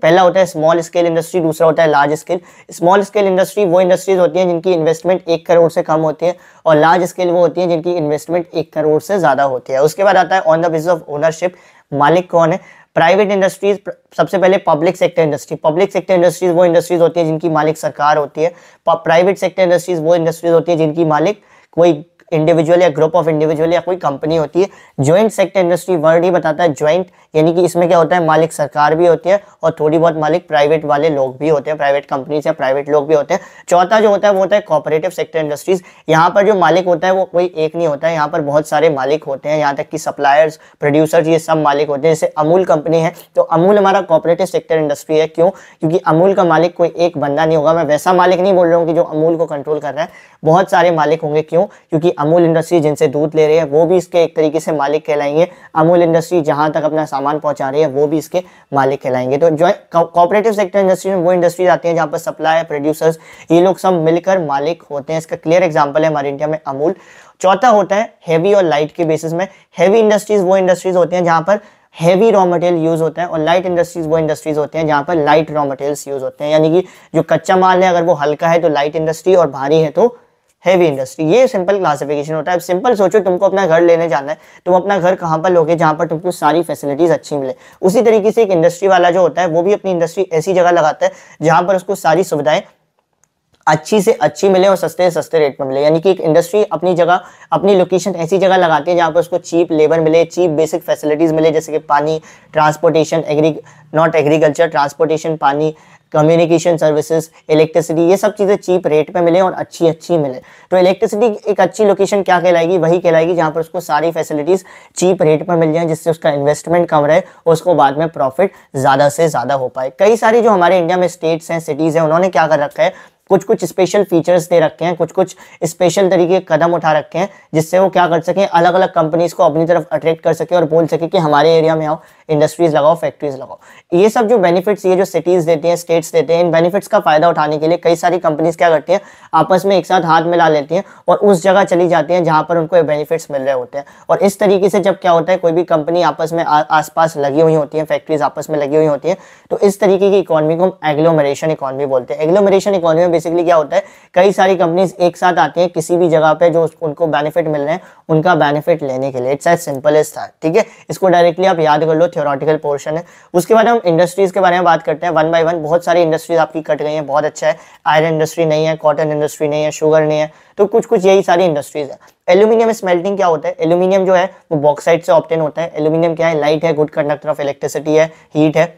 पहला होता है स्मॉल स्केल इंडस्ट्री दूसरा होता है large scale small scale industry वो इंडस्ट्रीज होती हैं जिनकी इन्वेस्टमेंट एक करोड़ से कम होती है और लार्ज स्केल वो होती है जिनकी इन्वेस्टमेंट एक करोड़ से ज़्यादा होती है उसके बाद आता है on the basis of ownership मालिक कौन है प्राइवेट इंडस्ट्रीज सबसे पहले public sector industry public sector industries वो इंडस्ट्रीज होती है जिनकी मालिक सरकार होती है प्राइवेट सेक्टर इंडस्ट्रीज वो इंडस्ट्रीज होती है जिनकी मालिक कोई इंडिविजुअल या ग्रुप ऑफ इंडिविजुअल या कोई कंपनी होती है ज्वाइंट सेक्टर इंडस्ट्री वर्ड ही बताता है ज्वाइंट यानी कि इसमें क्या होता है मालिक सरकार भी होती है और थोड़ी बहुत मालिक प्राइवेट वाले लोग भी होते हैं प्राइवेट कंपनीज या प्राइवेट लोग भी होते हैं चौथा जो होता है वो होता है कॉपरेटिव सेक्टर इंडस्ट्रीज यहाँ पर जो मालिक होता है वो कोई एक नहीं होता है यहाँ पर बहुत सारे मालिक होते हैं यहाँ तक कि सप्लायर्स प्रोड्यूसर्स ये सब मालिक होते हैं जैसे अमूल कंपनी है तो अमूल हमारा कॉपरेटिव सेक्टर इंडस्ट्री है क्यों क्योंकि अमूल का मालिक कोई एक बंदा नहीं होगा मैं वैसा मालिक नहीं बोल रहा हूँ कि जो अमूल को कंट्रोल कर रहा है बहुत सारे मालिक होंगे क्यों क्योंकि अमूल इंडस्ट्री जिनसे दूध ले रहे हैं वो भी इसके एक तरीके से मालिक कहलाएंगे अमूल इंडस्ट्री जहां तक अपना सामान पहुंचा रही है वो भी इसके मालिक कहलाएंगे तो जो कॉपरेटिव सेक्टर इंडस्ट्री में वो इंडस्ट्रीज आती है जहां पर सप्लायर प्रोड्यूसर्स ये लोग सब मिलकर मालिक होते हैं इसका क्लियर एग्जाम्पल है हमारे इंडिया में अमूल चौथा होता है हैवी और लाइट के बेसिस में हैवी इंडस्ट्रीज वो इंडस्ट्रीज होती हैं जहां पर हैवी रॉ मटेरियल यूज होता है और लाइट इंडस्ट्रीज वो इंडस्ट्रीज होते हैं जहां पर लाइट रॉ मटेरियल्स यूज होते हैं यानी कि जो कच्चा माल है अगर वो हल्का है तो लाइट इंडस्ट्री और भारी है तो हैवी इंडस्ट्री ये सिंपल क्लासिफिकेशन होता है सिंपल सोचो तुमको अपना घर लेने जाना है तुम अपना घर कहाँ पर लोगे जहाँ पर तुमको सारी फैसिलिटीज अच्छी मिले उसी तरीके से एक इंडस्ट्री वाला जो होता है वो भी अपनी इंडस्ट्री ऐसी जगह लगाता है जहाँ पर उसको सारी सुविधाएं अच्छी से अच्छी मिले और सस्ते से सस्ते रेट पर मिले यानी कि एक इंडस्ट्री अपनी जगह अपनी लोकेशन ऐसी जगह लगाती है जहाँ पर उसको चीप लेबर मिले चीप बेसिक फैसिलिटीज़ मिले जैसे कि पानी transportation agri not agriculture transportation पानी कम्युनिकेशन सर्विसेज इलेक्ट्रिसिटी ये सब चीज़ें चीप रेट पे मिले और अच्छी अच्छी मिले तो इलेक्ट्रिसिटी एक अच्छी लोकेशन क्या कहलाएगी वही कहलाएगी जहाँ पर उसको सारी फैसिलिटीज़ चीप रेट पर मिल जाए जिससे उसका इन्वेस्टमेंट कम रहे उसको बाद में प्रॉफिट ज़्यादा से ज़्यादा हो पाए कई सारी जो हमारे इंडिया में स्टेट्स हैं सिटीज़ हैं उन्होंने क्या कर रखा है कुछ कुछ स्पेशल फीचर्स दे रखे हैं कुछ कुछ स्पेशल तरीके कदम उठा रखे हैं जिससे वो क्या कर सकें अलग अलग कंपनीज को अपनी तरफ अट्रैक्ट कर सके और बोल सके कि हमारे एरिया में आओ इंडस्ट्रीज लगाओ फैक्ट्रीज लगाओ ये सब जो बेनिफिट्स ये जो सिटीज देते हैं स्टेट्स देते हैं इन बेनिफिट्स का फायदा उठाने के लिए कई सारी कंपनीज क्या करती हैं आपस में एक साथ हाथ मिला लेती हैं और उस जगह चली जाती हैं जहाँ पर उनको बेनिफिट्स मिल रहे होते हैं और इस तरीके से जब क्या होता है कोई भी कंपनी आपस में आसपास लगी हुई होती है फैक्ट्रीज आपस में लगी हुई होती है तो इस तरीके की इकोनॉमी को हम एग्लोमरेशन इकॉनमी बोलते हैं एग्लोमरेशन इकॉनमी में बेसिकली क्या होता है कई सारी कंपनीज एक साथ आती हैं किसी भी जगह पे जो उनको बेनिफिट मिल रहे हैं उनका बेनिफिट लेने के लिए इट्स एज सिंपल एज था ठीक है इसको डायरेक्टली आप याद कर लो थियोरटिकल पोर्शन है उसके बाद हम इंडस्ट्रीज के बारे में बात करते हैं वन बाई वन बहुत सारी इंडस्ट्रीज आपकी कट गई हैं बहुत अच्छा है आयरन इंडस्ट्री नहीं है कॉटन इंडस्ट्री नहीं है शुगर नहीं है तो कुछ कुछ यही सारी इंडस्ट्रीज है एल्यूमिनियम स्मेल्टिंग क्या होता है एल्यूमिनियम जो है वो बॉक्साइड से ऑप्टेन होता है एल्यूमिनियम क्या है लाइट है गुड कंडक्टर ऑफ इलेक्ट्रिसिटी है हीट है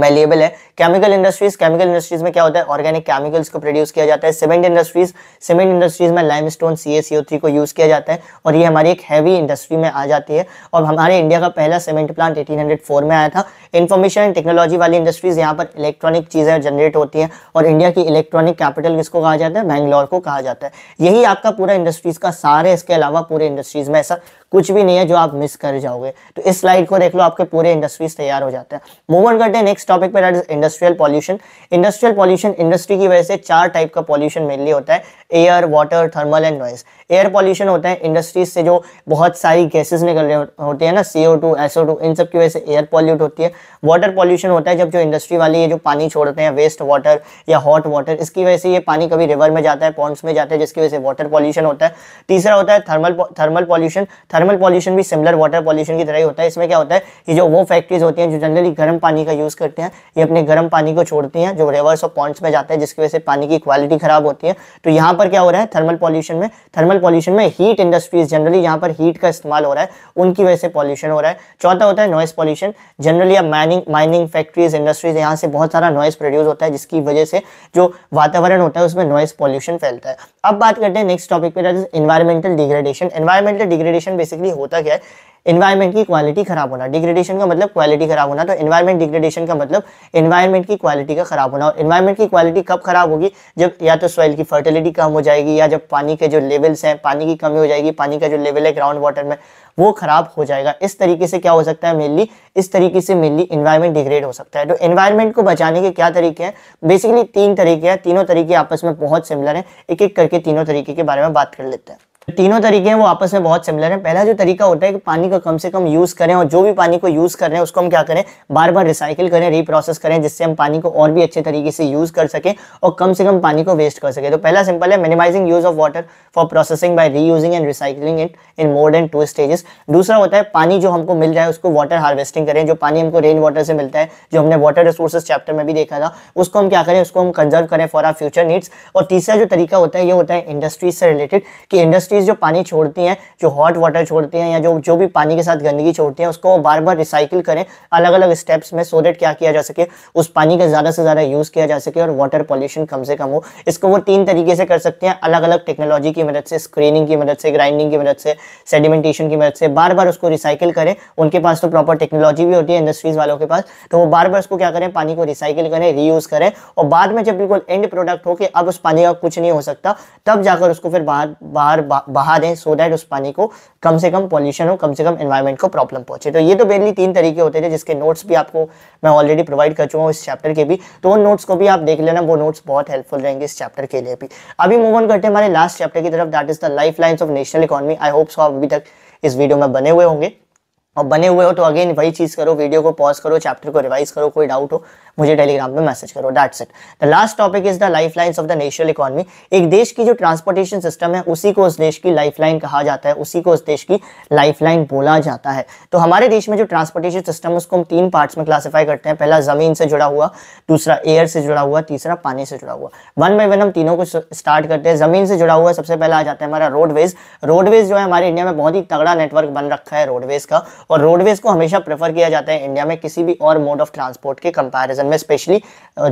वैल्यूएबल है केमिकल इंडस्ट्रीज केमिकल इंडस्ट्रीज में क्या होता है ऑर्गेनिक केमिकल्स को प्रोड्यूस किया जाता है सीमेंट इंडस्ट्रीज सीमेंट इंडस्ट्रीज में limestone C A C O three को यूज़ किया जाता है और ये हमारी एक हैवी इंडस्ट्री में आ जाती है और हमारे इंडिया का पहला cement plant eighteen hundred four में आया था इन्फॉर्मेशन एंड टेक्नोलॉजी वाली इंडस्ट्रीज यहाँ पर इलेक्ट्रॉनिक चीज़ें जनरेट होती है और इंडिया की इलेक्ट्रॉनिक कैपिटल किसको कहा जाता है बैंगलोर को कहा जाता है यही आपका पूरा इंडस्ट्रीज का सार है इसके अलावा पूरे इंडस्ट्रीज में ऐसा कुछ भी नहीं है जो आप मिस कर जाओगे तो इस स्लाइड को देख लो आपके पूरे इंडस्ट्रीज तैयार हो जाते हैं मूव ऑन करते हैं नेक्स्ट टॉपिक पर industrial pollution industrial pollution industry की वजह से चार टाइप का पॉल्यूशन मेनली होता है air water thermal and noise air pollution होता है इंडस्ट्रीज से जो बहुत सारी गैसेज निकल रहे होते हैं ना C O two S O two इन सब की वजह से एयर पॉल्यूट होती है वाटर पॉल्यूशन होता है जब जो इंडस्ट्री वाली ये जो पानी छोड़ते हैं वेस्ट वाटर या हॉट वाटर इसकी वजह से ये पानी कभी रिवर में जाता है पॉन्ड्स में जाता है जिसकी वजह से वाटर पॉल्यूशन होता है तीसरा होता है thermal thermal pollution thermal pollution भी सिमिलर वाटर पॉल्यूशन की तरह ही होता है इसमें क्या होता है कि जो वो फैक्ट्रीज होती हैं जो जनरली गर्म पानी का यूज़ करते हैं ये अपने गर्म पानी को छोड़ती हैं जो रिवर्स और पॉइंट्स में जाता है जिसकी वजह से पानी की क्वालिटी खराब होती है तो यहाँ पर क्या हो रहा है थर्मल पॉल्यूशन में थर्मल पॉल्यूशन में हीट इंडस्ट्रीज जनरली यहाँ पर हीट का इस्तेमाल हो रहा है उनकी वजह से पॉल्यूशन हो रहा है चौथा होता है नॉइस पॉल्यूशन जनरली अब माइनिंग माइनिंग फैक्ट्रीज इंडस्ट्रीज यहाँ से बहुत सारा नॉइस प्रोड्यूस होता है जिसकी वजह से जो वातावरण होता है उसमें नॉइस पॉल्यूशन फैलता है अब बात करते हैं नेक्स्ट टॉपिक पर environmental degradation environmental degradation basic basically होता क्या है इन्वायरमेंट की क्वालिटी खराब होना डिग्रेडेशन का मतलब क्वालिटी खराब होना तो इन्वायरमेंट डिग्रेडेशन का मतलब इन्वायरमेंट की क्वालिटी का खराब होना और इन्वायरमेंट की क्वालिटी कब खराब होगी जब या तो सॉइल की फर्टिलिटी कम हो जाएगी या जब पानी के जो लेवल्स हैं पानी की कमी हो जाएगी पानी का जो लेवल है ग्राउंड वाटर में वो खराब हो जाएगा इस तरीके से क्या हो सकता है मेनली इस तरीके से मेनली इन्वायरमेंट डिग्रेड हो सकता है तो इन्वायरमेंट को बचाने के क्या तरीके हैं बेसिकली तीन तरीके हैं तीनों तरीके आपस में बहुत सिमिलर हैं एक एक करके तीनों तरीके के बारे में बात कर लेते हैं तीनों तरीके हैं वो आपस में बहुत सिमिलर हैं पहला जो तरीका होता है कि पानी का कम से कम यूज़ करें और जो भी पानी को यूज़ कर रहे हैं उसको हम क्या करें बार बार रिसाइकिल करें रीप्रोसेस करें जिससे हम पानी को और भी अच्छे तरीके से यूज़ कर सकें और कम से कम पानी को वेस्ट कर सकें तो पहला सिंपल है minimizing use of water for processing by reusing and recycling it in more than two stages दूसरा होता है पानी जो हमको मिल जाए उसको वाटर हार्वेस्टिंग करें जो पानी हमको रेन वाटर से मिलता है जो हमने वाटर रिसोर्सेज चैप्टर में भी देखा था उसको हम क्या करें उसको हम कंजर्व करें फॉर आर फ्यूचर नीड्स और तीसरा जो तरीका होता है ये होता है इंडस्ट्रीज से रिलेटेड कि इंडस्ट्री इंडस्ट्रीज जो पानी छोड़ती हैं जो हॉट वाटर छोड़ती हैं या जो जो भी पानी के साथ गंदगी छोड़ती हैं उसको बार बार रिसाइकिल करें अलग अलग स्टेप्स में सो डेट क्या किया जा सके उस पानी का ज़्यादा से ज़्यादा यूज़ किया जा सके और वाटर पॉल्यूशन कम से कम हो इसको वो तीन तरीके से कर सकते हैं अलग अलग टेक्नोलॉजी की मदद से स्क्रीनिंग की मदद से ग्राइंडिंग की मदद से सेडिमेंटेशन की मदद से बार बार उसको रिसाइकिल करें उनके पास तो प्रॉपर टेक्नोलॉजी भी होती है इंडस्ट्रीज वालों के पास तो वो बार बार उसको क्या करें पानी को रिसाइकिल करें रीयूज़ करें और बाद में जब बिल्कुल एंड प्रोडक्ट हो कि अब उस पानी का कुछ नहीं हो सकता तब जाकर उसको फिर बाहर बाहर बा, बहा दें सो दैट उस पानी को कम से कम पॉल्यूशन हो कम से कम एनवायरमेंट को प्रॉब्लम पहुंचे तो ये तो बेनली तीन तरीके होते थे जिसके नोट्स भी आपको मैं ऑलरेडी प्रोवाइड कर चुका हूँ इस चैप्टर के भी तो उन नोट्स को भी आप देख लेना वो नोट्स बहुत हेल्पफुल रहेंगे इस चैप्टर के लिए भी अभी मूव ऑन करते हैं हमारे लास्ट चैप्टर की तरफ that is the lifeline of national economy I hope so आप अभी तक इस वीडियो में बने हुए होंगे और बने हुए हो तो अगेन वही चीज़ करो वीडियो को पॉज करो चैप्टर को रिवाइज करो कोई डाउट हो मुझे टेलीग्राम पे मैसेज करो that's it the last topic is the lifeline of the national economy एक देश की जो ट्रांसपोर्टेशन सिस्टम है उसी को उस देश की लाइफ लाइन कहा जाता है उसी को उस देश की लाइफ लाइन बोला जाता है तो हमारे देश में जो ट्रांसपोर्टेशन सिस्टम है उसको हम तीन पार्ट्स में क्लासीफाई करते हैं पहला जमीन से जुड़ा हुआ दूसरा एयर से जुड़ा हुआ तीसरा पानी से जुड़ा हुआ वन बाई वन हम तीनों को स्टार्ट करते हैं जमीन से जुड़ा हुआ सबसे पहला आ जाता है हमारा रोडवेज रोडवेज जो है हमारे इंडिया में बहुत ही तगड़ा नेटवर्क बन रखा है रोडवेज का और रोडवेज को हमेशा प्रेफर किया जाता है इंडिया में किसी भी और मोड ऑफ ट्रांसपोर्ट के कंपैरिजन में स्पेशली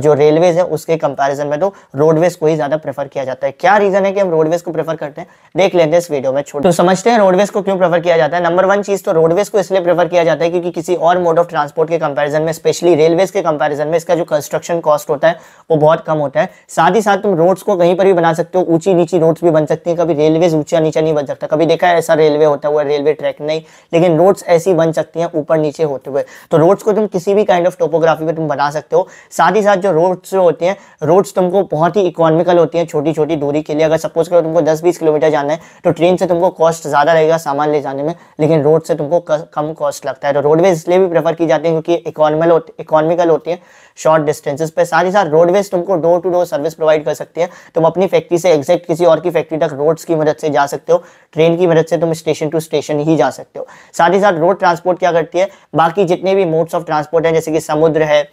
जो रेलवेज है उसके कंपैरिजन में तो रोडवेज को ही ज़्यादा प्रेफर किया जाता है क्या रीज़न है कि हम रोडवेज को प्रेफर करते हैं देख लेते हैं इस वीडियो में छोटे तो समझते हैं रोडवेज को क्यों प्रेफर किया जाता है नंबर वन चीज़ तो रोडवेज को इसलिए प्रेफर किया जाता है क्योंकि किसी और मोड ऑफ ट्रांसपोर्ट के कंपेरिजन में स्पेशली रेलवेज के कंपेरिजन में इसका जो कंस्ट्रक्शन कॉस्ट होता है वो बहुत कम होता है साथ ही साथ तुम रोड्स को कहीं पर भी बना सकते हो ऊंची नीची रोड्स भी बन सकती है कभी रेलवेज ऊंचा नीचा नहीं बन सकता कभी देखा है ऐसा रेलवे होता हुआ रेलवे ट्रैक नहीं लेकिन रोड्स ऐसी बन सकती हैं ऊपर नीचे होते हुए तो रोड्स को तुम किसी भी काइंड ऑफ टोपोग्राफी पे तुम बना सकते हो साथ ही साथ जो रोड्स होती हैं रोड्स तुमको बहुत ही इकोनॉमिकल होती हैं छोटी छोटी दूरी के लिए अगर सपोज करो तुमको दस बीस किलोमीटर जाना है तो ट्रेन से तुमको कॉस्ट ज़्यादा रहेगा सामान ले जाने में लेकिन रोड से तुमको कम कॉस्ट लगता है तो रोडवेज इसलिए भी प्रेफर की जाती है क्योंकि इकोनॉमल इकोनॉमिकल होती है शॉर्ट डिस्टेंसेस पे साथ ही साथ रोडवेज तुमको door to door service provide कर सकती है तुम अपनी फैक्ट्री से एग्जैक्ट किसी और की फैक्ट्री तक रोड्स की मदद से जा सकते हो ट्रेन की मदद से तुम स्टेशन टू स्टेशन ही जा सकते हो साथ ही साथ रोड ट्रांसपोर्ट क्या करती है बाकी जितने भी मोड्स ऑफ ट्रांसपोर्ट हैं जैसे कि समुद्र है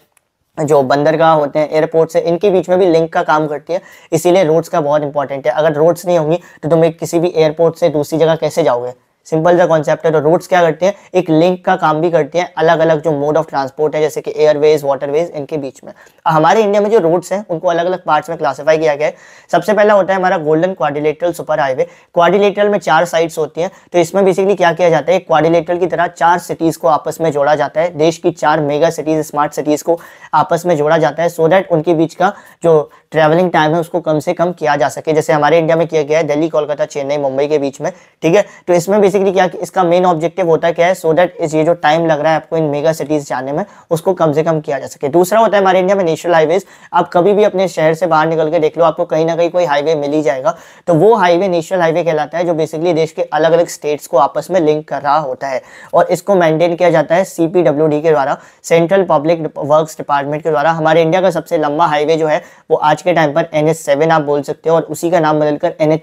जो बंदरगाह होते हैं एयरपोर्ट से इनके बीच में भी लिंक का काम करती है इसीलिए रोड्स का बहुत इंपॉर्टेंट है अगर रोड्स नहीं होंगी तो तुम एक किसी भी एयरपोर्ट से दूसरी जगह कैसे जाओगे सिंपल सा कॉन्सेप्ट है तो रोड्स क्या करते हैं एक लिंक का काम भी करते हैं अलग अलग जो मोड ऑफ ट्रांसपोर्ट है जैसे कि एयरवेज वाटरवेज इनके बीच में हमारे इंडिया में जो रोड्स हैं उनको अलग अलग पार्ट्स में क्लासीफाई किया गया है सबसे पहला होता है हमारा golden quadrilateral super highway quadrilateral में चार साइड्स होती हैं तो इसमें बेसिकली क्या किया जाता है क्वारिलेटरल की तरह चार सिटीज को आपस में जोड़ा जाता है देश की चार मेगा सिटीज स्मार्ट सिटीज को आपस में जोड़ा जाता है सो दैट उनके बीच का जो ट्रैवलिंग टाइम है उसको कम से कम किया जा सके जैसे हमारे इंडिया में किया गया है दिल्ली कोलकाता चेन्नई मुंबई के बीच में ठीक है तो इसमें बेसिकली क्या इसका मेन ऑब्जेक्टिव होता है क्या है सो दैट इस ये जो टाइम लग रहा है आपको इन मेगा सिटीज जाने में उसको कम से कम किया जा सके दूसरा होता है हमारे इंडिया में नेशनल हाईवेज आप कभी भी अपने शहर से बाहर निकल के देख लो आपको कहीं ना कहीं कोई हाईवे मिल ही जाएगा तो वो हाईवे नेशनल हाईवे कहलाता है जो बेसिकली देश के अलग अलग स्टेट्स को आपस में लिंक कर रहा होता है और इसको मेंटेन किया जाता है सीपीडब्ल्यूडी के द्वारा सेंट्रल पब्लिक वर्क डिपार्टमेंट के द्वारा हमारे इंडिया का सबसे लंबा हाईवे जो है वो आज के टाइम पर एन आप बोल सकते हो और उसी का नाम बदलकर एन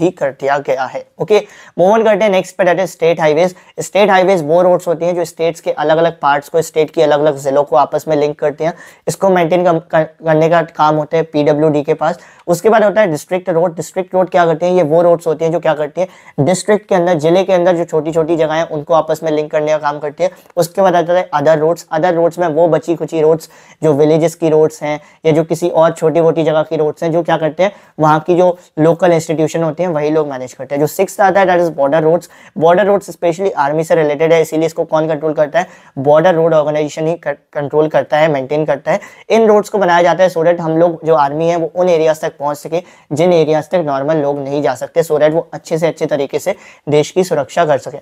भी कर दिया गया है ओके मूव करते हैं नेक्स्ट नेक्स्ट पे that state highways state highways वो रोड्स होती हैं जो स्टेट्स के अलग अलग पार्ट्स को स्टेट की अलग अलग जिलों को आपस में लिंक करती हैं इसको मेंटेन करने का काम होता है पीडब्ल्यूडी के पास उसके बाद होता है डिस्ट्रिक्ट रोड डिस्ट्रिक्ट रोड क्या करते हैं ये वो रोड्स होती हैं जो क्या करती है डिस्ट्रिक्ट के अंदर जिले के अंदर जो छोटी छोटी जगह है उनको आपस में लिंक करने का काम करती है उसके बाद आता है अदर रोड्स अदर रोड्स में वो बची खुची रोड्स जो विलेजेस की रोड्स हैं या जो किसी और छोटी मोटी जगह की रोड्स हैं जो क्या करते हैं वहाँ की जो लोकल इंस्टीट्यूशन होते हैं वही लोग मैनेज करते हैं जो सिक्स आता है that is border roads border road specially army से रिलेटेड है इसीलिए इसको कौन कंट्रोल करता है बॉर्डर रोड ऑर्गेनाइजेशन ही कंट्रोल करता है मेंटेन करता है इन रोड्स को बनाया जाता है सो डेट हम लोग जो आर्मी है वो उन एरियाज तक पहुंच सके जिन एरियाज तक नॉर्मल लोग नहीं जा सकते सो डेट वो अच्छे से अच्छे तरीके से देश की सुरक्षा कर सके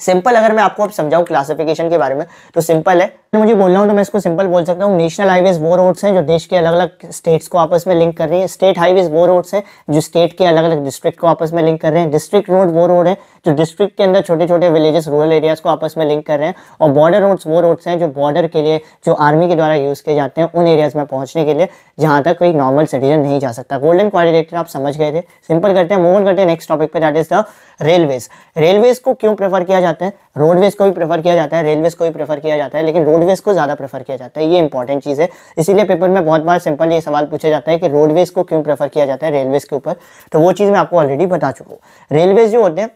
सिंपल अगर मैं आपको अब समझाऊं क्लासिफिकेशन के बारे में तो सिंपल है तो मुझे बोलना हूं तो मैं इसको सिंपल बोल सकता हूं नेशनल हाईवेज वो रोड्स हैं जो देश के अलग अलग स्टेट्स को आपस में लिंक कर रही है स्टेट हाईवेज वो रोड्स हैं जो स्टेट के अलग अलग डिस्ट्रिक्ट को आपस में लिंक कर रहे हैं डिस्ट्रिक्ट रोड वो रोड है तो डिस्ट्रिक्ट के अंदर छोटे छोटे विलेजेस रूरल एरियाज को आपस में लिंक कर रहे हैं और बॉर्डर रोड्स वो रोड्स हैं जो बॉर्डर के लिए जो आर्मी के द्वारा यूज़ किए जाते हैं उन एरियाज में पहुंचने के लिए जहाँ तक कोई नॉर्मल सिटीजन नहीं जा सकता गोल्डन क्वारिडेटर आप समझ गए थे सिंपल करते हैं मूव ऑन करते हैं नेक्स्ट टॉपिक पर that is the railways railways को क्यों प्रेफर किया जाता है रोडवेज को भी प्रेफर किया जाता है रेलवेज को भी प्रेफर किया जाता है लेकिन रोडवेज को ज़्यादा प्रेफर किया जाता है ये इंपॉर्टेंट चीज़ है इसीलिए पेपर में बहुत बार सिंपल ये सवाल पूछा जाता है कि रोडवेज को क्यों प्रेफर किया जाता है रेलवेज के ऊपर तो वो चीज़ मैं आपको ऑलरेडी बता चुका हूँ रेलवेज जो होते हैं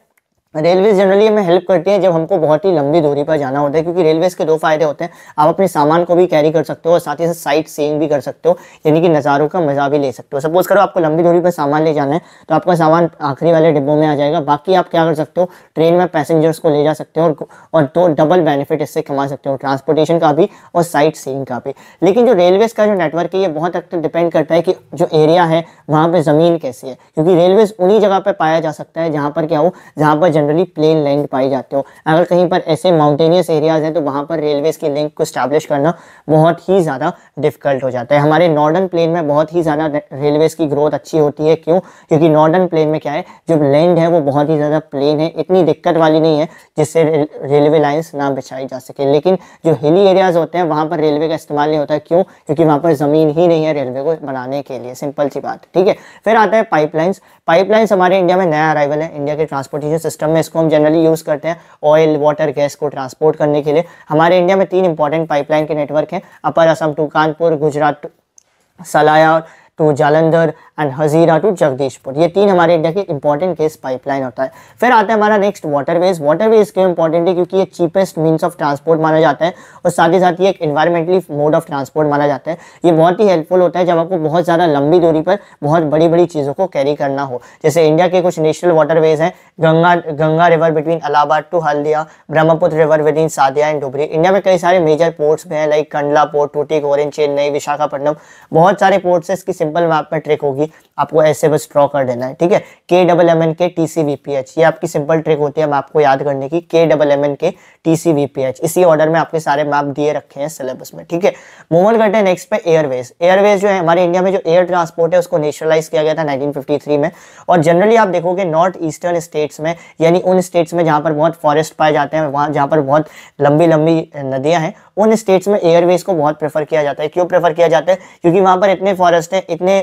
रेलवे जनरली हमें हेल्प करती है जब हमको बहुत ही लंबी दूरी पर जाना होता है क्योंकि रेलवेज के दो फायदे होते हैं आप अपने सामान को भी कैरी कर सकते हो और साथ ही साथ साइट सीइंग भी कर सकते हो यानी कि नज़ारों का मजा भी ले सकते हो सपोज करो आपको लंबी दूरी पर सामान ले जाना है तो आपका सामान आखिरी वाले डिब्बों में आ जाएगा बाकी आप क्या कर सकते हो ट्रेन में पैसेंजर्स को ले जा सकते हो और, और दो डबल बेनिफिट इससे कमा सकते हो ट्रांसपोर्टेशन का भी और साइट सीइंग का भी लेकिन जो रेलवेज का जो नेटवर्क है ये बहुत हद तक डिपेंड करता है कि जो एरिया है वहाँ पर ज़मीन कैसी है क्योंकि रेलवेज उन्हीं जगह पर पाया जा सकता है जहाँ पर क्या हो जहाँ पर जनरली प्लेन लैंड पाई जाते हो अगर कहीं पर ऐसे माउंटेनियस एरियाज हैं तो वहाँ पर रेलवेज की लिंक को स्टैब्लिश करना बहुत ही ज़्यादा डिफिकल्ट हो जाता है हमारे नॉर्दर्न प्लेन में बहुत ही ज़्यादा रेलवेज की ग्रोथ अच्छी होती है क्यों क्योंकि नॉर्दर्न प्लेन में क्या है जो लैंड है वो बहुत ही ज़्यादा प्लेन है इतनी दिक्कत वाली नहीं है जिससे रेलवे लाइन्स ना बिछाई जा सके लेकिन जो हिली एरियाज होते हैं वहाँ पर रेलवे का इस्तेमाल नहीं होता क्यों क्योंकि वहाँ पर ज़मीन ही नहीं है रेलवे को बनाने के लिए सिंपल सी बात ठीक है फिर आता है पाइपलाइंस पाइपलाइंस हमारे इंडिया में नया अराइवल है इंडिया के ट्रांसपोर्टेशन सिस्टम सिस्टम में इसको हम जनरली यूज़ करते हैं ऑयल वाटर गैस को ट्रांसपोर्ट करने के लिए हमारे इंडिया में तीन इंपॉर्टेंट पाइपलाइन के नेटवर्क हैं अपर असम टू कानपुर गुजरात सलाया और टू तो जालंधर एंड हजीरा टू जगदीशपुर ये तीन हमारे इंडिया के इंपॉर्टेंट केस पाइपलाइन होता है फिर आता है हमारा नेक्स्ट वाटरवेज वाटरवेज क्यों इंपॉर्टेंट है क्योंकि ये चीपेस्ट मीन्स ऑफ ट्रांसपोर्ट माना जाता है और साथ ही साथ ये एक इन्वायरमेंटली मोड ऑफ ट्रांसपोर्ट माना जाता है ये बहुत ही हेल्पफुल होता है जब आपको बहुत ज़्यादा लंबी दूरी पर बहुत बड़ी बड़ी चीज़ों को कैरी करना हो जैसे इंडिया के कुछ नेशनल वाटरवेज हैं Ganga Ganga river between Allahabad to Haldia Brahmaputra river between Sadiya and Dhubri India में कई सारे मेजर पोर्ट्स भी हैं लाइक कंडला पोर्ट टूटी गोरेन चेन्नई विशाखापट्टनम बहुत सारे पोर्ट्स हैं इसकी सिंपल वहाँ पर ट्रिक होगी आपको ऐसे बस ड्रॉ कर देना है ठीक है K double M N K T C V P H ये आपकी सिंपल ट्रिक होती है आपको याद करने की K double M N K T C V P H इसी ऑर्डर में आपके सारे मैप दिए रखे हैं सिलेबस में ठीक है मूवमेंट करते हैं नेक्स्ट पे एयरवेज एयरवेज जो है हमारे इंडिया में जो एयर ट्रांसपोर्ट है उसको नेशनलाइज किया गया था थ्री में और जनरली आप देखोगे नॉर्थ ईस्टर्न स्टेट्स में यानी उन स्टेट्स में जहाँ पर बहुत फॉरेस्ट पाए जाते हैं वहाँ जहाँ पर बहुत लंबी लंबी नदियाँ हैं उन स्टेट्स में एयरवेज को बहुत प्रेफर किया जाता है क्यों प्रेफर किया जाता है क्योंकि वहाँ पर इतने फॉरेस्ट हैं इतने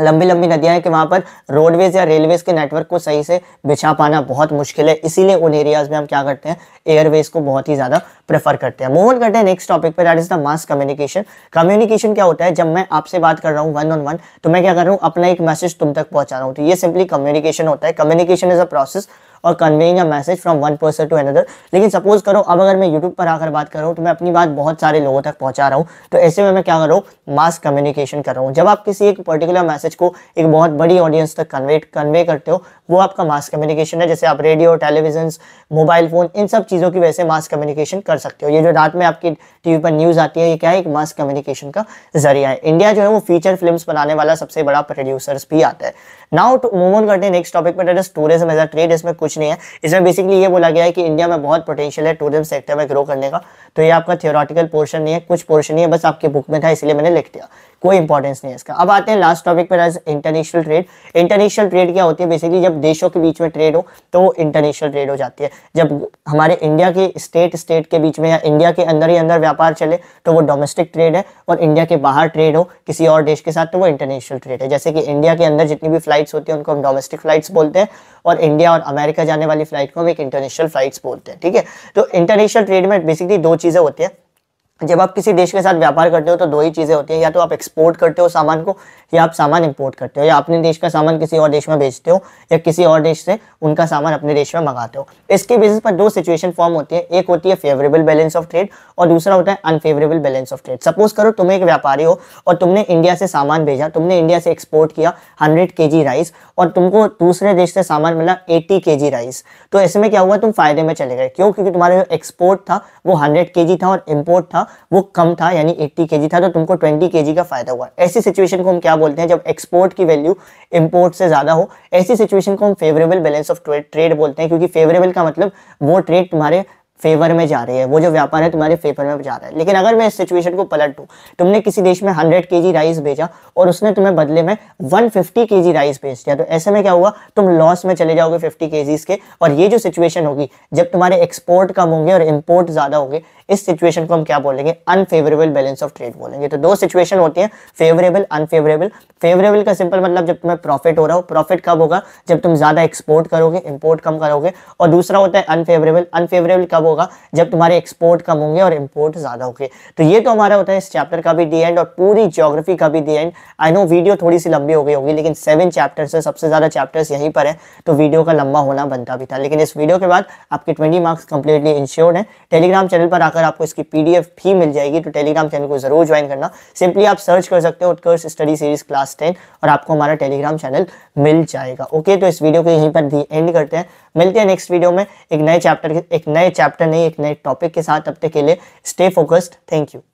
लंबी लंबी नदियां हैं कि वहां पर रोडवेज या रेलवेज के नेटवर्क को सही से बिछा पाना बहुत मुश्किल है इसीलिए उन एरियाज में हम क्या करते हैं एयरवेज को बहुत ही ज़्यादा प्रेफर करते हैं मोहन करते हैं नेक्स्ट टॉपिक पर that is the mass communication communication क्या होता है जब मैं आपसे बात कर रहा हूँ वन ऑन वन तो मैं क्या कर रहा हूँ अपना एक मैसेज तुम तक पहुंचा रहा हूँ तो ये सिंपली कम्युनिकेशन होता है कम्युनिकेशन इज अ प्रोसेस और conveying a message from one person to another लेकिन सपोज करो अब अगर मैं यूट्यूब पर आकर बात कर रहा हूँ तो मैं अपनी बात बहुत सारे लोगों तक पहुंचा रहा हूँ तो ऐसे में मैं क्या कर रहा हूँ मास कम्युनिकेशन कर रहा हूँ जब आप किसी एक पर्टिकुलर मैसेज को एक बहुत बड़ी ऑडियंस तक कन्वे कन्वे करते हो वो आपका मास कम्युनिकेशन है जैसे आप रेडियो टेलीविजन मोबाइल फ़ोन इन सब चीज़ों की वजह से मास कम्युनिकेशन कर सकते हो ये जो रात में आपकी टीवी पर न्यूज़ आती है ये क्या है एक मास कम्युनिकेशन का जरिया है इंडिया जो है वो फीचर फिल्म बनाने वाला सबसे बड़ा प्रोड्यूसर्स भी आता है नाउ मूव ऑन करते हैं नेक्स्ट टॉपिक पर टूरिज्म एज अ ट्रेड इसमें कुछ नहीं है इसमें बेसिकली ये बोला गया है कि इंडिया में बहुत पोटेंशियल है टूरिज्म सेक्टर में ग्रो करने का तो ये आपका थियोरटिकल पोर्शन नहीं है कुछ पोर्शन नहीं है बस आपके बुक में था इसलिए मैंने लिख दिया कोई इंपॉर्टेंस नहीं है इसका अब आते हैं लास्ट टॉपिक पर as international trade international trade क्या होती है बेसिकली जब देशों के बीच में ट्रेड हो तो वो इंटरनेशनल ट्रेड हो जाती है जब हमारे इंडिया के स्टेट स्टेट के बीच में या इंडिया के अंदर ही अंदर व्यापार चले तो वो डोमेस्टिक ट्रेड है और इंडिया के बाहर ट्रेड हो किसी और देश के साथ तो वो इंटरनेशनल ट्रेड है जैसे कि इंडिया के अंदर जितनी भी फ्लाइट फ्लाइट्स होती हैं उनको हम डोमेस्टिक फ्लाइट्स बोलते हैं और इंडिया और अमेरिका जाने वाली फ्लाइट को हम एक इंटरनेशनल फ्लाइट्स बोलते हैं ठीक है तो इंटरनेशनल ट्रेड में बेसिकली दो चीज़ें होती हैं जब आप किसी देश के साथ व्यापार करते हो तो दो ही चीज़ें होती हैं या तो आप एक्सपोर्ट करते हो सामान को या आप सामान इंपोर्ट करते हो या अपने देश का सामान किसी और देश में बेचते हो या किसी और देश से उनका सामान अपने देश में मंगाते हो इसके बेसिस पर दो सिचुएशन फॉर्म होती है एक होती है फेवरेबल बैलेंस ऑफ ट्रेड और दूसरा होता है unfavourable balance of trade suppose करो तुम एक व्यापारी हो और तुमने इंडिया से सामान भेजा तुमने इंडिया से एक्सपोर्ट किया हंड्रेड के राइस और तुमको दूसरे देश से सामान मिला एटी के राइस तो ऐसे में क्या हुआ तुम फायदे में चले गए क्यों क्योंकि तुम्हारा जो एक्सपोर्ट था वो हंड्रेड के था और इम्पोर्ट था वो कम था यानी एट्टी के था तो तुमको ट्वेंटी के का फायदा हुआ ऐसी सिचुएशन को हम क्या बोलते हैं जब एक्सपोर्ट की वैल्यू इम्पोर्ट से ज़्यादा हो ऐसी सिचुएशन को हम फेवरेबल बैलेंस ऑफ ट्रेड बोलते हैं क्योंकि फेवरेबल का मतलब वो ट्रेड तुम्हारे फेवर में जा रहे हैं वो जो व्यापार है तुम्हारे फेवर में जा रहा है लेकिन अगर मैं इस सिचुएशन को पलट दूँ तुमने किसी देश में 100 के जी राइस भेजा और उसने तुम्हें बदले में 150 फिफ्टी के जी राइस भेज दिया तो ऐसे में क्या हुआ तुम लॉस में चले जाओगे 50 के के और ये जो सिचुएशन होगी जब तुम्हारे एक्सपोर्ट कम होंगे और इम्पोर्ट ज़्यादा होंगे इस सिचुएशन को हम क्या बोलेंगे अनफेवरेबल बैलेंस ऑफ ट्रेड बोलेंगे तो दो सिचुएशन होती है फेवरेबल अनफेवरेबल फेवरेबल का सिंपल मतलब जब तुम्हें प्रॉफिट हो रहा हो प्रॉफिट कब होगा जब तुम ज़्यादा एक्सपोर्ट करोगे इम्पोर्ट कम करोगे और दूसरा होता है अनफेवरेबल अनफेवरेबल कब होगा जब तुम्हारे एक्सपोर्ट कम होंगे और इम्पोर्ट ज़्यादा होंगे तो ये तो हमारा होता है इस चैप्टर का भी डी एंड और पूरी जोग्राफी का भी the end I know video थोड़ी सी लंबी हो गई होगी लेकिन सेवन चैप्टर है सबसे ज़्यादा चैप्टर्स यहीं पर है तो वीडियो का लंबा होना बनता भी था लेकिन इस वीडियो के बाद आपके ट्वेंटी मार्क्स कंप्लीटली इंश्योर्ड है टेलीग्राम चैनल पर जाकर आपको इसकी पीडीएफ भी मिल जाएगी तो टेलीग्राम चैनल को जरूर ज्वाइन करना सिंपली आप सर्च कर सकते हो Utkarsh study series class ten और आपको हमारा टेलीग्राम चैनल मिल जाएगा ओके तो इस वीडियो को यहीं पर एंड करते हैं मिलते हैं नेक्स्ट वीडियो में एक नए चैप्टर एक नए चैप्टर नहीं एक नए टॉपिक के साथ अब तक के लिए स्टे फोकस्ड थैंक यू